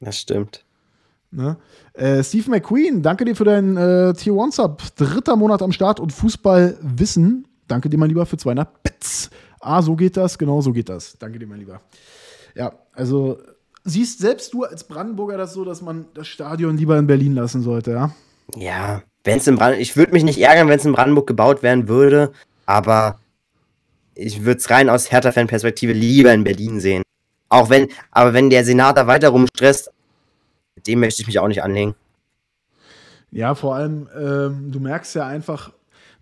Das stimmt. Ne? Äh, Steve McQueen, danke dir für deinen äh, Tier One Sub. Dritter Monat am Start und Fußballwissen. Danke dir, mein Lieber, für 200 Bits. Ah, so geht das, genau so geht das. Danke dir, mein Lieber. Ja, also siehst selbst du als Brandenburger das so, dass man das Stadion lieber in Berlin lassen sollte, ja? Ja, wenn es in Brandenburg, ich würde mich nicht ärgern, wenn es in Brandenburg gebaut werden würde, aber ich würde es rein aus Hertha-Fan-Perspektive lieber in Berlin sehen. Auch wenn, aber wenn der Senat da weiter rumstresst, dem möchte ich mich auch nicht anlegen. Ja, vor allem, ähm, du merkst ja einfach,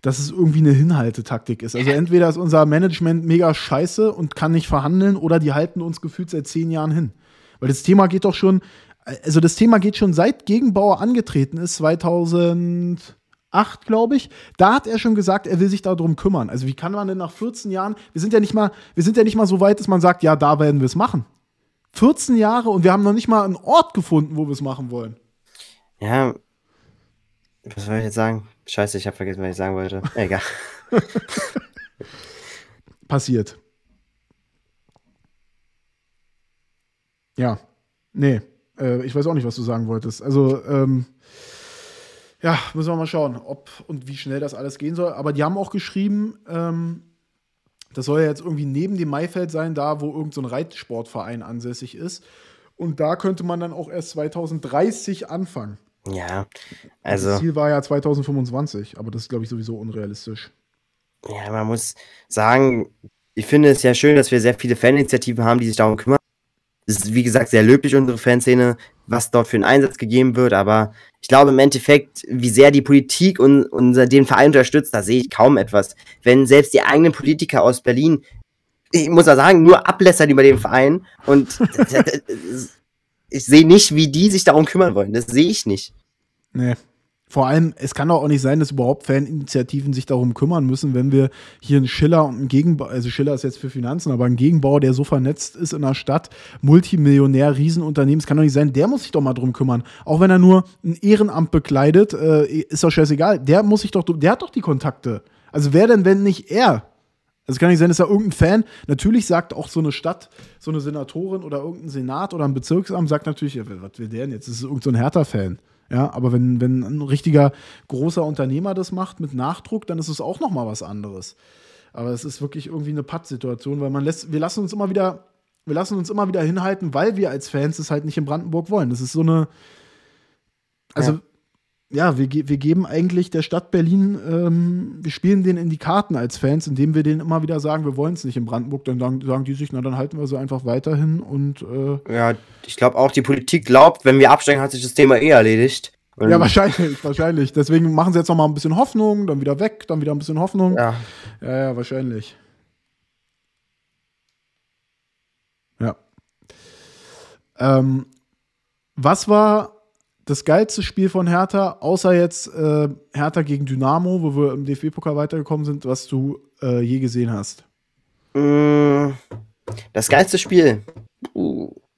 dass es irgendwie eine Hinhaltetaktik ist. Also entweder ist unser Management mega scheiße und kann nicht verhandeln oder die halten uns gefühlt seit zehn Jahren hin. Weil das Thema geht doch schon, also das Thema geht schon seit Gegenbauer angetreten ist, 2000. 8, glaube ich, da hat er schon gesagt, er will sich darum kümmern. Also wie kann man denn nach 14 Jahren, wir sind ja nicht mal, wir sind ja nicht mal so weit, dass man sagt, ja, da werden wir es machen. 14 Jahre und wir haben noch nicht mal einen Ort gefunden, wo wir es machen wollen. Ja, was soll ich jetzt sagen? Scheiße, ich habe vergessen, was ich sagen wollte. Egal. Passiert. Ja, nee, äh, ich weiß auch nicht, was du sagen wolltest. Also, ähm, ja, müssen wir mal schauen, ob und wie schnell das alles gehen soll. Aber die haben auch geschrieben, ähm, das soll ja jetzt irgendwie neben dem Maifeld sein, da wo irgendein so Reitsportverein ansässig ist. Und da könnte man dann auch erst 2030 anfangen. Ja, also, also. Das Ziel war ja 2025, aber das ist, glaube ich, sowieso unrealistisch. Ja, man muss sagen, ich finde es ja schön, dass wir sehr viele Faninitiativen haben, die sich darum kümmern ist, wie gesagt, sehr löblich, unsere Fanszene, was dort für einen Einsatz gegeben wird. Aber ich glaube im Endeffekt, wie sehr die Politik un unser, den Verein unterstützt, da sehe ich kaum etwas. Wenn selbst die eigenen Politiker aus Berlin, ich muss ja sagen, nur ablässern über den Verein und ich sehe nicht, wie die sich darum kümmern wollen. Das sehe ich nicht. Nee, vor allem, es kann doch auch nicht sein, dass überhaupt Faninitiativen sich darum kümmern müssen, wenn wir hier einen Schiller und einen Gegenbau, also Schiller ist jetzt für Finanzen, aber ein Gegenbau, der so vernetzt ist in der Stadt, Multimillionär, Riesenunternehmen, es kann doch nicht sein, der muss sich doch mal drum kümmern. Auch wenn er nur ein Ehrenamt bekleidet, äh, ist doch scheißegal. Der muss sich doch, der hat doch die Kontakte. Also wer denn, wenn nicht er? Also kann nicht sein, dass da irgendein Fan, natürlich sagt auch so eine Stadt, so eine Senatorin oder irgendein Senat oder ein Bezirksamt, sagt natürlich, ja, was will der denn jetzt? Das ist irgendein so ein fan ja, aber wenn, wenn ein richtiger großer Unternehmer das macht mit Nachdruck, dann ist es auch nochmal was anderes. Aber es ist wirklich irgendwie eine Pattsituation, weil man lässt, wir lassen uns immer wieder, wir lassen uns immer wieder hinhalten, weil wir als Fans es halt nicht in Brandenburg wollen. Das ist so eine, also ja ja, wir, wir geben eigentlich der Stadt Berlin, ähm, wir spielen denen in die Karten als Fans, indem wir denen immer wieder sagen, wir wollen es nicht in Brandenburg. Dann sagen, die sich, na dann halten wir sie einfach weiterhin und. Äh ja, ich glaube auch, die Politik glaubt, wenn wir absteigen, hat sich das Thema eh erledigt. Und ja, wahrscheinlich, wahrscheinlich. Deswegen machen sie jetzt noch mal ein bisschen Hoffnung, dann wieder weg, dann wieder ein bisschen Hoffnung. Ja, ja, ja wahrscheinlich. Ja. Ähm, was war das geilste Spiel von Hertha, außer jetzt äh, Hertha gegen Dynamo, wo wir im DFB-Pokal weitergekommen sind, was du äh, je gesehen hast? Mm, das geilste Spiel.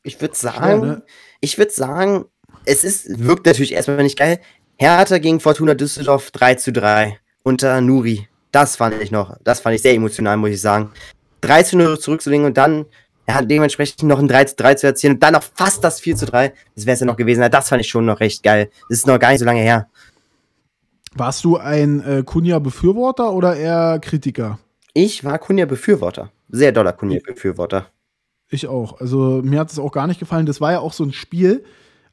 Ich würde sagen, Schwer, ne? ich würde sagen, es ist, wirkt natürlich erstmal nicht geil. Hertha gegen Fortuna Düsseldorf 3 zu 3 unter Nuri. Das fand ich noch, das fand ich sehr emotional, muss ich sagen. 3 zu 0 zurückzulegen und dann er hat dementsprechend noch ein 3 zu 3 zu erzielen und dann noch fast das 4 zu 3. Das wäre es ja noch gewesen. Das fand ich schon noch recht geil. Das ist noch gar nicht so lange her. Warst du ein äh, Kunja-Befürworter oder eher Kritiker? Ich war Kunja-Befürworter. Sehr doller Kunja-Befürworter. Ich auch. Also mir hat es auch gar nicht gefallen. Das war ja auch so ein Spiel.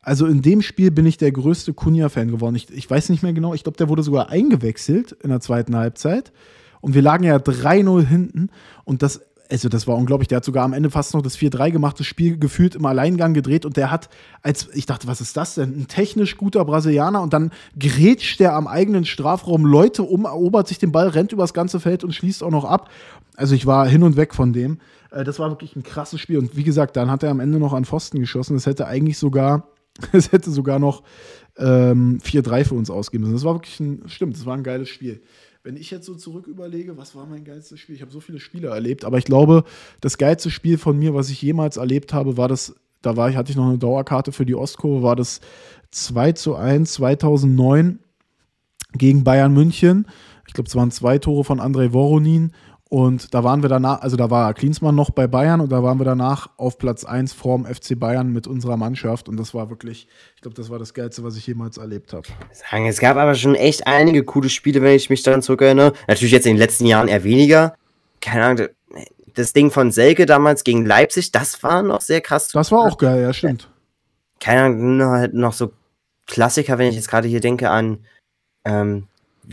Also in dem Spiel bin ich der größte Kunja-Fan geworden. Ich, ich weiß nicht mehr genau. Ich glaube, der wurde sogar eingewechselt in der zweiten Halbzeit. Und wir lagen ja 3-0 hinten. Und das also das war unglaublich. Der hat sogar am Ende fast noch das 4-3 gemacht, das Spiel gefühlt im Alleingang gedreht und der hat, als ich dachte, was ist das denn? Ein technisch guter Brasilianer und dann grätscht der am eigenen Strafraum Leute um, erobert sich den Ball, rennt übers ganze Feld und schließt auch noch ab. Also ich war hin und weg von dem. Äh, das war wirklich ein krasses Spiel und wie gesagt, dann hat er am Ende noch an Pfosten geschossen. Das hätte eigentlich sogar, es hätte sogar noch ähm, 4-3 für uns ausgeben müssen. Das war wirklich ein, stimmt, das war ein geiles Spiel. Wenn ich jetzt so zurück überlege, was war mein geilstes Spiel? Ich habe so viele Spiele erlebt, aber ich glaube, das geilste Spiel von mir, was ich jemals erlebt habe, war das, da war ich, hatte ich noch eine Dauerkarte für die Ostkurve, war das 2 zu 1 2009 gegen Bayern München. Ich glaube, es waren zwei Tore von Andrei Voronin und da waren wir danach, also da war Klinsmann noch bei Bayern und da waren wir danach auf Platz 1 vorm FC Bayern mit unserer Mannschaft. Und das war wirklich, ich glaube, das war das Geilste, was ich jemals erlebt habe. Sagen, es gab aber schon echt einige coole Spiele, wenn ich mich daran zurückerinnere. Natürlich jetzt in den letzten Jahren eher weniger. Keine Ahnung, das Ding von Selke damals gegen Leipzig, das war noch sehr krass. Das war auch geil, ja, stimmt. Keine Ahnung, halt noch so Klassiker, wenn ich jetzt gerade hier denke an ähm,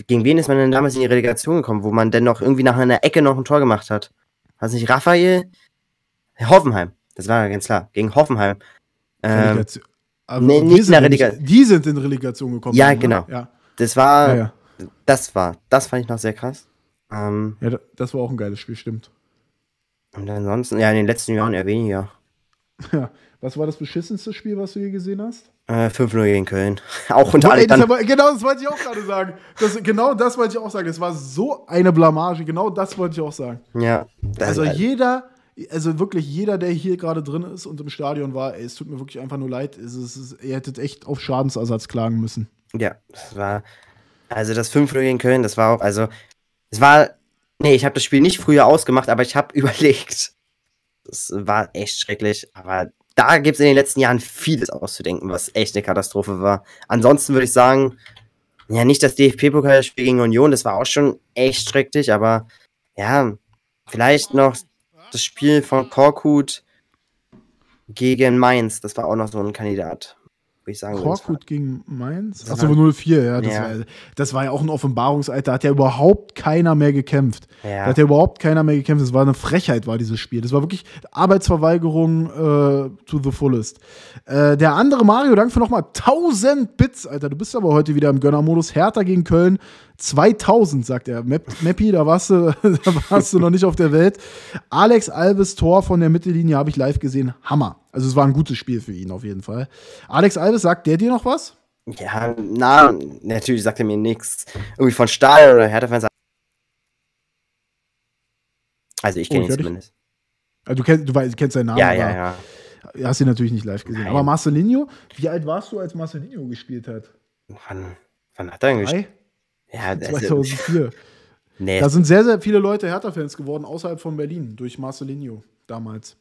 gegen wen ist man denn damals in die Relegation gekommen, wo man denn noch irgendwie nach einer Ecke noch ein Tor gemacht hat? War es nicht Raphael? Hoffenheim. Das war ja ganz klar. Gegen Hoffenheim. Ähm, also nee, die, sind Relegation. die sind in Relegation gekommen. Ja, ne? genau. Ja. Das war, ja, ja. das war, das fand ich noch sehr krass. Ähm, ja, das war auch ein geiles Spiel, stimmt. Und ansonsten, ja, in den letzten Jahren eher weniger. Ja. Was war das beschissenste Spiel, was du je gesehen hast? Äh, 5-0 gegen Köln. Auch unter allen. Genau das wollte ich auch gerade sagen. Das, genau das wollte ich auch sagen. Es war so eine Blamage. Genau das wollte ich auch sagen. Ja. Also halt. jeder, also wirklich jeder, der hier gerade drin ist und im Stadion war, ey, es tut mir wirklich einfach nur leid. Es ist, es ist, ihr hättet echt auf Schadensersatz klagen müssen. Ja, das war. Also das 5-0 gegen Köln, das war auch. Also, es war. Nee, ich habe das Spiel nicht früher ausgemacht, aber ich habe überlegt. Das war echt schrecklich, aber da gibt es in den letzten Jahren vieles auszudenken, was echt eine Katastrophe war. Ansonsten würde ich sagen, ja, nicht das DFP-Pokalspiel gegen Union, das war auch schon echt schrecklich, aber ja, vielleicht noch das Spiel von Korkut gegen Mainz, das war auch noch so ein Kandidat würde ich sagen. Korkut gegen Mainz? Achso, 04, ja. Das, ja. War, das, War, ja auch ein Offenbarungsalter. Da hat ja überhaupt keiner mehr gekämpft. Ja. Da hat ja überhaupt keiner mehr gekämpft. Das war eine Frechheit, war dieses Spiel. Das war wirklich Arbeitsverweigerung äh, to the fullest. Äh, der andere Mario, danke für nochmal 1000 Bits, Alter. Du bist aber heute wieder im Gönnermodus. Hertha gegen Köln. 2000, sagt er. Mappy, da warst, du, da warst du noch nicht auf der Welt. Alex Alves Tor von der Mittellinie habe ich live gesehen. Hammer. Also es war ein gutes Spiel für ihn auf jeden Fall. Alex Alves, sagt der dir noch was? Ja, na, natürlich sagt er mir nichts. Irgendwie von Stahl oder Hertha-Fans. Also ich kenne oh, ihn zumindest. Also du kennst, du, weißt, kennst seinen Namen. Ja, ja, ja. Hast ihn natürlich nicht live gesehen. Nein. Aber Marcelinho, wie alt warst du, als Marcelinho gespielt hat? Wann, wann hat er denn gespielt? Ja, 2004. nee. Da sind sehr, sehr viele Leute Hertha-Fans geworden, außerhalb von Berlin, durch Marcelinho damals.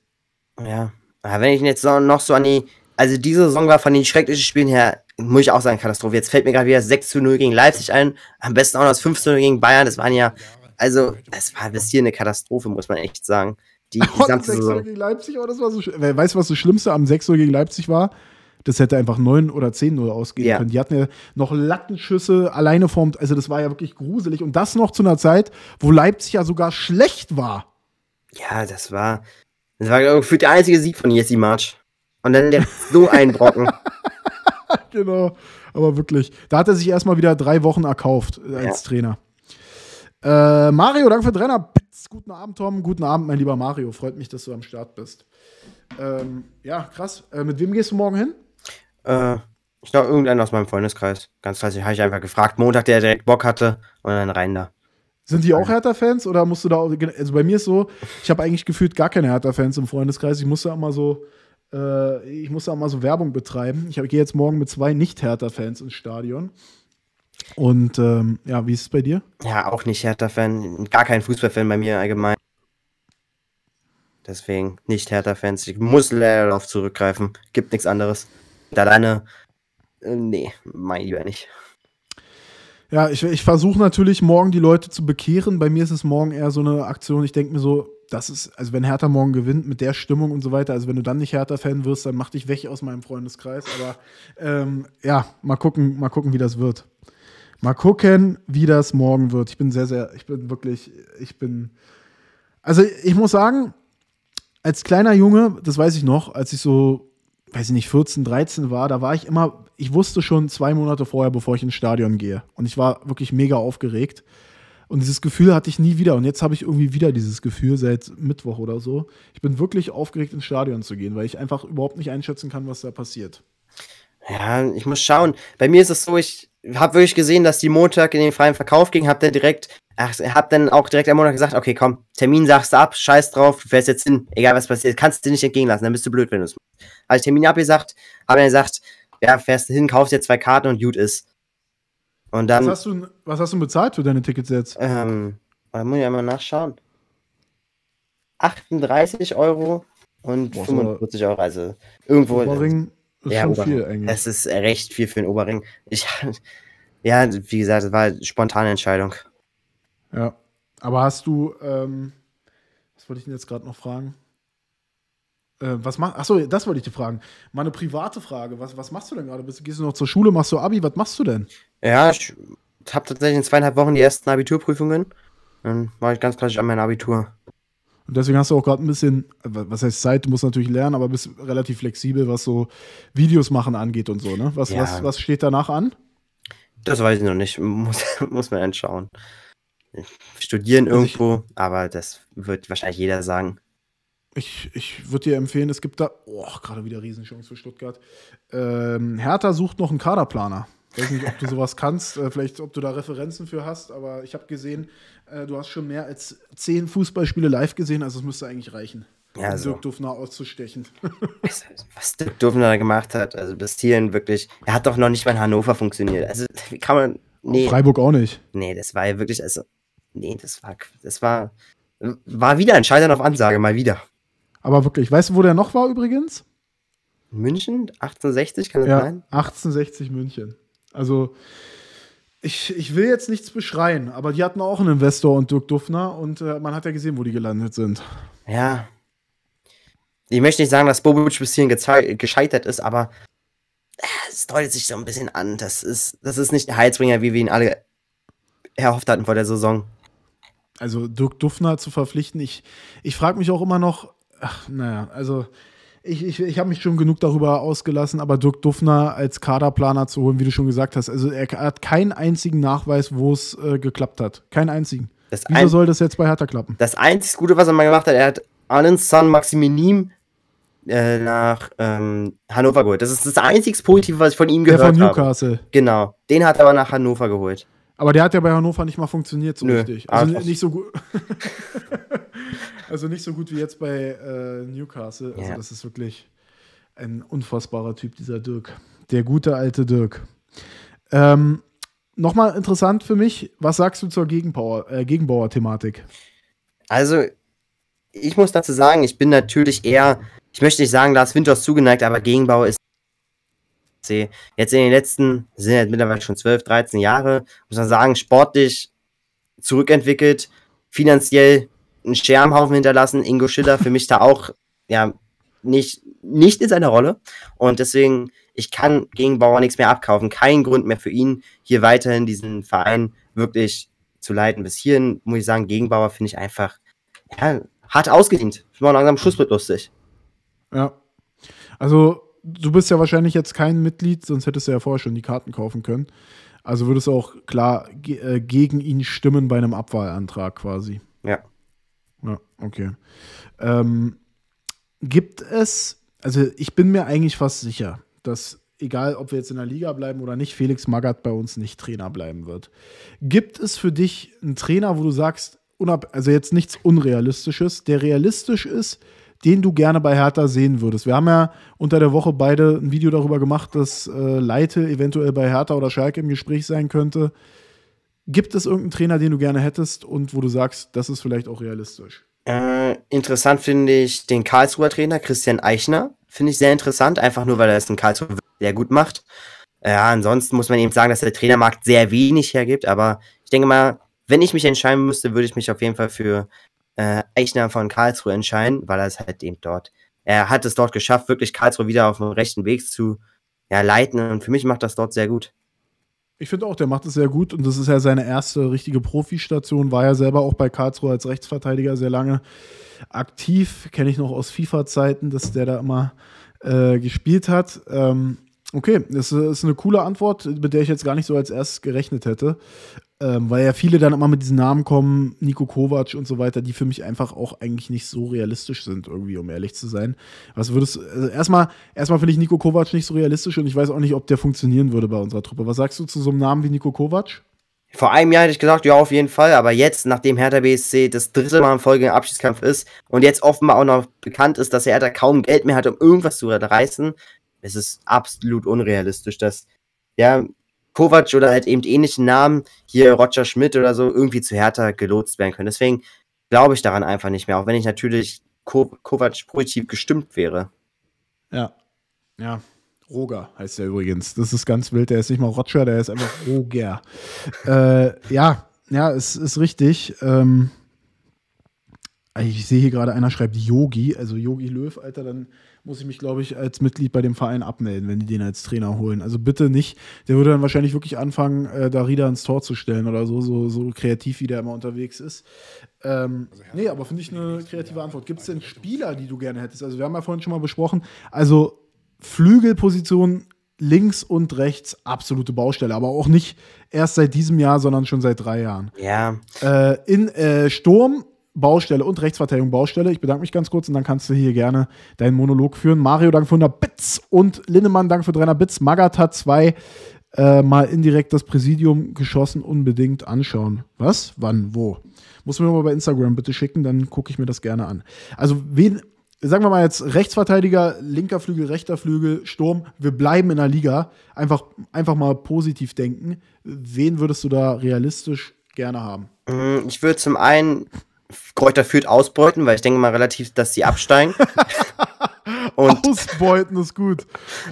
Ja, Ah, wenn ich jetzt noch so an die, also diese Saison war von den schrecklichen Spielen her, muss ich auch sagen, Katastrophe. Jetzt fällt mir gerade wieder 6 zu 0 gegen Leipzig ein, am besten auch noch das 5 zu 0 gegen Bayern. Das waren ja, also, das war bis hier eine Katastrophe, muss man echt sagen. Die gesamte Saison. gegen Leipzig, aber das war so, wer weiß, was das Schlimmste am 6 0 gegen Leipzig war? Das hätte einfach 9 oder 10-0 ausgehen ja. können. Die hatten ja noch Lattenschüsse alleine formt. Also, das war ja wirklich gruselig. Und das noch zu einer Zeit, wo Leipzig ja sogar schlecht war. Ja, das war, das war gefühlt der einzige Sieg von Jesse March. Und dann der so ein Brocken. genau, aber wirklich. Da hat er sich erstmal wieder drei Wochen erkauft äh, als ja. Trainer. Äh, Mario, danke für den Trainer. Guten Abend, Tom. Guten Abend, mein lieber Mario. Freut mich, dass du am Start bist. Ähm, ja, krass. Äh, mit wem gehst du morgen hin? Äh, ich glaube, irgendeiner aus meinem Freundeskreis. Ganz klassisch. Habe ich einfach gefragt. Montag, der direkt Bock hatte. Und dann rein da. Sind die auch Hertha-Fans oder musst du da, auch, also bei mir ist so, ich habe eigentlich gefühlt gar keine Hertha-Fans im Freundeskreis. Ich musste immer so, äh, ich musste immer so Werbung betreiben. Ich, ich gehe jetzt morgen mit zwei Nicht-Hertha-Fans ins Stadion. Und ähm, ja, wie ist es bei dir? Ja, auch nicht Hertha-Fan, gar kein Fußballfan bei mir allgemein. Deswegen nicht Hertha-Fans. Ich muss leider darauf zurückgreifen. Gibt nichts anderes. Da deine. Äh, nee, mein lieber nicht. Ja, ich, ich versuche natürlich morgen die Leute zu bekehren. Bei mir ist es morgen eher so eine Aktion. Ich denke mir so, das ist, also wenn Hertha morgen gewinnt mit der Stimmung und so weiter, also wenn du dann nicht Hertha-Fan wirst, dann mach dich weg aus meinem Freundeskreis. Aber ähm, ja, mal gucken, mal gucken, wie das wird. Mal gucken, wie das morgen wird. Ich bin sehr, sehr, ich bin wirklich, ich bin. Also ich muss sagen, als kleiner Junge, das weiß ich noch, als ich so, weiß ich nicht, 14, 13 war, da war ich immer ich wusste schon zwei Monate vorher, bevor ich ins Stadion gehe. Und ich war wirklich mega aufgeregt. Und dieses Gefühl hatte ich nie wieder. Und jetzt habe ich irgendwie wieder dieses Gefühl seit Mittwoch oder so. Ich bin wirklich aufgeregt, ins Stadion zu gehen, weil ich einfach überhaupt nicht einschätzen kann, was da passiert. Ja, ich muss schauen. Bei mir ist es so, ich habe wirklich gesehen, dass die Montag in den freien Verkauf ging, habe dann direkt, ach, hab dann auch direkt am Montag gesagt, okay, komm, Termin sagst du ab, scheiß drauf, du fährst jetzt hin, egal was passiert, kannst du dir nicht entgehen lassen, dann bist du blöd, wenn du es machst. ich Termin abgesagt, habe dann gesagt, ja, fährst hin, kaufst dir zwei Karten und gut ist. Und dann. Was hast du, was hast du bezahlt für deine Tickets jetzt? Ähm, da muss ich einmal nachschauen. 38 Euro und Boah, 45 Euro, also irgendwo. Oberring ist ja, schon Oberring. viel eigentlich. Es ist recht viel für den Oberring. Ich, ja, wie gesagt, es war eine spontane Entscheidung. Ja, aber hast du, ähm, was wollte ich denn jetzt gerade noch fragen? Äh, was machst Achso, das wollte ich dir fragen. Mal private Frage. Was, was machst du denn gerade? Gehst du noch zur Schule? Machst du Abi? Was machst du denn? Ja, ich habe tatsächlich in zweieinhalb Wochen die ersten Abiturprüfungen. Dann mache ich ganz klassisch an mein Abitur. Und deswegen hast du auch gerade ein bisschen, was heißt Zeit, du musst natürlich lernen, aber bist relativ flexibel, was so Videos machen angeht und so, ne? Was, ja. was, was steht danach an? Das weiß ich noch nicht. Muss, muss man dann schauen. Studieren also irgendwo, ich, aber das wird wahrscheinlich jeder sagen ich, ich würde dir empfehlen, es gibt da, oh, gerade wieder Riesenchance für Stuttgart. Ähm, Hertha sucht noch einen Kaderplaner. Ich weiß nicht, ob du sowas kannst, äh, vielleicht ob du da Referenzen für hast, aber ich habe gesehen, äh, du hast schon mehr als zehn Fußballspiele live gesehen, also es müsste eigentlich reichen. Ja, um so. Dirk Dufner auszustechen. Was, was Dirk Dufner da gemacht hat, also bis hierhin wirklich, er hat doch noch nicht mal in Hannover funktioniert. Also kann man. Nee. Freiburg auch nicht. Nee, das war ja wirklich, also. Nee, das war. Das war. War wieder ein Scheitern auf Ansage, mal wieder. Aber wirklich, weißt du, wo der noch war übrigens? München? 1860, kann das ja, sein? 1860 München. Also, ich, ich will jetzt nichts beschreien, aber die hatten auch einen Investor und Dirk Duffner und äh, man hat ja gesehen, wo die gelandet sind. Ja. Ich möchte nicht sagen, dass Bobic bis hierhin gescheitert ist, aber äh, es deutet sich so ein bisschen an. Das ist, das ist nicht der Heilsbringer, wie wir ihn alle erhofft hatten vor der Saison. Also Dirk Duffner zu verpflichten, ich, ich frage mich auch immer noch, ach, naja, also ich, ich, ich habe mich schon genug darüber ausgelassen, aber Dirk Duffner als Kaderplaner zu holen, wie du schon gesagt hast, also er hat keinen einzigen Nachweis, wo es äh, geklappt hat. Keinen einzigen. Das Wieso ein soll das jetzt bei Hertha klappen? Das einzig Gute, was er mal gemacht hat, er hat Arnens Son Maximinim äh, nach ähm, Hannover geholt. Das ist das einzig Positive, was ich von ihm gehört habe. Der von Newcastle. Habe. Genau. Den hat er aber nach Hannover geholt. Aber der hat ja bei Hannover nicht mal funktioniert so Nö. richtig. Also ah, nicht so gut. also nicht so gut wie jetzt bei äh, Newcastle. Also yeah. das ist wirklich ein unfassbarer Typ, dieser Dirk. Der gute alte Dirk. Ähm, Nochmal interessant für mich, was sagst du zur Gegenbauer, äh, Gegenbauer-Thematik? Also, ich muss dazu sagen, ich bin natürlich eher, ich möchte nicht sagen, Lars Winters zugeneigt, aber Gegenbauer ist FC. Jetzt in den letzten, sind jetzt mittlerweile schon 12, 13 Jahre, muss man sagen, sportlich zurückentwickelt, finanziell einen Scherbenhaufen hinterlassen. Ingo Schiller für mich da auch, ja, nicht, nicht in seiner Rolle. Und deswegen, ich kann gegen Bauer nichts mehr abkaufen. Kein Grund mehr für ihn, hier weiterhin diesen Verein wirklich zu leiten. Bis hierhin, muss ich sagen, Gegenbauer finde ich einfach ja, hart ausgedient. Ich war langsam Schussbrett lustig. Ja. Also, du bist ja wahrscheinlich jetzt kein Mitglied, sonst hättest du ja vorher schon die Karten kaufen können. Also würdest du auch klar ge äh, gegen ihn stimmen bei einem Abwahlantrag quasi. Ja. Ja, okay. Ähm, gibt es, also ich bin mir eigentlich fast sicher, dass egal ob wir jetzt in der Liga bleiben oder nicht, Felix Magath bei uns nicht Trainer bleiben wird. Gibt es für dich einen Trainer, wo du sagst, also jetzt nichts Unrealistisches, der realistisch ist, den du gerne bei Hertha sehen würdest? Wir haben ja unter der Woche beide ein Video darüber gemacht, dass äh, Leite eventuell bei Hertha oder Schalke im Gespräch sein könnte. Gibt es irgendeinen Trainer, den du gerne hättest und wo du sagst, das ist vielleicht auch realistisch? Äh, interessant finde ich den Karlsruher Trainer Christian Eichner. Finde ich sehr interessant, einfach nur weil er es in Karlsruhe sehr gut macht. Äh, ja, ansonsten muss man eben sagen, dass der Trainermarkt sehr wenig hergibt, aber ich denke mal, wenn ich mich entscheiden müsste, würde ich mich auf jeden Fall für äh, Eichner von Karlsruhe entscheiden, weil er es halt eben dort, er hat es dort geschafft, wirklich Karlsruhe wieder auf den rechten Weg zu ja, leiten. Und für mich macht das dort sehr gut. Ich finde auch, der macht es sehr gut und das ist ja seine erste richtige Profistation. War ja selber auch bei Karlsruhe als Rechtsverteidiger sehr lange aktiv. Kenne ich noch aus FIFA-Zeiten, dass der da immer äh, gespielt hat. Ähm, okay, das ist eine coole Antwort, mit der ich jetzt gar nicht so als erstes gerechnet hätte. Ähm, weil ja viele dann immer mit diesen Namen kommen, Nico Kovac und so weiter, die für mich einfach auch eigentlich nicht so realistisch sind, irgendwie, um ehrlich zu sein. Was würdest du, also erstmal, erstmal finde ich Nico Kovac nicht so realistisch und ich weiß auch nicht, ob der funktionieren würde bei unserer Truppe. Was sagst du zu so einem Namen wie Nico Kovac? Vor einem Jahr hätte ich gesagt, ja, auf jeden Fall, aber jetzt, nachdem Hertha BSC das dritte Mal im Folge Abschiedskampf ist und jetzt offenbar auch noch bekannt ist, dass Hertha kaum Geld mehr hat, um irgendwas zu reißen, es ist absolut unrealistisch, dass ja, Kovac oder halt eben ähnlichen Namen, hier Roger Schmidt oder so, irgendwie zu härter gelotst werden können. Deswegen glaube ich daran einfach nicht mehr, auch wenn ich natürlich Ko Kovac positiv gestimmt wäre. Ja, ja. Roger heißt er übrigens. Das ist ganz wild. Der ist nicht mal Roger, der ist einfach Roger. äh, ja, ja, es ist richtig. Ähm, ich sehe hier gerade, einer schreibt Yogi, also Yogi Löw, Alter, dann muss ich mich, glaube ich, als Mitglied bei dem Verein abmelden, wenn die den als Trainer holen. Also bitte nicht. Der würde dann wahrscheinlich wirklich anfangen, äh, da Rieder ins Tor zu stellen oder so, so, so kreativ, wie der immer unterwegs ist. Ähm, also nee, aber finde ich eine kreative Antwort. Gibt es denn Spieler, die du gerne hättest? Also wir haben ja vorhin schon mal besprochen, also Flügelposition links und rechts absolute Baustelle, aber auch nicht erst seit diesem Jahr, sondern schon seit drei Jahren. Ja. Äh, in äh, Sturm Baustelle und Rechtsverteidigung Baustelle. Ich bedanke mich ganz kurz und dann kannst du hier gerne deinen Monolog führen. Mario, danke für 100 Bits und Linnemann, danke für 300 Bits. Magatha 2, äh, mal indirekt das Präsidium geschossen, unbedingt anschauen. Was? Wann? Wo? Muss mir mal bei Instagram bitte schicken, dann gucke ich mir das gerne an. Also, wen, sagen wir mal jetzt Rechtsverteidiger, linker Flügel, rechter Flügel, Sturm, wir bleiben in der Liga. Einfach, einfach mal positiv denken. Wen würdest du da realistisch gerne haben? Mm, ich würde zum einen Kräuter führt ausbeuten, weil ich denke mal relativ, dass sie absteigen. und, ausbeuten ist gut.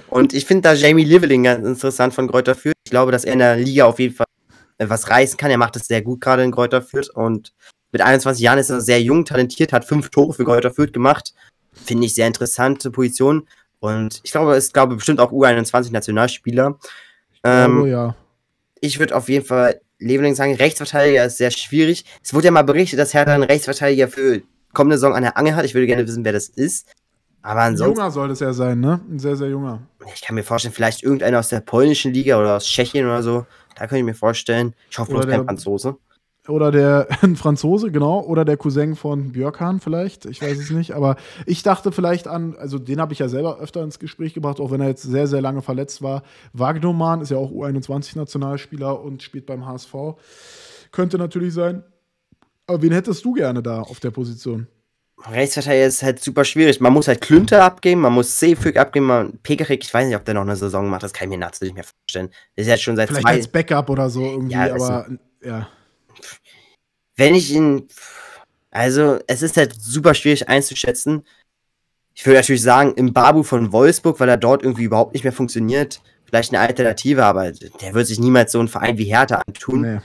Und ich finde da Jamie Liveling ganz interessant von Kräuter führt. Ich glaube, dass er in der Liga auf jeden Fall äh, was reißen kann. Er macht es sehr gut gerade in Kräuter führt und mit 21 Jahren ist er sehr jung, talentiert, hat fünf Tore für Kräuter führt gemacht. Finde ich sehr interessante Position. Und ich glaube, es glaube bestimmt auch U21-Nationalspieler. Ähm, oh ja. Ich würde auf jeden Fall Leveling sagen, Rechtsverteidiger ist sehr schwierig. Es wurde ja mal berichtet, dass Hertha einen Rechtsverteidiger für kommende Saison an der Angel hat. Ich würde gerne wissen, wer das ist. Aber ansonsten. Junger soll das ja sein, ne? Ein sehr, sehr junger. Ich kann mir vorstellen, vielleicht irgendeiner aus der polnischen Liga oder aus Tschechien oder so. Da könnte ich mir vorstellen. Ich hoffe, bloß kein Franzose oder der ein Franzose, genau, oder der Cousin von Björkan vielleicht, ich weiß es nicht, aber ich dachte vielleicht an, also den habe ich ja selber öfter ins Gespräch gebracht, auch wenn er jetzt sehr, sehr lange verletzt war. Wagnoman ist ja auch U21-Nationalspieler und spielt beim HSV. Könnte natürlich sein. Aber wen hättest du gerne da auf der Position? Rechtsverteidiger ist halt super schwierig. Man muss halt Klünter abgeben, man muss Seefüg abgeben, man Pekerik, ich weiß nicht, ob der noch eine Saison macht, das kann ich mir natürlich nicht mehr vorstellen. Das ist ja halt schon seit Vielleicht zwei als Backup oder so irgendwie, ja, aber ja wenn ich ihn. Also, es ist halt super schwierig einzuschätzen. Ich würde natürlich sagen, im Babu von Wolfsburg, weil er dort irgendwie überhaupt nicht mehr funktioniert, vielleicht eine Alternative, aber der wird sich niemals so einen Verein wie Hertha antun. Nee.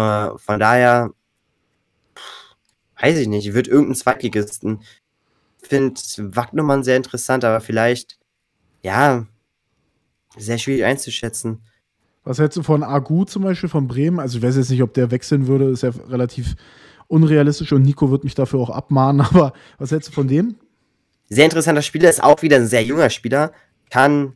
Äh, von daher, weiß ich nicht, wird irgendein Zweitligisten. Finde Wagnumann sehr interessant, aber vielleicht, ja, sehr schwierig einzuschätzen. Was hältst du von Agu zum Beispiel, von Bremen? Also ich weiß jetzt nicht, ob der wechseln würde, ist ja relativ unrealistisch und Nico wird mich dafür auch abmahnen, aber was hältst du von dem? Sehr interessanter Spieler, ist auch wieder ein sehr junger Spieler, kann,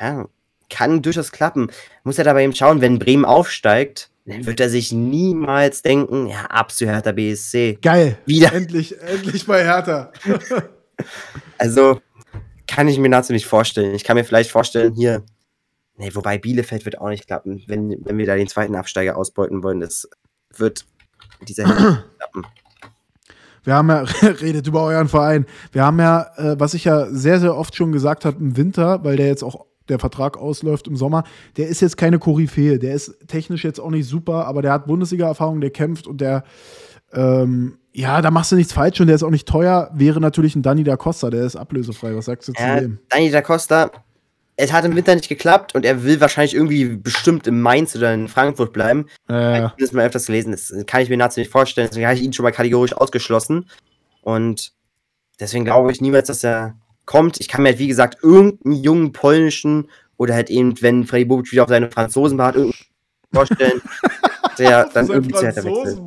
ja, kann durchaus klappen. Muss er dabei eben schauen, wenn Bremen aufsteigt, dann wird er sich niemals denken, ja, ab zu BSC. Geil. Wieder. Endlich, endlich bei Hertha. also, kann ich mir dazu nicht vorstellen. Ich kann mir vielleicht vorstellen, hier, Nee, wobei Bielefeld wird auch nicht klappen. Wenn, wenn wir da den zweiten Absteiger ausbeuten wollen, das wird dieser klappen. Wir haben ja, redet über euren Verein. Wir haben ja, äh, was ich ja sehr, sehr oft schon gesagt habe im Winter, weil der jetzt auch der Vertrag ausläuft im Sommer, der ist jetzt keine Koryphäe. Der ist technisch jetzt auch nicht super, aber der hat Bundesliga-Erfahrung, der kämpft und der, ähm, ja, da machst du nichts falsch und der ist auch nicht teuer. Wäre natürlich ein Dani da Costa, der ist ablösefrei. Was sagst du zu äh, dem? Dani da Costa, es hat im Winter nicht geklappt und er will wahrscheinlich irgendwie bestimmt in Mainz oder in Frankfurt bleiben. Äh. Ich habe das mal öfters gelesen, das kann ich mir nahezu nicht vorstellen, deswegen habe ich ihn schon mal kategorisch ausgeschlossen. Und deswegen glaube ich niemals, dass er kommt. Ich kann mir halt, wie gesagt, irgendeinen jungen polnischen oder halt eben, wenn Freddy Bobic wieder auf seine Franzosen hat, vorstellen, der dann irgendwie zu Hertha wechselt.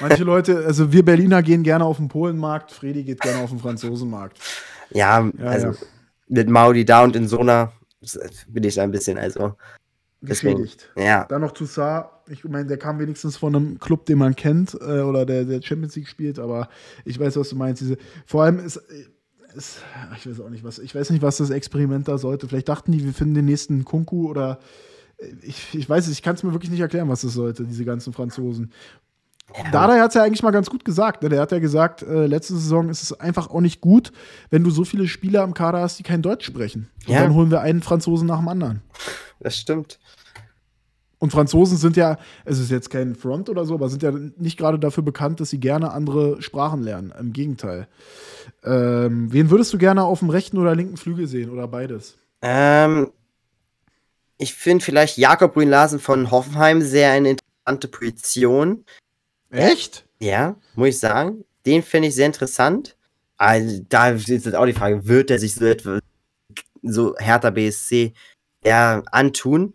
Manche Leute, also wir Berliner gehen gerne auf den Polenmarkt, Freddy geht gerne auf den Franzosenmarkt. Ja, ja also ja mit Maudi da und in Sona äh, bin ich da ein bisschen, also. Geschädigt. Deswegen, ja. Dann noch Toussaint. Ich meine, der kam wenigstens von einem Club, den man kennt äh, oder der, der Champions League spielt, aber ich weiß, was du meinst. Diese, vor allem ist äh, ich weiß auch nicht, was, ich weiß nicht, was das Experiment da sollte. Vielleicht dachten die, wir finden den nächsten Kunku oder äh, ich, ich weiß es, ich kann es mir wirklich nicht erklären, was das sollte, diese ganzen Franzosen. Ja. Dada hat es ja eigentlich mal ganz gut gesagt. Ne? Der hat ja gesagt, äh, letzte Saison ist es einfach auch nicht gut, wenn du so viele Spieler am Kader hast, die kein Deutsch sprechen. Und ja. dann holen wir einen Franzosen nach dem anderen. Das stimmt. Und Franzosen sind ja, es ist jetzt kein Front oder so, aber sind ja nicht gerade dafür bekannt, dass sie gerne andere Sprachen lernen. Im Gegenteil. Ähm, wen würdest du gerne auf dem rechten oder linken Flügel sehen oder beides? Ähm, ich finde vielleicht Jakob Brünlasen von Hoffenheim sehr eine interessante Position. Echt? Ja, muss ich sagen. Den finde ich sehr interessant. Also, da ist jetzt auch die Frage, wird er sich so etwas, so Hertha BSC ja, antun?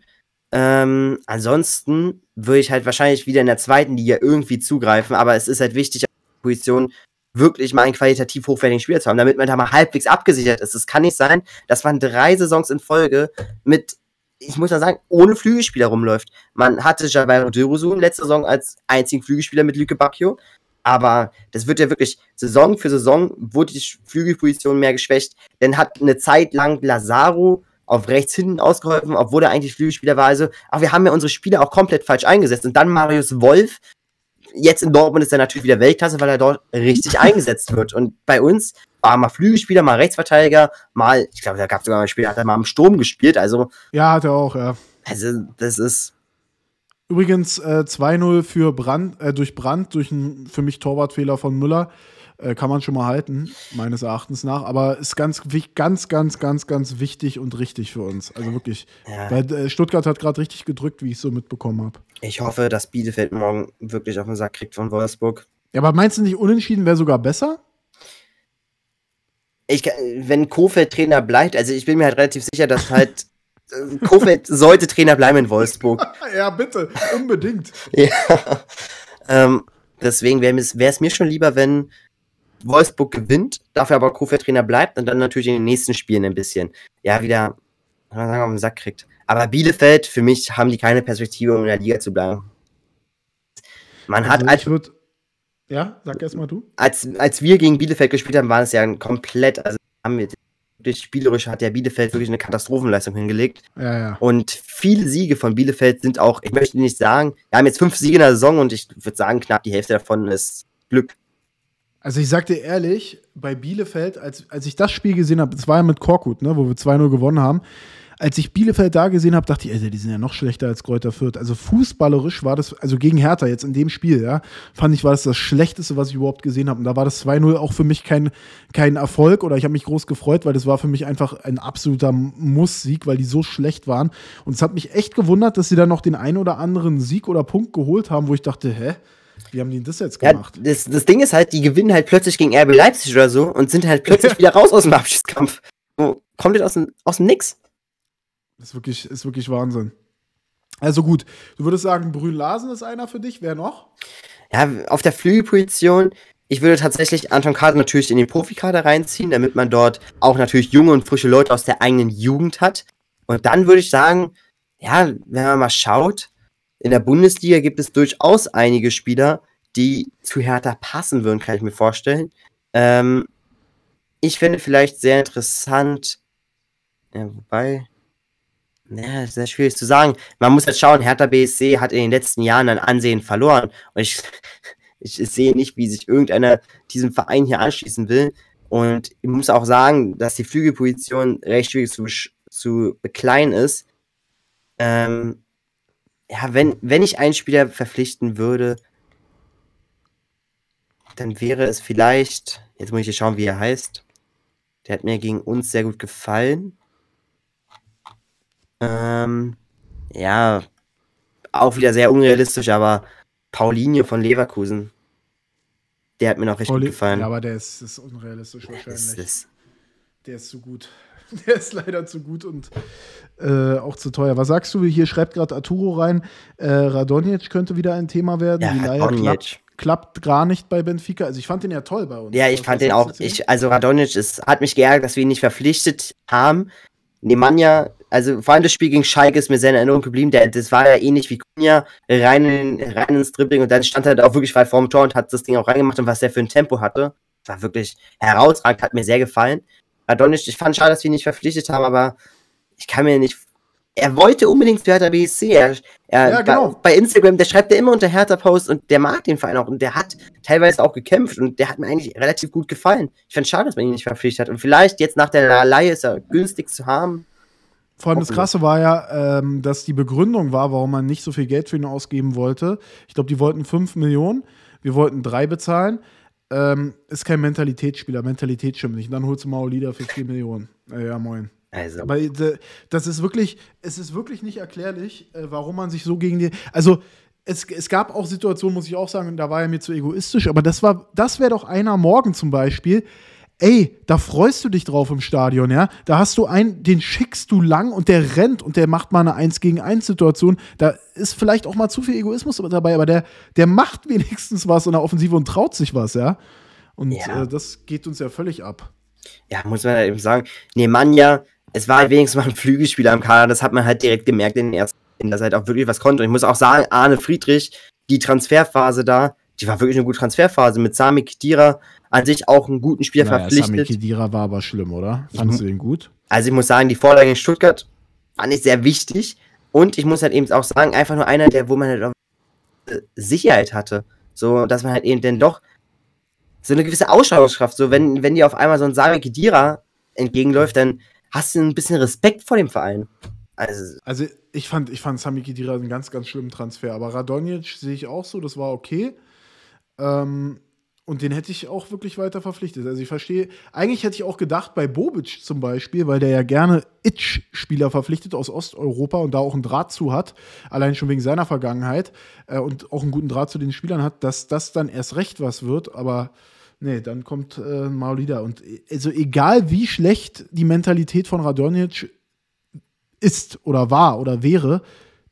Ähm, ansonsten würde ich halt wahrscheinlich wieder in der zweiten Liga irgendwie zugreifen, aber es ist halt wichtig, Position wirklich mal einen qualitativ hochwertigen Spieler zu haben, damit man da mal halbwegs abgesichert ist. Es kann nicht sein, dass man drei Saisons in Folge mit ich muss mal sagen, ohne Flügelspieler rumläuft. Man hatte Javairo Düruzun letzte Saison als einzigen Flügelspieler mit Lüke Bacchio. Aber das wird ja wirklich Saison für Saison wurde die Flügelposition mehr geschwächt. Denn hat eine Zeit lang Lazaro auf rechts hinten ausgeholfen, obwohl er eigentlich Flügelspieler war. Also, aber wir haben ja unsere Spieler auch komplett falsch eingesetzt. Und dann Marius Wolf. Jetzt in Dortmund ist er natürlich wieder Weltklasse, weil er dort richtig eingesetzt wird. Und bei uns war mal Flügelspieler, mal Rechtsverteidiger, mal, ich glaube, da gab es sogar mal Spiele, hat er mal im Sturm gespielt, also. Ja, hat er auch, ja. Also, das ist. Übrigens äh, 2-0 für Brand, äh, durch Brand, durch einen für mich Torwartfehler von Müller. Äh, kann man schon mal halten, meines Erachtens nach. Aber ist ganz, ganz, ganz, ganz, ganz wichtig und richtig für uns. Also wirklich. Ja. Weil äh, Stuttgart hat gerade richtig gedrückt, wie ich so mitbekommen habe. Ich hoffe, dass Bielefeld morgen wirklich auf den Sack kriegt von Wolfsburg. Ja, aber meinst du nicht, unentschieden wäre sogar besser? ich, wenn Kofeld Trainer bleibt, also ich bin mir halt relativ sicher, dass halt äh, Kofeld sollte Trainer bleiben in Wolfsburg. ja, bitte, unbedingt. ja. Ähm, deswegen wäre es mir schon lieber, wenn Wolfsburg gewinnt, dafür aber Kofeld Trainer bleibt und dann natürlich in den nächsten Spielen ein bisschen, ja, wieder sagen, auf den Sack kriegt. Aber Bielefeld, für mich haben die keine Perspektive, um in der Liga zu bleiben. Man also hat. Ich würde ja, sag erst mal du. Als, als wir gegen Bielefeld gespielt haben, war es ja komplett, also haben wir wirklich spielerisch hat ja Bielefeld wirklich eine Katastrophenleistung hingelegt. Ja, ja. Und viele Siege von Bielefeld sind auch, ich möchte nicht sagen, wir haben jetzt fünf Siege in der Saison und ich würde sagen, knapp die Hälfte davon ist Glück. Also ich sag dir ehrlich, bei Bielefeld, als, als ich das Spiel gesehen habe, das war ja mit Korkut, ne, wo wir 2-0 gewonnen haben, als ich Bielefeld da gesehen habe, dachte ich, Alter, die sind ja noch schlechter als Kräuter Fürth. Also fußballerisch war das, also gegen Hertha jetzt in dem Spiel, ja, fand ich, war das das Schlechteste, was ich überhaupt gesehen habe. Und da war das 2-0 auch für mich kein, kein Erfolg oder ich habe mich groß gefreut, weil das war für mich einfach ein absoluter Muss-Sieg, weil die so schlecht waren. Und es hat mich echt gewundert, dass sie dann noch den einen oder anderen Sieg oder Punkt geholt haben, wo ich dachte, hä? Wie haben die das jetzt gemacht? Ja, das, das Ding ist halt, die gewinnen halt plötzlich gegen RB Leipzig oder so und sind halt plötzlich wieder raus aus dem Abschiedskampf. So, komplett aus dem, aus dem Nix ist wirklich, ist wirklich Wahnsinn. Also gut, du würdest sagen, Brühl Larsen ist einer für dich. Wer noch? Ja, auf der Flügelposition, ich würde tatsächlich Anton Kader natürlich in den Profikader reinziehen, damit man dort auch natürlich junge und frische Leute aus der eigenen Jugend hat. Und dann würde ich sagen, ja, wenn man mal schaut, in der Bundesliga gibt es durchaus einige Spieler, die zu Hertha passen würden, kann ich mir vorstellen. Ähm, ich finde vielleicht sehr interessant, ja, wobei, ja, sehr schwierig zu sagen. Man muss jetzt halt schauen, Hertha BSC hat in den letzten Jahren an Ansehen verloren. Und ich, ich sehe nicht, wie sich irgendeiner diesem Verein hier anschließen will. Und ich muss auch sagen, dass die Flügelposition recht schwierig zu, zu bekleiden ist. Ähm, ja, wenn, wenn ich einen Spieler verpflichten würde, dann wäre es vielleicht, jetzt muss ich hier schauen, wie er heißt. Der hat mir gegen uns sehr gut gefallen. Ähm, ja, auch wieder sehr unrealistisch, aber Paulinho von Leverkusen. Der hat mir noch richtig Pauli gut gefallen. Ja, aber der ist, ist unrealistisch wahrscheinlich. Ist, ist. Der ist zu gut. Der ist leider zu gut und äh, auch zu teuer. Was sagst du? Hier schreibt gerade Arturo rein, äh, Radonjic könnte wieder ein Thema werden. Ja, Die klappt, gar nicht bei Benfica. Also ich fand den ja toll bei uns. Ja, ich was fand den auch. Ich, also Radonic ist, hat mich geärgert, dass wir ihn nicht verpflichtet haben. Nemanja, also vor allem das Spiel gegen Schalke ist mir sehr in Erinnerung geblieben. Der, das war ja ähnlich wie Kunja, rein, in, rein ins Dribbling und dann stand er halt auch wirklich weit vorm Tor und hat das Ding auch reingemacht und was der für ein Tempo hatte, war wirklich herausragend, hat mir sehr gefallen. Adonis, ich fand schade, dass wir ihn nicht verpflichtet haben, aber ich kann mir nicht er wollte unbedingt zu Hertha BSC. Er, er ja, genau. bei, Instagram, der schreibt ja immer unter Hertha-Post und der mag den Verein auch und der hat teilweise auch gekämpft und der hat mir eigentlich relativ gut gefallen. Ich fand schade, dass man ihn nicht verpflichtet hat und vielleicht jetzt nach der Leihe ist er günstig zu haben. Vor allem das Krasse war ja, ähm, dass die Begründung war, warum man nicht so viel Geld für ihn ausgeben wollte. Ich glaube, die wollten 5 Millionen, wir wollten 3 bezahlen. Ähm, ist kein Mentalitätsspieler, Mentalität stimmt nicht. Und dann holst du Maulida für 4 Millionen. Äh, ja, moin. Also. Aber äh, das ist wirklich, es ist wirklich nicht erklärlich, äh, warum man sich so gegen die. Also es, es gab auch Situationen, muss ich auch sagen, da war er mir zu egoistisch, aber das war, das wäre doch einer morgen zum Beispiel. Ey, da freust du dich drauf im Stadion, ja? Da hast du einen, den schickst du lang und der rennt und der macht mal eine 1 gegen 1 Situation. Da ist vielleicht auch mal zu viel Egoismus dabei, aber der, der macht wenigstens was in der Offensive und traut sich was, ja? Und ja. Äh, das geht uns ja völlig ab. Ja, muss man ja eben sagen, Nemanja es war halt wenigstens mal ein Flügelspieler im Kader, das hat man halt direkt gemerkt in den ersten, dass er halt auch wirklich was konnte. Und ich muss auch sagen, Arne Friedrich, die Transferphase da, die war wirklich eine gute Transferphase mit Sami Khedira an sich auch einen guten Spieler naja, verpflichtet. Sami Khedira war aber schlimm, oder? Fandest mhm. du den gut? Also ich muss sagen, die Vorlage in Stuttgart fand ich sehr wichtig und ich muss halt eben auch sagen, einfach nur einer, der wo man halt auch Sicherheit hatte, so dass man halt eben dann doch so eine gewisse Ausschauungskraft, so wenn wenn dir auf einmal so ein Sami Khedira entgegenläuft, dann hast du ein bisschen Respekt vor dem Verein. Also, also ich fand, ich fand Sami Khedira einen ganz, ganz schlimmen Transfer. Aber Radonjic sehe ich auch so, das war okay. Ähm, und den hätte ich auch wirklich weiter verpflichtet. Also ich verstehe, eigentlich hätte ich auch gedacht, bei Bobic zum Beispiel, weil der ja gerne Itch-Spieler verpflichtet aus Osteuropa und da auch einen Draht zu hat, allein schon wegen seiner Vergangenheit äh, und auch einen guten Draht zu den Spielern hat, dass das dann erst recht was wird. Aber Nee, dann kommt äh, Maolida. Und äh, also egal wie schlecht die Mentalität von Radonjic ist oder war oder wäre,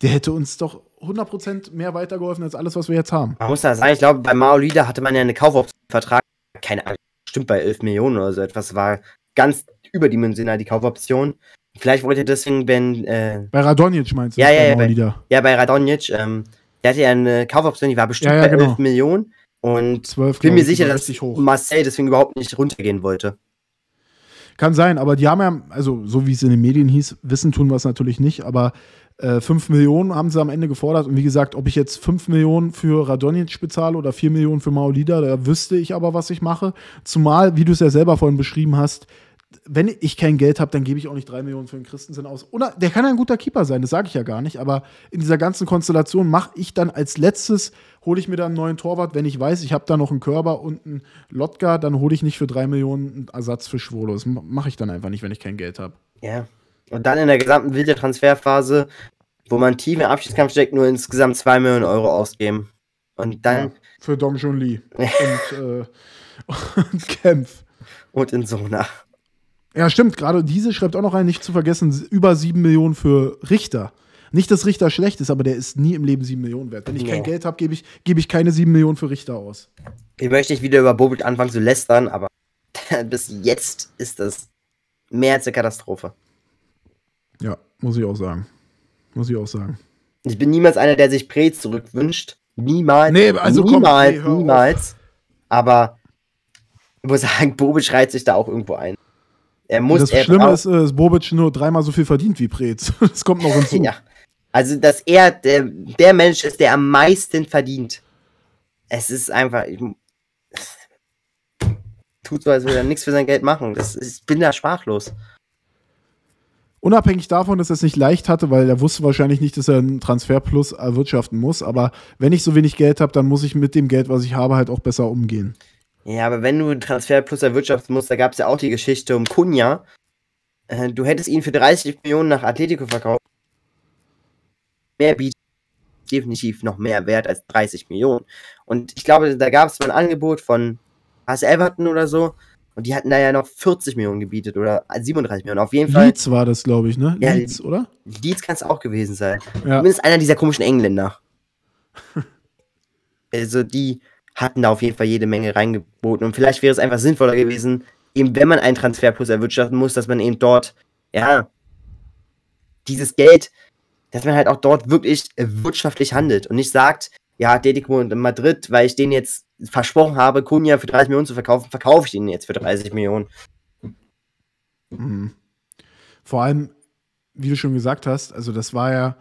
der hätte uns doch 100% mehr weitergeholfen als alles, was wir jetzt haben. Man muss da sagen, ich glaube, bei Maolida hatte man ja eine Kaufoption Vertrag, keine Ahnung, stimmt bei 11 Millionen oder so etwas, war ganz überdimensional die Kaufoption. Vielleicht wollte er deswegen, wenn. Äh, bei Radonjic meinst du? Ja, ja, bei ja. Bei, ja, bei Radonjic. Ähm, der hatte ja eine Kaufoption, die war bestimmt ja, ja, bei genau. 11 Millionen. Und 12, bin mir sicher, dass Marseille deswegen überhaupt nicht runtergehen wollte. Kann sein, aber die haben ja, also so wie es in den Medien hieß, wissen tun wir es natürlich nicht, aber äh, 5 Millionen haben sie am Ende gefordert. Und wie gesagt, ob ich jetzt 5 Millionen für Radonjic bezahle oder 4 Millionen für Maolida, da wüsste ich aber, was ich mache. Zumal, wie du es ja selber vorhin beschrieben hast, wenn ich kein Geld habe, dann gebe ich auch nicht drei Millionen für den Christensen aus. Oder der kann ein guter Keeper sein, das sage ich ja gar nicht. Aber in dieser ganzen Konstellation mache ich dann als letztes, hole ich mir dann einen neuen Torwart, wenn ich weiß, ich habe da noch einen Körber und einen Lotka, dann hole ich nicht für drei Millionen einen Ersatz für Schwolo. Das mache ich dann einfach nicht, wenn ich kein Geld habe. Ja. Und dann in der gesamten wilde Transferphase, wo man tief im Abschiedskampf steckt, nur insgesamt zwei Millionen Euro ausgeben. Und dann. Ja, für Dong Jun Lee und, äh, und Kempf. Und in Sona. Ja, stimmt. Gerade diese schreibt auch noch ein, nicht zu vergessen, über 7 Millionen für Richter. Nicht, dass Richter schlecht ist, aber der ist nie im Leben 7 Millionen wert. Wenn ich kein Geld habe, gebe ich, geb ich keine 7 Millionen für Richter aus. Ich möchte nicht wieder über Bobic anfangen zu lästern, aber bis jetzt ist das mehr als eine Katastrophe. Ja, muss ich auch sagen. Muss ich auch sagen. Ich bin niemals einer, der sich Prez zurückwünscht. Niemals. Nee, also niemals, komm, nee, niemals. Auf. Aber ich muss sagen, Bobic schreit sich da auch irgendwo ein. Er muss das er Schlimme ist, dass äh, Bobic nur dreimal so viel verdient wie Preetz. Das kommt noch hinzu. ja. Also, dass er der, der Mensch ist, der am meisten verdient. Es ist einfach. Ich, tut so, als würde er nichts für sein Geld machen. Das, ich bin da sprachlos. Unabhängig davon, dass er es nicht leicht hatte, weil er wusste wahrscheinlich nicht, dass er einen Transferplus erwirtschaften muss. Aber wenn ich so wenig Geld habe, dann muss ich mit dem Geld, was ich habe, halt auch besser umgehen. Ja, aber wenn du Transfer plus erwirtschaften musst, da gab es ja auch die Geschichte um Kunja. Äh, du hättest ihn für 30 Millionen nach Atletico verkauft. Mehr bietet definitiv noch mehr wert als 30 Millionen. Und ich glaube, da gab es mal ein Angebot von AS Everton oder so. Und die hatten da ja noch 40 Millionen gebietet oder 37 Millionen. Auf jeden Fall. Leeds war das, glaube ich, ne? Ja, Leeds, oder? Leeds kann es auch gewesen sein. Ja. Zumindest einer dieser komischen Engländer. also die hatten da auf jeden Fall jede Menge reingeboten. Und vielleicht wäre es einfach sinnvoller gewesen, eben wenn man einen Transferplus erwirtschaften muss, dass man eben dort, ja, dieses Geld, dass man halt auch dort wirklich wirtschaftlich handelt und nicht sagt, ja, Dedico und Madrid, weil ich den jetzt versprochen habe, Kunja für 30 Millionen zu verkaufen, verkaufe ich den jetzt für 30 Millionen. Mhm. Vor allem, wie du schon gesagt hast, also das war ja,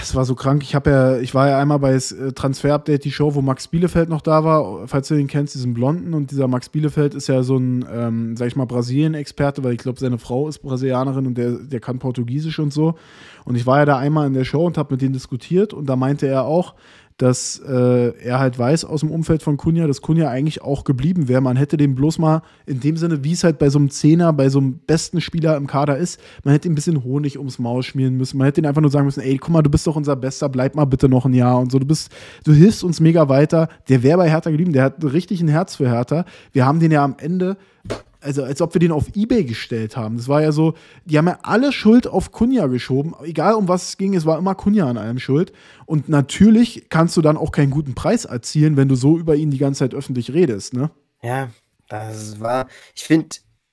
es war so krank. Ich habe ja, ich war ja einmal bei äh, Transfer Update die Show, wo Max Bielefeld noch da war. Falls du den kennst, diesen Blonden. Und dieser Max Bielefeld ist ja so ein, ähm, sag ich mal, Brasilien-Experte, weil ich glaube, seine Frau ist Brasilianerin und der, der kann Portugiesisch und so. Und ich war ja da einmal in der Show und habe mit denen diskutiert. Und da meinte er auch, dass äh, er halt weiß aus dem Umfeld von Kunja, dass Kunja eigentlich auch geblieben wäre. Man hätte dem bloß mal in dem Sinne, wie es halt bei so einem Zehner, bei so einem besten Spieler im Kader ist, man hätte ihm ein bisschen Honig ums Maul schmieren müssen. Man hätte ihn einfach nur sagen müssen, ey, guck mal, du bist doch unser Bester, bleib mal bitte noch ein Jahr und so. Du bist, du hilfst uns mega weiter. Der wäre bei Hertha geblieben, der hat richtig ein Herz für Hertha. Wir haben den ja am Ende also als ob wir den auf Ebay gestellt haben. Das war ja so, die haben ja alle Schuld auf Kunja geschoben. Egal um was es ging, es war immer Kunja an allem schuld. Und natürlich kannst du dann auch keinen guten Preis erzielen, wenn du so über ihn die ganze Zeit öffentlich redest, ne? Ja, das war. Ich finde,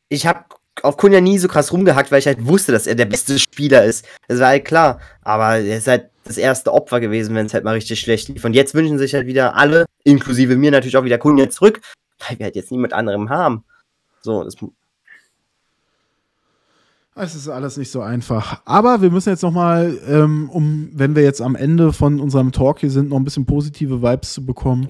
ich habe auf Kunja nie so krass rumgehackt, weil ich halt wusste, dass er der beste Spieler ist. Das war halt klar. Aber er ist halt das erste Opfer gewesen, wenn es halt mal richtig schlecht lief. Und jetzt wünschen sich halt wieder alle, inklusive mir natürlich auch wieder Kunja zurück, weil wir halt jetzt niemand anderem haben. So, das es ist alles nicht so einfach. Aber wir müssen jetzt nochmal, ähm, um, wenn wir jetzt am Ende von unserem Talk hier sind, noch ein bisschen positive Vibes zu bekommen,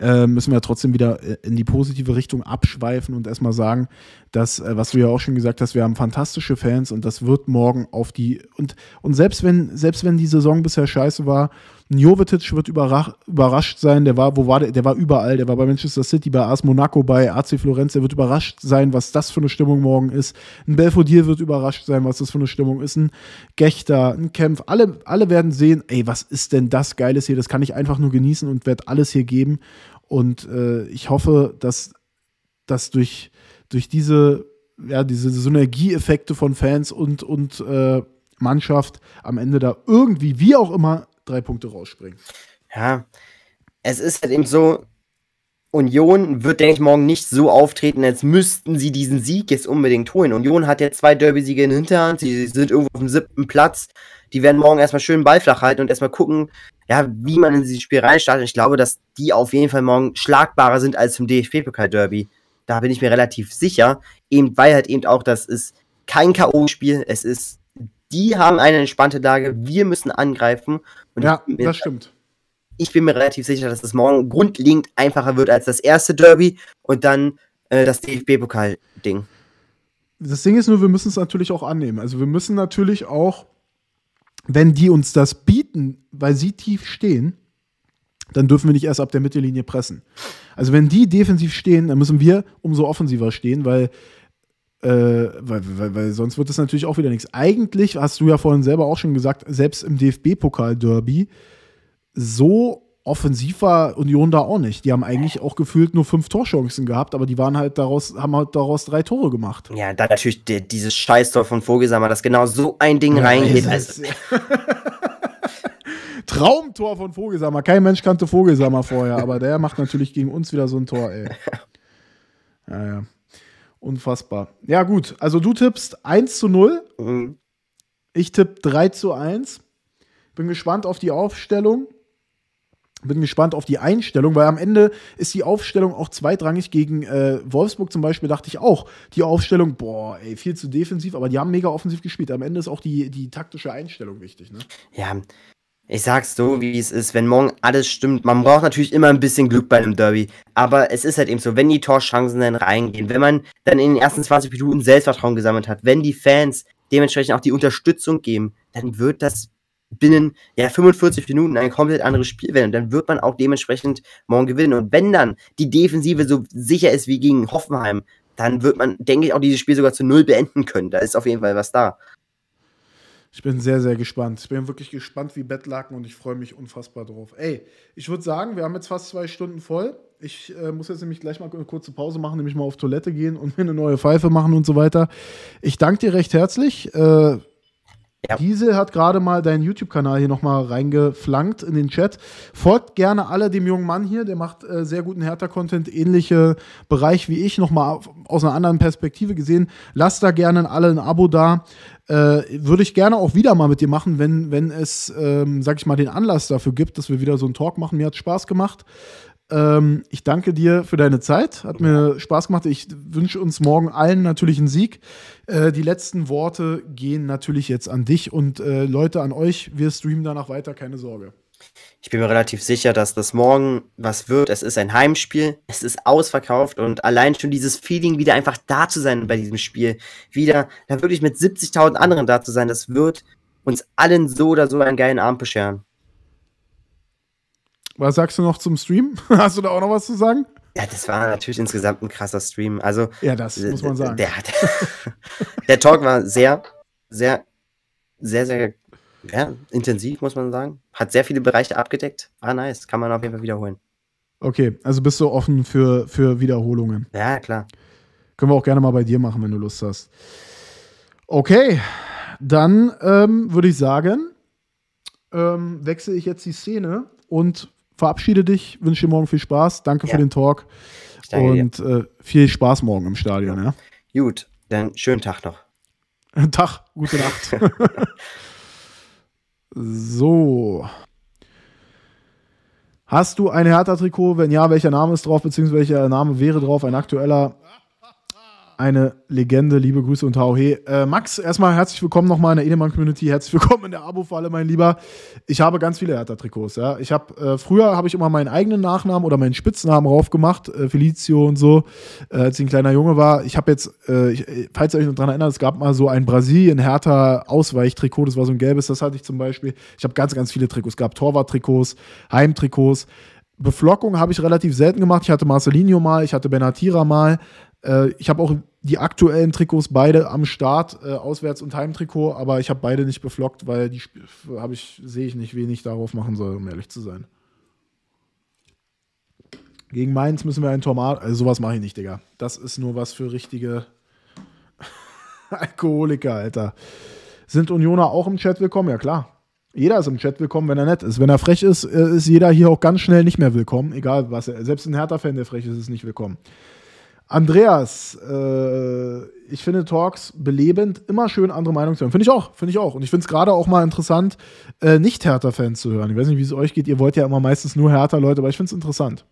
ja. äh, müssen wir trotzdem wieder äh, in die positive Richtung abschweifen und erstmal sagen, dass, äh, was du ja auch schon gesagt hast, wir haben fantastische Fans und das wird morgen auf die. Und, und selbst wenn, selbst wenn die Saison bisher scheiße war, ein Jovetic wird überrascht, überrascht sein, der war, wo war der? Der war überall, der war bei Manchester City, bei AS Monaco, bei AC Florenz, der wird überrascht sein, was das für eine Stimmung morgen ist. Ein Belfodil wird überrascht sein, was das für eine Stimmung ist. Ein Gechter, ein Kämpf. alle, alle werden sehen, ey, was ist denn das Geiles hier? Das kann ich einfach nur genießen und werde alles hier geben. Und äh, ich hoffe, dass, dass durch, durch diese, ja, diese Synergieeffekte von Fans und, und äh, Mannschaft am Ende da irgendwie, wie auch immer, drei Punkte rausspringen. Ja, es ist halt eben so, Union wird, denke ich, morgen nicht so auftreten, als müssten sie diesen Sieg jetzt unbedingt holen. Union hat ja zwei Derby-Siege in Hinterhand, sie sind irgendwo auf dem siebten Platz. Die werden morgen erstmal schön Ballflach halten und erstmal gucken, ja, wie man in dieses Spiel reinstartet. Ich glaube, dass die auf jeden Fall morgen schlagbarer sind als zum DFB-Pokal-Derby. Da bin ich mir relativ sicher. Eben weil halt eben auch, das ist kein K.O.-Spiel. Es ist, die haben eine entspannte Lage. Wir müssen angreifen und ja, das stimmt. Ich bin mir relativ sicher, dass es das morgen grundlegend einfacher wird als das erste Derby und dann äh, das DFB-Pokal-Ding. Das Ding ist nur, wir müssen es natürlich auch annehmen. Also wir müssen natürlich auch, wenn die uns das bieten, weil sie tief stehen, dann dürfen wir nicht erst ab der Mittellinie pressen. Also wenn die defensiv stehen, dann müssen wir umso offensiver stehen, weil äh, weil, weil, weil sonst wird das natürlich auch wieder nichts. Eigentlich hast du ja vorhin selber auch schon gesagt, selbst im DFB-Pokal-Derby, so offensiv war Union da auch nicht. Die haben eigentlich auch gefühlt nur fünf Torchancen gehabt, aber die waren halt daraus, haben halt daraus drei Tore gemacht. Ja, da natürlich die, dieses Scheißtor von Vogelsammer, dass genau so ein Ding ja, reingeht. Also. Traumtor von Vogelsammer. Kein Mensch kannte Vogelsammer vorher, aber der macht natürlich gegen uns wieder so ein Tor, ey. Naja. Ja. Unfassbar. Ja, gut. Also du tippst 1 zu 0. Mhm. Ich tippe 3 zu 1. Bin gespannt auf die Aufstellung. Bin gespannt auf die Einstellung, weil am Ende ist die Aufstellung auch zweitrangig gegen äh, Wolfsburg zum Beispiel, dachte ich auch. Die Aufstellung, boah, ey, viel zu defensiv, aber die haben mega offensiv gespielt. Am Ende ist auch die, die taktische Einstellung wichtig, ne? Ja, ich sag's so, wie es ist, wenn morgen alles stimmt. Man braucht natürlich immer ein bisschen Glück bei einem Derby. Aber es ist halt eben so, wenn die Torchancen dann reingehen, wenn man dann in den ersten 20 Minuten Selbstvertrauen gesammelt hat, wenn die Fans dementsprechend auch die Unterstützung geben, dann wird das binnen ja, 45 Minuten ein komplett anderes Spiel werden. Und dann wird man auch dementsprechend morgen gewinnen. Und wenn dann die Defensive so sicher ist wie gegen Hoffenheim, dann wird man, denke ich, auch dieses Spiel sogar zu null beenden können. Da ist auf jeden Fall was da. Ich bin sehr, sehr gespannt. Ich bin wirklich gespannt wie Bettlaken und ich freue mich unfassbar drauf. Ey, ich würde sagen, wir haben jetzt fast zwei Stunden voll. Ich äh, muss jetzt nämlich gleich mal eine kurze Pause machen, nämlich mal auf Toilette gehen und mir eine neue Pfeife machen und so weiter. Ich danke dir recht herzlich. Äh, ja. Diesel hat gerade mal deinen YouTube-Kanal hier nochmal reingeflankt in den Chat. Folgt gerne alle dem jungen Mann hier, der macht äh, sehr guten Hertha-Content, ähnliche Bereich wie ich, nochmal aus einer anderen Perspektive gesehen. Lasst da gerne alle ein Abo da. Äh, Würde ich gerne auch wieder mal mit dir machen, wenn, wenn es, ähm, sag ich mal, den Anlass dafür gibt, dass wir wieder so einen Talk machen. Mir hat Spaß gemacht. Ähm, ich danke dir für deine Zeit. Hat mir Spaß gemacht. Ich wünsche uns morgen allen natürlich einen Sieg. Äh, die letzten Worte gehen natürlich jetzt an dich und äh, Leute an euch. Wir streamen danach weiter, keine Sorge. Ich bin mir relativ sicher, dass das morgen was wird. Es ist ein Heimspiel, es ist ausverkauft und allein schon dieses Feeling, wieder einfach da zu sein bei diesem Spiel, wieder da wirklich mit 70.000 anderen da zu sein, das wird uns allen so oder so einen geilen Abend bescheren. Was sagst du noch zum Stream? Hast du da auch noch was zu sagen? Ja, das war natürlich insgesamt ein krasser Stream. Also, ja, das äh, muss man äh, sagen. Der, der, der Talk war sehr, sehr, sehr, sehr ja, intensiv, muss man sagen. Hat sehr viele Bereiche abgedeckt. Ah, nice. Kann man auf jeden Fall wiederholen. Okay, also bist du offen für, für Wiederholungen. Ja, klar. Können wir auch gerne mal bei dir machen, wenn du Lust hast. Okay, dann ähm, würde ich sagen, ähm, wechsle ich jetzt die Szene und verabschiede dich. Wünsche dir morgen viel Spaß. Danke ja. für den Talk. Und äh, viel Spaß morgen im Stadion. Ja. ja. Gut, dann schönen Tag noch. Tag, gute Nacht. So. Hast du ein Hertha-Trikot? Wenn ja, welcher Name ist drauf, beziehungsweise welcher Name wäre drauf? Ein aktueller eine Legende. Liebe Grüße und Tauhe. Äh, Max, erstmal herzlich willkommen nochmal in der Edelmann-Community. Herzlich willkommen in der Abo-Falle, mein Lieber. Ich habe ganz viele Hertha-Trikots. Ja. Ich hab, äh, früher habe ich immer meinen eigenen Nachnamen oder meinen Spitznamen raufgemacht, äh, Felicio und so, äh, als ich ein kleiner Junge war. Ich habe jetzt, äh, ich, äh, falls ihr euch noch daran erinnert, es gab mal so ein Brasilien-Hertha-Ausweichtrikot. Das war so ein gelbes, das hatte ich zum Beispiel. Ich habe ganz, ganz viele Trikots. Es gab Torwart-Trikots, Heimtrikots. Beflockung habe ich relativ selten gemacht. Ich hatte Marcelinho mal, ich hatte Benatira mal. Äh, ich habe auch die aktuellen Trikots beide am Start, äh, Auswärts- und Heimtrikot, aber ich habe beide nicht beflockt, weil die habe ich, sehe ich nicht, ich darauf machen soll, um ehrlich zu sein. Gegen Mainz müssen wir ein Tomat. Also sowas mache ich nicht, Digga. Das ist nur was für richtige Alkoholiker, Alter. Sind Unioner auch im Chat willkommen? Ja, klar. Jeder ist im Chat willkommen, wenn er nett ist. Wenn er frech ist, äh, ist jeder hier auch ganz schnell nicht mehr willkommen. Egal was er. Selbst ein Hertha-Fan, der frech ist, ist nicht willkommen. Andreas, äh, ich finde Talks belebend, immer schön andere Meinungen zu hören. Finde ich auch, finde ich auch. Und ich finde es gerade auch mal interessant, äh, nicht Hertha-Fans zu hören. Ich weiß nicht, wie es euch geht. Ihr wollt ja immer meistens nur Hertha-Leute, aber ich finde es interessant.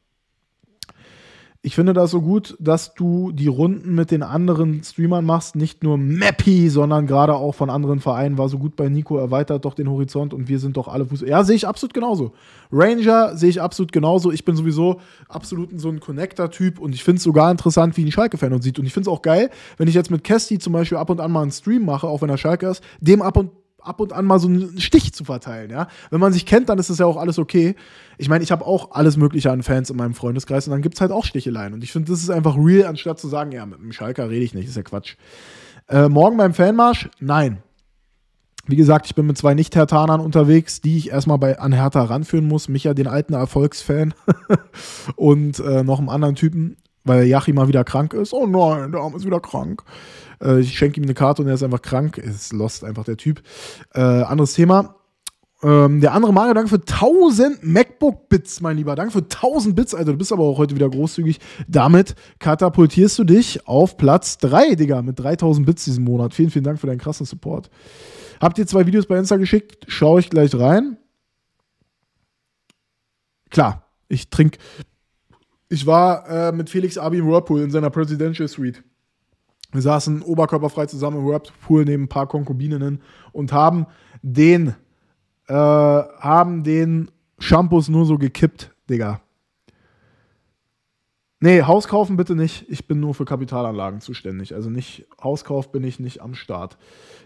Ich finde das so gut, dass du die Runden mit den anderen Streamern machst, nicht nur Mappy, sondern gerade auch von anderen Vereinen. War so gut bei Nico, erweitert doch den Horizont und wir sind doch alle Fußball. Ja, sehe ich absolut genauso. Ranger sehe ich absolut genauso. Ich bin sowieso absolut so ein Connector-Typ und ich finde es sogar interessant, wie ein Schalke-Fan uns sieht. Und ich finde es auch geil, wenn ich jetzt mit Casty zum Beispiel ab und an mal einen Stream mache, auch wenn er Schalke ist, dem ab und ab und an mal so einen Stich zu verteilen, ja. Wenn man sich kennt, dann ist das ja auch alles okay. Ich meine, ich habe auch alles Mögliche an Fans in meinem Freundeskreis und dann gibt es halt auch Sticheleien. Und ich finde, das ist einfach real, anstatt zu sagen, ja, mit dem Schalker rede ich nicht, ist ja Quatsch. Äh, morgen beim Fanmarsch? Nein. Wie gesagt, ich bin mit zwei Nicht-Hertanern unterwegs, die ich erstmal bei, an Hertha ranführen muss. Micha, den alten Erfolgsfan und äh, noch einen anderen Typen, weil Yachi mal wieder krank ist. Oh nein, der Arm ist wieder krank. Äh, ich schenke ihm eine Karte und er ist einfach krank. Ist lost einfach der Typ. Äh, anderes Thema. Ähm, der andere Mario, danke für 1000 MacBook-Bits, mein Lieber. Danke für 1000 Bits, Alter. Du bist aber auch heute wieder großzügig. Damit katapultierst du dich auf Platz 3, Digga, mit 3000 Bits diesen Monat. Vielen, vielen Dank für deinen krassen Support. Habt ihr zwei Videos bei Insta geschickt? Schaue ich gleich rein. Klar, ich trinke. Ich war äh, mit Felix Abi im Whirlpool in seiner Presidential Suite. Wir saßen oberkörperfrei zusammen im Whirlpool neben ein paar Konkubininnen und haben den, äh, haben den Shampoos nur so gekippt, Digga. Nee, Haus kaufen bitte nicht. Ich bin nur für Kapitalanlagen zuständig. Also nicht Hauskauf bin ich nicht am Start.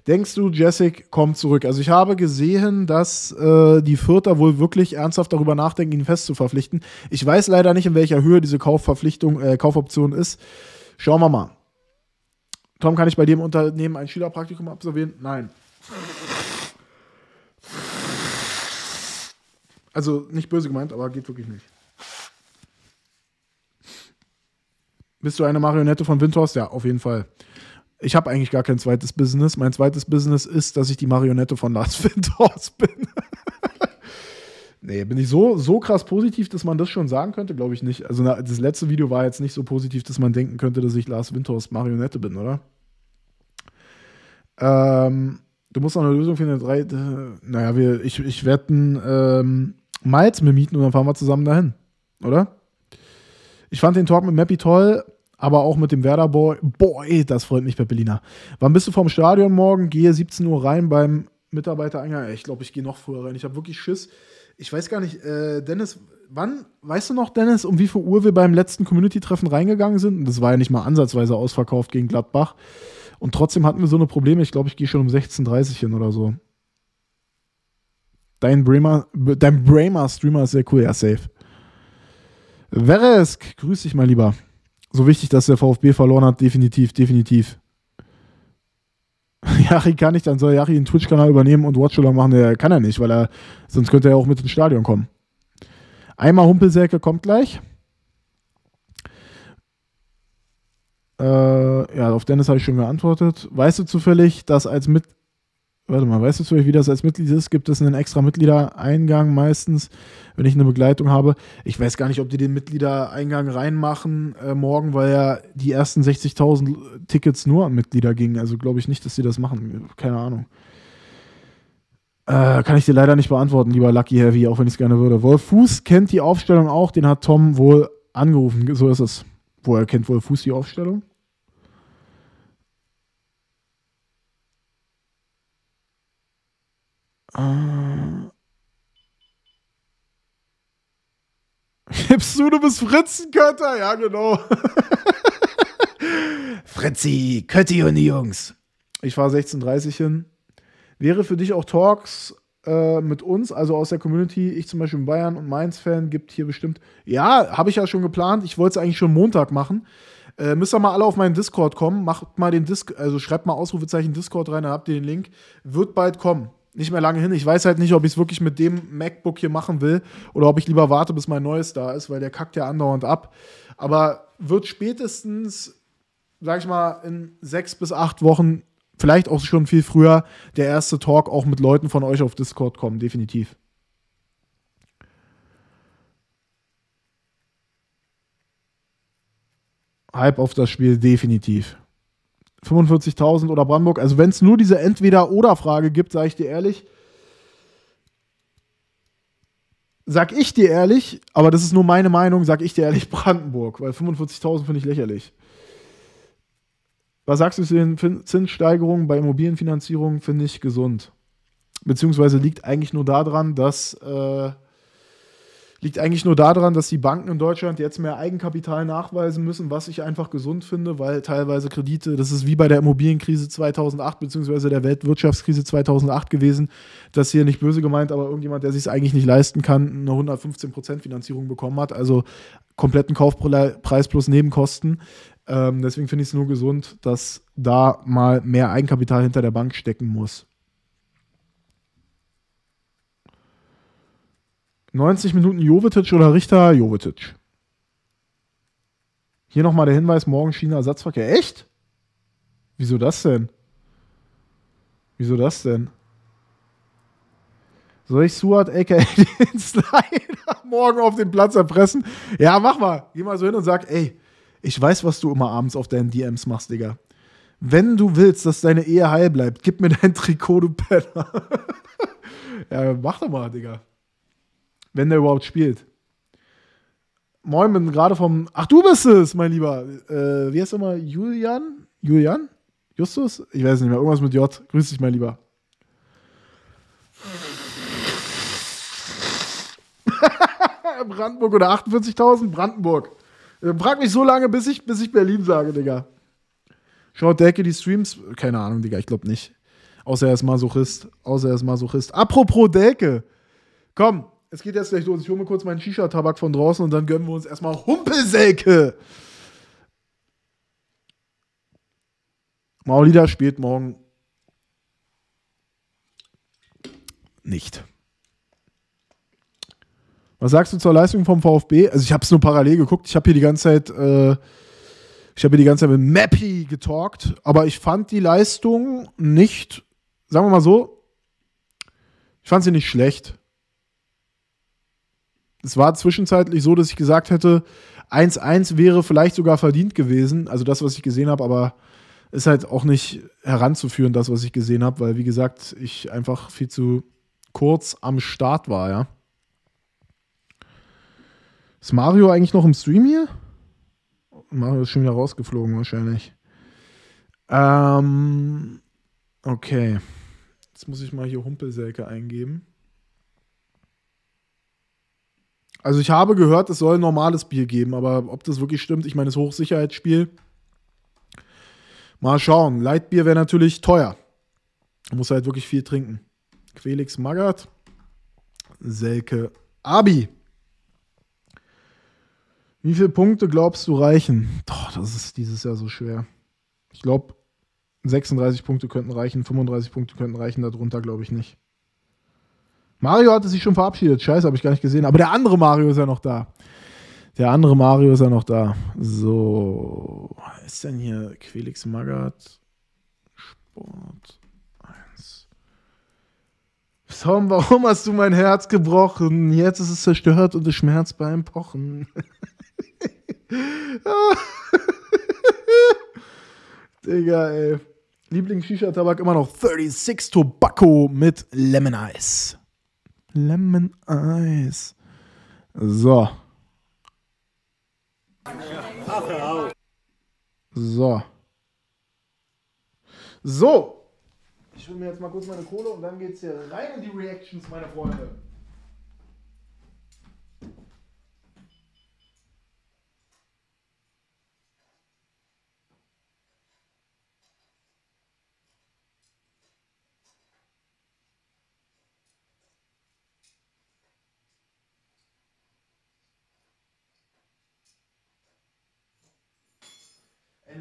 Denkst du, Jessic kommt zurück? Also ich habe gesehen, dass äh, die Vierter wohl wirklich ernsthaft darüber nachdenken, ihn festzuverpflichten. Ich weiß leider nicht, in welcher Höhe diese Kaufverpflichtung, äh, Kaufoption ist. Schauen wir mal. Tom, kann ich bei dem Unternehmen ein Schülerpraktikum absolvieren? Nein. Also nicht böse gemeint, aber geht wirklich nicht. Bist du eine Marionette von Windhorst? Ja, auf jeden Fall. Ich habe eigentlich gar kein zweites Business. Mein zweites Business ist, dass ich die Marionette von Lars Windhorst bin. Nee, bin ich so, so krass positiv, dass man das schon sagen könnte? Glaube ich nicht. Also, na, das letzte Video war jetzt nicht so positiv, dass man denken könnte, dass ich Lars Windhorst Marionette bin, oder? Ähm, du musst noch eine Lösung finden. Drei, äh, naja, wir, ich, ich werde einen ähm, Malz mir mieten und dann fahren wir zusammen dahin, oder? Ich fand den Talk mit Mappy toll, aber auch mit dem Werder Boy. Boy, das freut mich, Peppelina. Wann bist du vom Stadion morgen? Gehe 17 Uhr rein beim Mitarbeitereingang. Ich glaube, ich gehe noch früher rein. Ich habe wirklich Schiss ich weiß gar nicht, äh, Dennis, wann, weißt du noch, Dennis, um wie viel Uhr wir beim letzten Community-Treffen reingegangen sind? Das war ja nicht mal ansatzweise ausverkauft gegen Gladbach. Und trotzdem hatten wir so eine Probleme. Ich glaube, ich gehe schon um 16.30 Uhr hin oder so. Dein Bremer, dein Bremer Streamer ist sehr cool, ja, safe. Veresk, grüß dich, mein Lieber. So wichtig, dass der VfB verloren hat, definitiv, definitiv. Yari kann nicht, dann soll Yari einen Twitch-Kanal übernehmen und Watcholder machen. Der kann er nicht, weil er, sonst könnte er auch mit ins Stadion kommen. Einmal Humpelsäcke kommt gleich. Äh, ja, auf Dennis habe ich schon geantwortet. Weißt du zufällig, dass als mit warte mal, weißt du vielleicht, wie das als Mitglied ist? Gibt es einen extra Mitgliedereingang meistens, wenn ich eine Begleitung habe? Ich weiß gar nicht, ob die den Mitgliedereingang reinmachen äh, morgen, weil ja die ersten 60.000 Tickets nur an Mitglieder gingen. Also glaube ich nicht, dass sie das machen. Keine Ahnung. Äh, kann ich dir leider nicht beantworten, lieber Lucky Heavy, auch wenn ich es gerne würde. Wolf Fuß kennt die Aufstellung auch, den hat Tom wohl angerufen. So ist es. Woher kennt Wolf Fuß die Aufstellung? Gibst ah. du, du bist Fritzenkötter? Ja, genau. Fritzi, Kötti und die Jungs. Ich fahre 16.30 hin. Wäre für dich auch Talks äh, mit uns, also aus der Community, ich zum Beispiel in Bayern und Mainz-Fan, gibt hier bestimmt. Ja, habe ich ja schon geplant. Ich wollte es eigentlich schon Montag machen. Äh, müsst ihr mal alle auf meinen Discord kommen. Macht mal den Discord, also schreibt mal Ausrufezeichen Discord rein, dann habt ihr den Link. Wird bald kommen nicht mehr lange hin. Ich weiß halt nicht, ob ich es wirklich mit dem MacBook hier machen will oder ob ich lieber warte, bis mein neues da ist, weil der kackt ja andauernd ab. Aber wird spätestens, sag ich mal, in sechs bis acht Wochen, vielleicht auch schon viel früher, der erste Talk auch mit Leuten von euch auf Discord kommen, definitiv. Hype auf das Spiel, definitiv. 45.000 oder Brandenburg. Also wenn es nur diese Entweder-Oder-Frage gibt, sage ich dir ehrlich, sag ich dir ehrlich, aber das ist nur meine Meinung, sag ich dir ehrlich Brandenburg, weil 45.000 finde ich lächerlich. Was sagst du zu den Zinssteigerungen bei Immobilienfinanzierung? Finde ich gesund. Beziehungsweise liegt eigentlich nur daran, dass äh, liegt eigentlich nur daran, dass die Banken in Deutschland jetzt mehr Eigenkapital nachweisen müssen, was ich einfach gesund finde, weil teilweise Kredite, das ist wie bei der Immobilienkrise 2008 beziehungsweise der Weltwirtschaftskrise 2008 gewesen, dass hier nicht böse gemeint, aber irgendjemand, der sich es eigentlich nicht leisten kann, eine 115% Finanzierung bekommen hat, also kompletten Kaufpreis plus Nebenkosten. Ähm, deswegen finde ich es nur gesund, dass da mal mehr Eigenkapital hinter der Bank stecken muss. 90 Minuten Jovetic oder Richter Jovetic? Hier nochmal der Hinweis: morgen China-Ersatzverkehr. Echt? Wieso das denn? Wieso das denn? Soll ich Suat aka den Slider morgen auf den Platz erpressen? Ja, mach mal. Geh mal so hin und sag, ey, ich weiß, was du immer abends auf deinen DMs machst, Digga. Wenn du willst, dass deine Ehe heil bleibt, gib mir dein Trikot, du Penner. ja, mach doch mal, Digga wenn der überhaupt spielt. Moin, bin gerade vom. Ach, du bist es, mein Lieber. Äh, wie heißt er immer? Julian? Julian? Justus? Ich weiß nicht mehr. Irgendwas mit J. Grüß dich, mein Lieber. Brandenburg oder 48.000? Brandenburg. Äh, frag mich so lange, bis ich, bis ich Berlin sage, Digga. Schaut der die Streams? Keine Ahnung, Digga, ich glaube nicht. Außer er ist Masochist. Außer er ist Masochist. Apropos Delke. Komm, es geht jetzt gleich los. Ich hole mir kurz meinen Shisha-Tabak von draußen und dann gönnen wir uns erstmal Humpelselke. Maulida spielt morgen nicht. Was sagst du zur Leistung vom VfB? Also ich habe es nur parallel geguckt. Ich habe hier die ganze Zeit, äh, ich habe hier die ganze Zeit mit Mappy getalkt, aber ich fand die Leistung nicht, sagen wir mal so, ich fand sie nicht schlecht es war zwischenzeitlich so, dass ich gesagt hätte, 1-1 wäre vielleicht sogar verdient gewesen. Also das, was ich gesehen habe, aber ist halt auch nicht heranzuführen, das, was ich gesehen habe, weil, wie gesagt, ich einfach viel zu kurz am Start war, ja. Ist Mario eigentlich noch im Stream hier? Mario ist schon wieder rausgeflogen, wahrscheinlich. Ähm, okay. Jetzt muss ich mal hier Humpelsäcke eingeben. Also ich habe gehört, es soll ein normales Bier geben, aber ob das wirklich stimmt, ich meine, das Hochsicherheitsspiel. Mal schauen. Leitbier wäre natürlich teuer. Man Muss halt wirklich viel trinken. Felix Magath, Selke Abi. Wie viele Punkte glaubst du reichen? Doch, das ist dieses Jahr so schwer. Ich glaube, 36 Punkte könnten reichen, 35 Punkte könnten reichen, darunter glaube ich nicht. Mario hatte sich schon verabschiedet. Scheiße, habe ich gar nicht gesehen. Aber der andere Mario ist ja noch da. Der andere Mario ist ja noch da. So, was ist denn hier Felix Magath? Sport 1. Tom, warum hast du mein Herz gebrochen? Jetzt ist es zerstört und es schmerzt beim Pochen. Digga, ey. Lieblings-Shisha-Tabak immer noch 36 Tobacco mit Lemon Ice. Lemon Eis. So. So. So. Ich hole mir jetzt mal kurz meine Kohle und dann geht's hier rein in die Reactions, meine Freunde.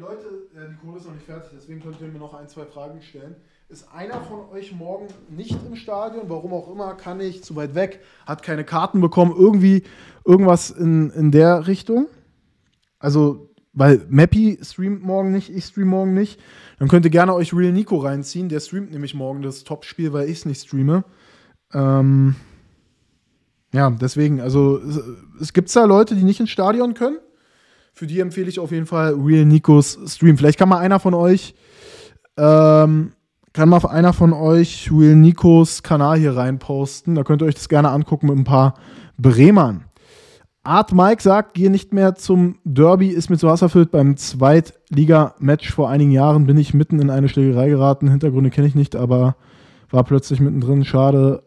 Leute, äh, die Kohle ist noch nicht fertig, deswegen könnt ihr mir noch ein, zwei Fragen stellen. Ist einer von euch morgen nicht im Stadion? Warum auch immer, kann ich zu weit weg, hat keine Karten bekommen, irgendwie irgendwas in, in der Richtung? Also, weil Mappy streamt morgen nicht, ich stream morgen nicht. Dann könnt ihr gerne euch Real Nico reinziehen, der streamt nämlich morgen das Top-Spiel, weil ich es nicht streame. Ähm ja, deswegen, also es, es gibt da Leute, die nicht ins Stadion können? Für die empfehle ich auf jeden Fall Real Nikos Stream. Vielleicht kann mal einer von euch, ähm, kann mal einer von euch Real Nikos Kanal hier reinposten. Da könnt ihr euch das gerne angucken mit ein paar Bremern. Art Mike sagt, gehe nicht mehr zum Derby, ist mit sowas erfüllt. Beim Zweitliga-Match vor einigen Jahren bin ich mitten in eine Schlägerei geraten. Hintergründe kenne ich nicht, aber war plötzlich mittendrin. Schade,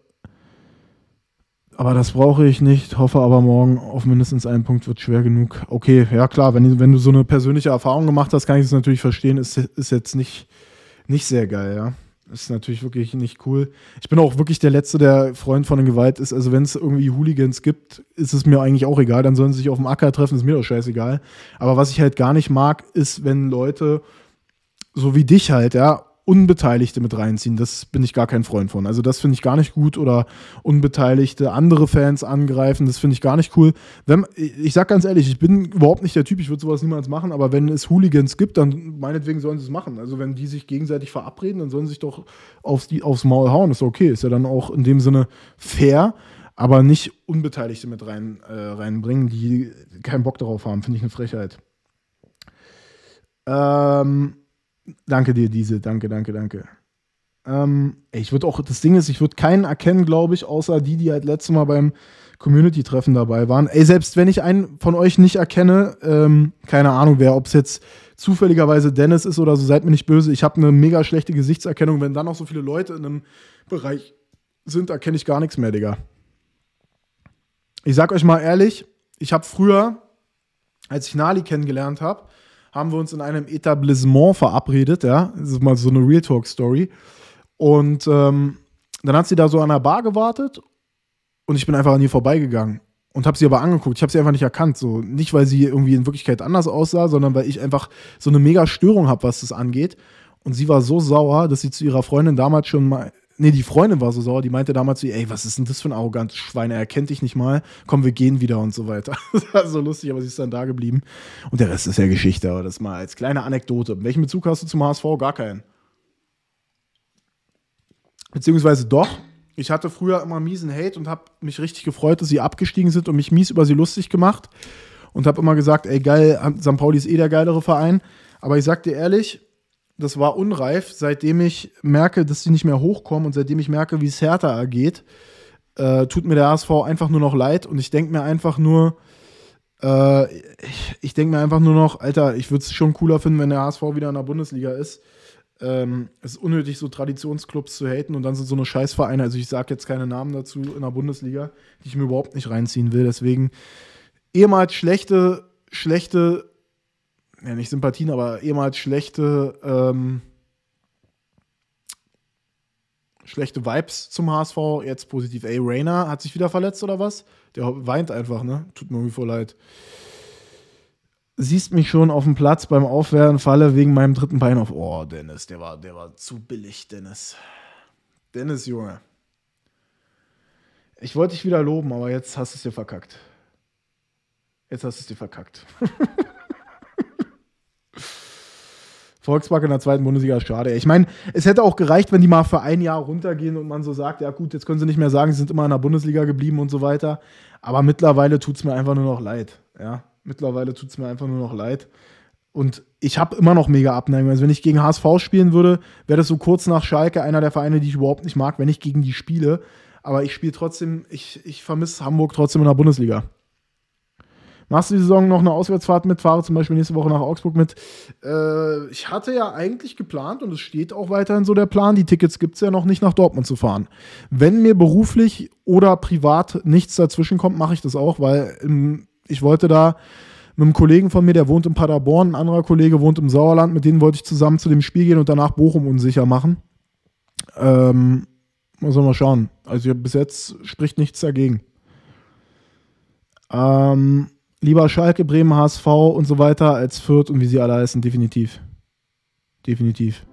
aber das brauche ich nicht, hoffe aber morgen auf mindestens einen Punkt wird schwer genug. Okay, ja klar, wenn, wenn du so eine persönliche Erfahrung gemacht hast, kann ich es natürlich verstehen, ist, ist jetzt nicht, nicht sehr geil, ja. Ist natürlich wirklich nicht cool. Ich bin auch wirklich der Letzte, der Freund von der Gewalt ist. Also wenn es irgendwie Hooligans gibt, ist es mir eigentlich auch egal. Dann sollen sie sich auf dem Acker treffen, ist mir doch scheißegal. Aber was ich halt gar nicht mag, ist, wenn Leute, so wie dich halt, ja, Unbeteiligte mit reinziehen. Das bin ich gar kein Freund von. Also das finde ich gar nicht gut oder Unbeteiligte andere Fans angreifen, das finde ich gar nicht cool. Wenn, ich sag ganz ehrlich, ich bin überhaupt nicht der Typ, ich würde sowas niemals machen, aber wenn es Hooligans gibt, dann meinetwegen sollen sie es machen. Also wenn die sich gegenseitig verabreden, dann sollen sie sich doch aufs, aufs Maul hauen. Das ist okay, ist ja dann auch in dem Sinne fair aber nicht Unbeteiligte mit rein, äh, reinbringen, die keinen Bock darauf haben, finde ich eine Frechheit. Ähm, Danke dir, diese. Danke, danke, danke. Ähm, ich würde auch, das Ding ist, ich würde keinen erkennen, glaube ich, außer die, die halt letztes Mal beim Community-Treffen dabei waren. Ey, selbst wenn ich einen von euch nicht erkenne, ähm, keine Ahnung wer, ob es jetzt zufälligerweise Dennis ist oder so, seid mir nicht böse. Ich habe eine mega schlechte Gesichtserkennung. Wenn dann noch so viele Leute in einem Bereich sind, erkenne ich gar nichts mehr, Digga. Ich sag euch mal ehrlich, ich habe früher, als ich Nali kennengelernt habe, haben wir uns in einem Etablissement verabredet, ja. Das ist mal so eine Real Talk Story. Und ähm, dann hat sie da so an der Bar gewartet und ich bin einfach an ihr vorbeigegangen und habe sie aber angeguckt. Ich habe sie einfach nicht erkannt. So. Nicht, weil sie irgendwie in Wirklichkeit anders aussah, sondern weil ich einfach so eine mega Störung habe, was das angeht. Und sie war so sauer, dass sie zu ihrer Freundin damals schon mal Nee, die Freundin war so sauer, die meinte damals so, ey, was ist denn das für ein arrogantes Schwein, er kennt dich nicht mal, komm, wir gehen wieder und so weiter. Das war so lustig, aber sie ist dann da geblieben. Und der Rest ist ja Geschichte, aber das mal als kleine Anekdote. Welchen Bezug hast du zum HSV? Gar keinen. Beziehungsweise doch. Ich hatte früher immer miesen Hate und habe mich richtig gefreut, dass sie abgestiegen sind und mich mies über sie lustig gemacht und habe immer gesagt, ey, geil, St. Pauli ist eh der geilere Verein. Aber ich sag dir ehrlich, das war unreif, seitdem ich merke, dass sie nicht mehr hochkommen und seitdem ich merke, wie es härter ergeht, äh, tut mir der HSV einfach nur noch leid und ich denke mir einfach nur, äh, ich, ich denke mir einfach nur noch, Alter, ich würde es schon cooler finden, wenn der HSV wieder in der Bundesliga ist. Ähm, es ist unnötig, so Traditionsclubs zu haten und dann sind so eine Scheißvereine, also ich sage jetzt keine Namen dazu in der Bundesliga, die ich mir überhaupt nicht reinziehen will. Deswegen ehemals schlechte, schlechte ja nicht Sympathien, aber ehemals schlechte, ähm, schlechte Vibes zum HSV, jetzt positiv. Ey, Rainer hat sich wieder verletzt oder was? Der weint einfach, ne? Tut mir irgendwie voll leid. Siehst mich schon auf dem Platz beim Aufwehren, falle wegen meinem dritten Bein auf. Oh, Dennis, der war, der war zu billig, Dennis. Dennis, Junge. Ich wollte dich wieder loben, aber jetzt hast du es dir verkackt. Jetzt hast du es dir verkackt. Volkspark in der zweiten Bundesliga ist schade. Ich meine, es hätte auch gereicht, wenn die mal für ein Jahr runtergehen und man so sagt, ja gut, jetzt können sie nicht mehr sagen, sie sind immer in der Bundesliga geblieben und so weiter. Aber mittlerweile tut es mir einfach nur noch leid. Ja, mittlerweile tut es mir einfach nur noch leid. Und ich habe immer noch mega Abneigung. Also wenn ich gegen HSV spielen würde, wäre das so kurz nach Schalke einer der Vereine, die ich überhaupt nicht mag, wenn ich gegen die spiele. Aber ich spiele trotzdem, ich, ich vermisse Hamburg trotzdem in der Bundesliga machst du die Saison noch eine Auswärtsfahrt mit, fahre zum Beispiel nächste Woche nach Augsburg mit. Äh, ich hatte ja eigentlich geplant, und es steht auch weiterhin so der Plan, die Tickets gibt es ja noch nicht nach Dortmund zu fahren. Wenn mir beruflich oder privat nichts dazwischen kommt, mache ich das auch, weil ähm, ich wollte da mit einem Kollegen von mir, der wohnt in Paderborn, ein anderer Kollege wohnt im Sauerland, mit denen wollte ich zusammen zu dem Spiel gehen und danach Bochum unsicher machen. Ähm, muss man mal schauen. Also bis jetzt spricht nichts dagegen. Ähm, lieber Schalke, Bremen, HSV und so weiter als Fürth und wie sie alle heißen, definitiv. Definitiv.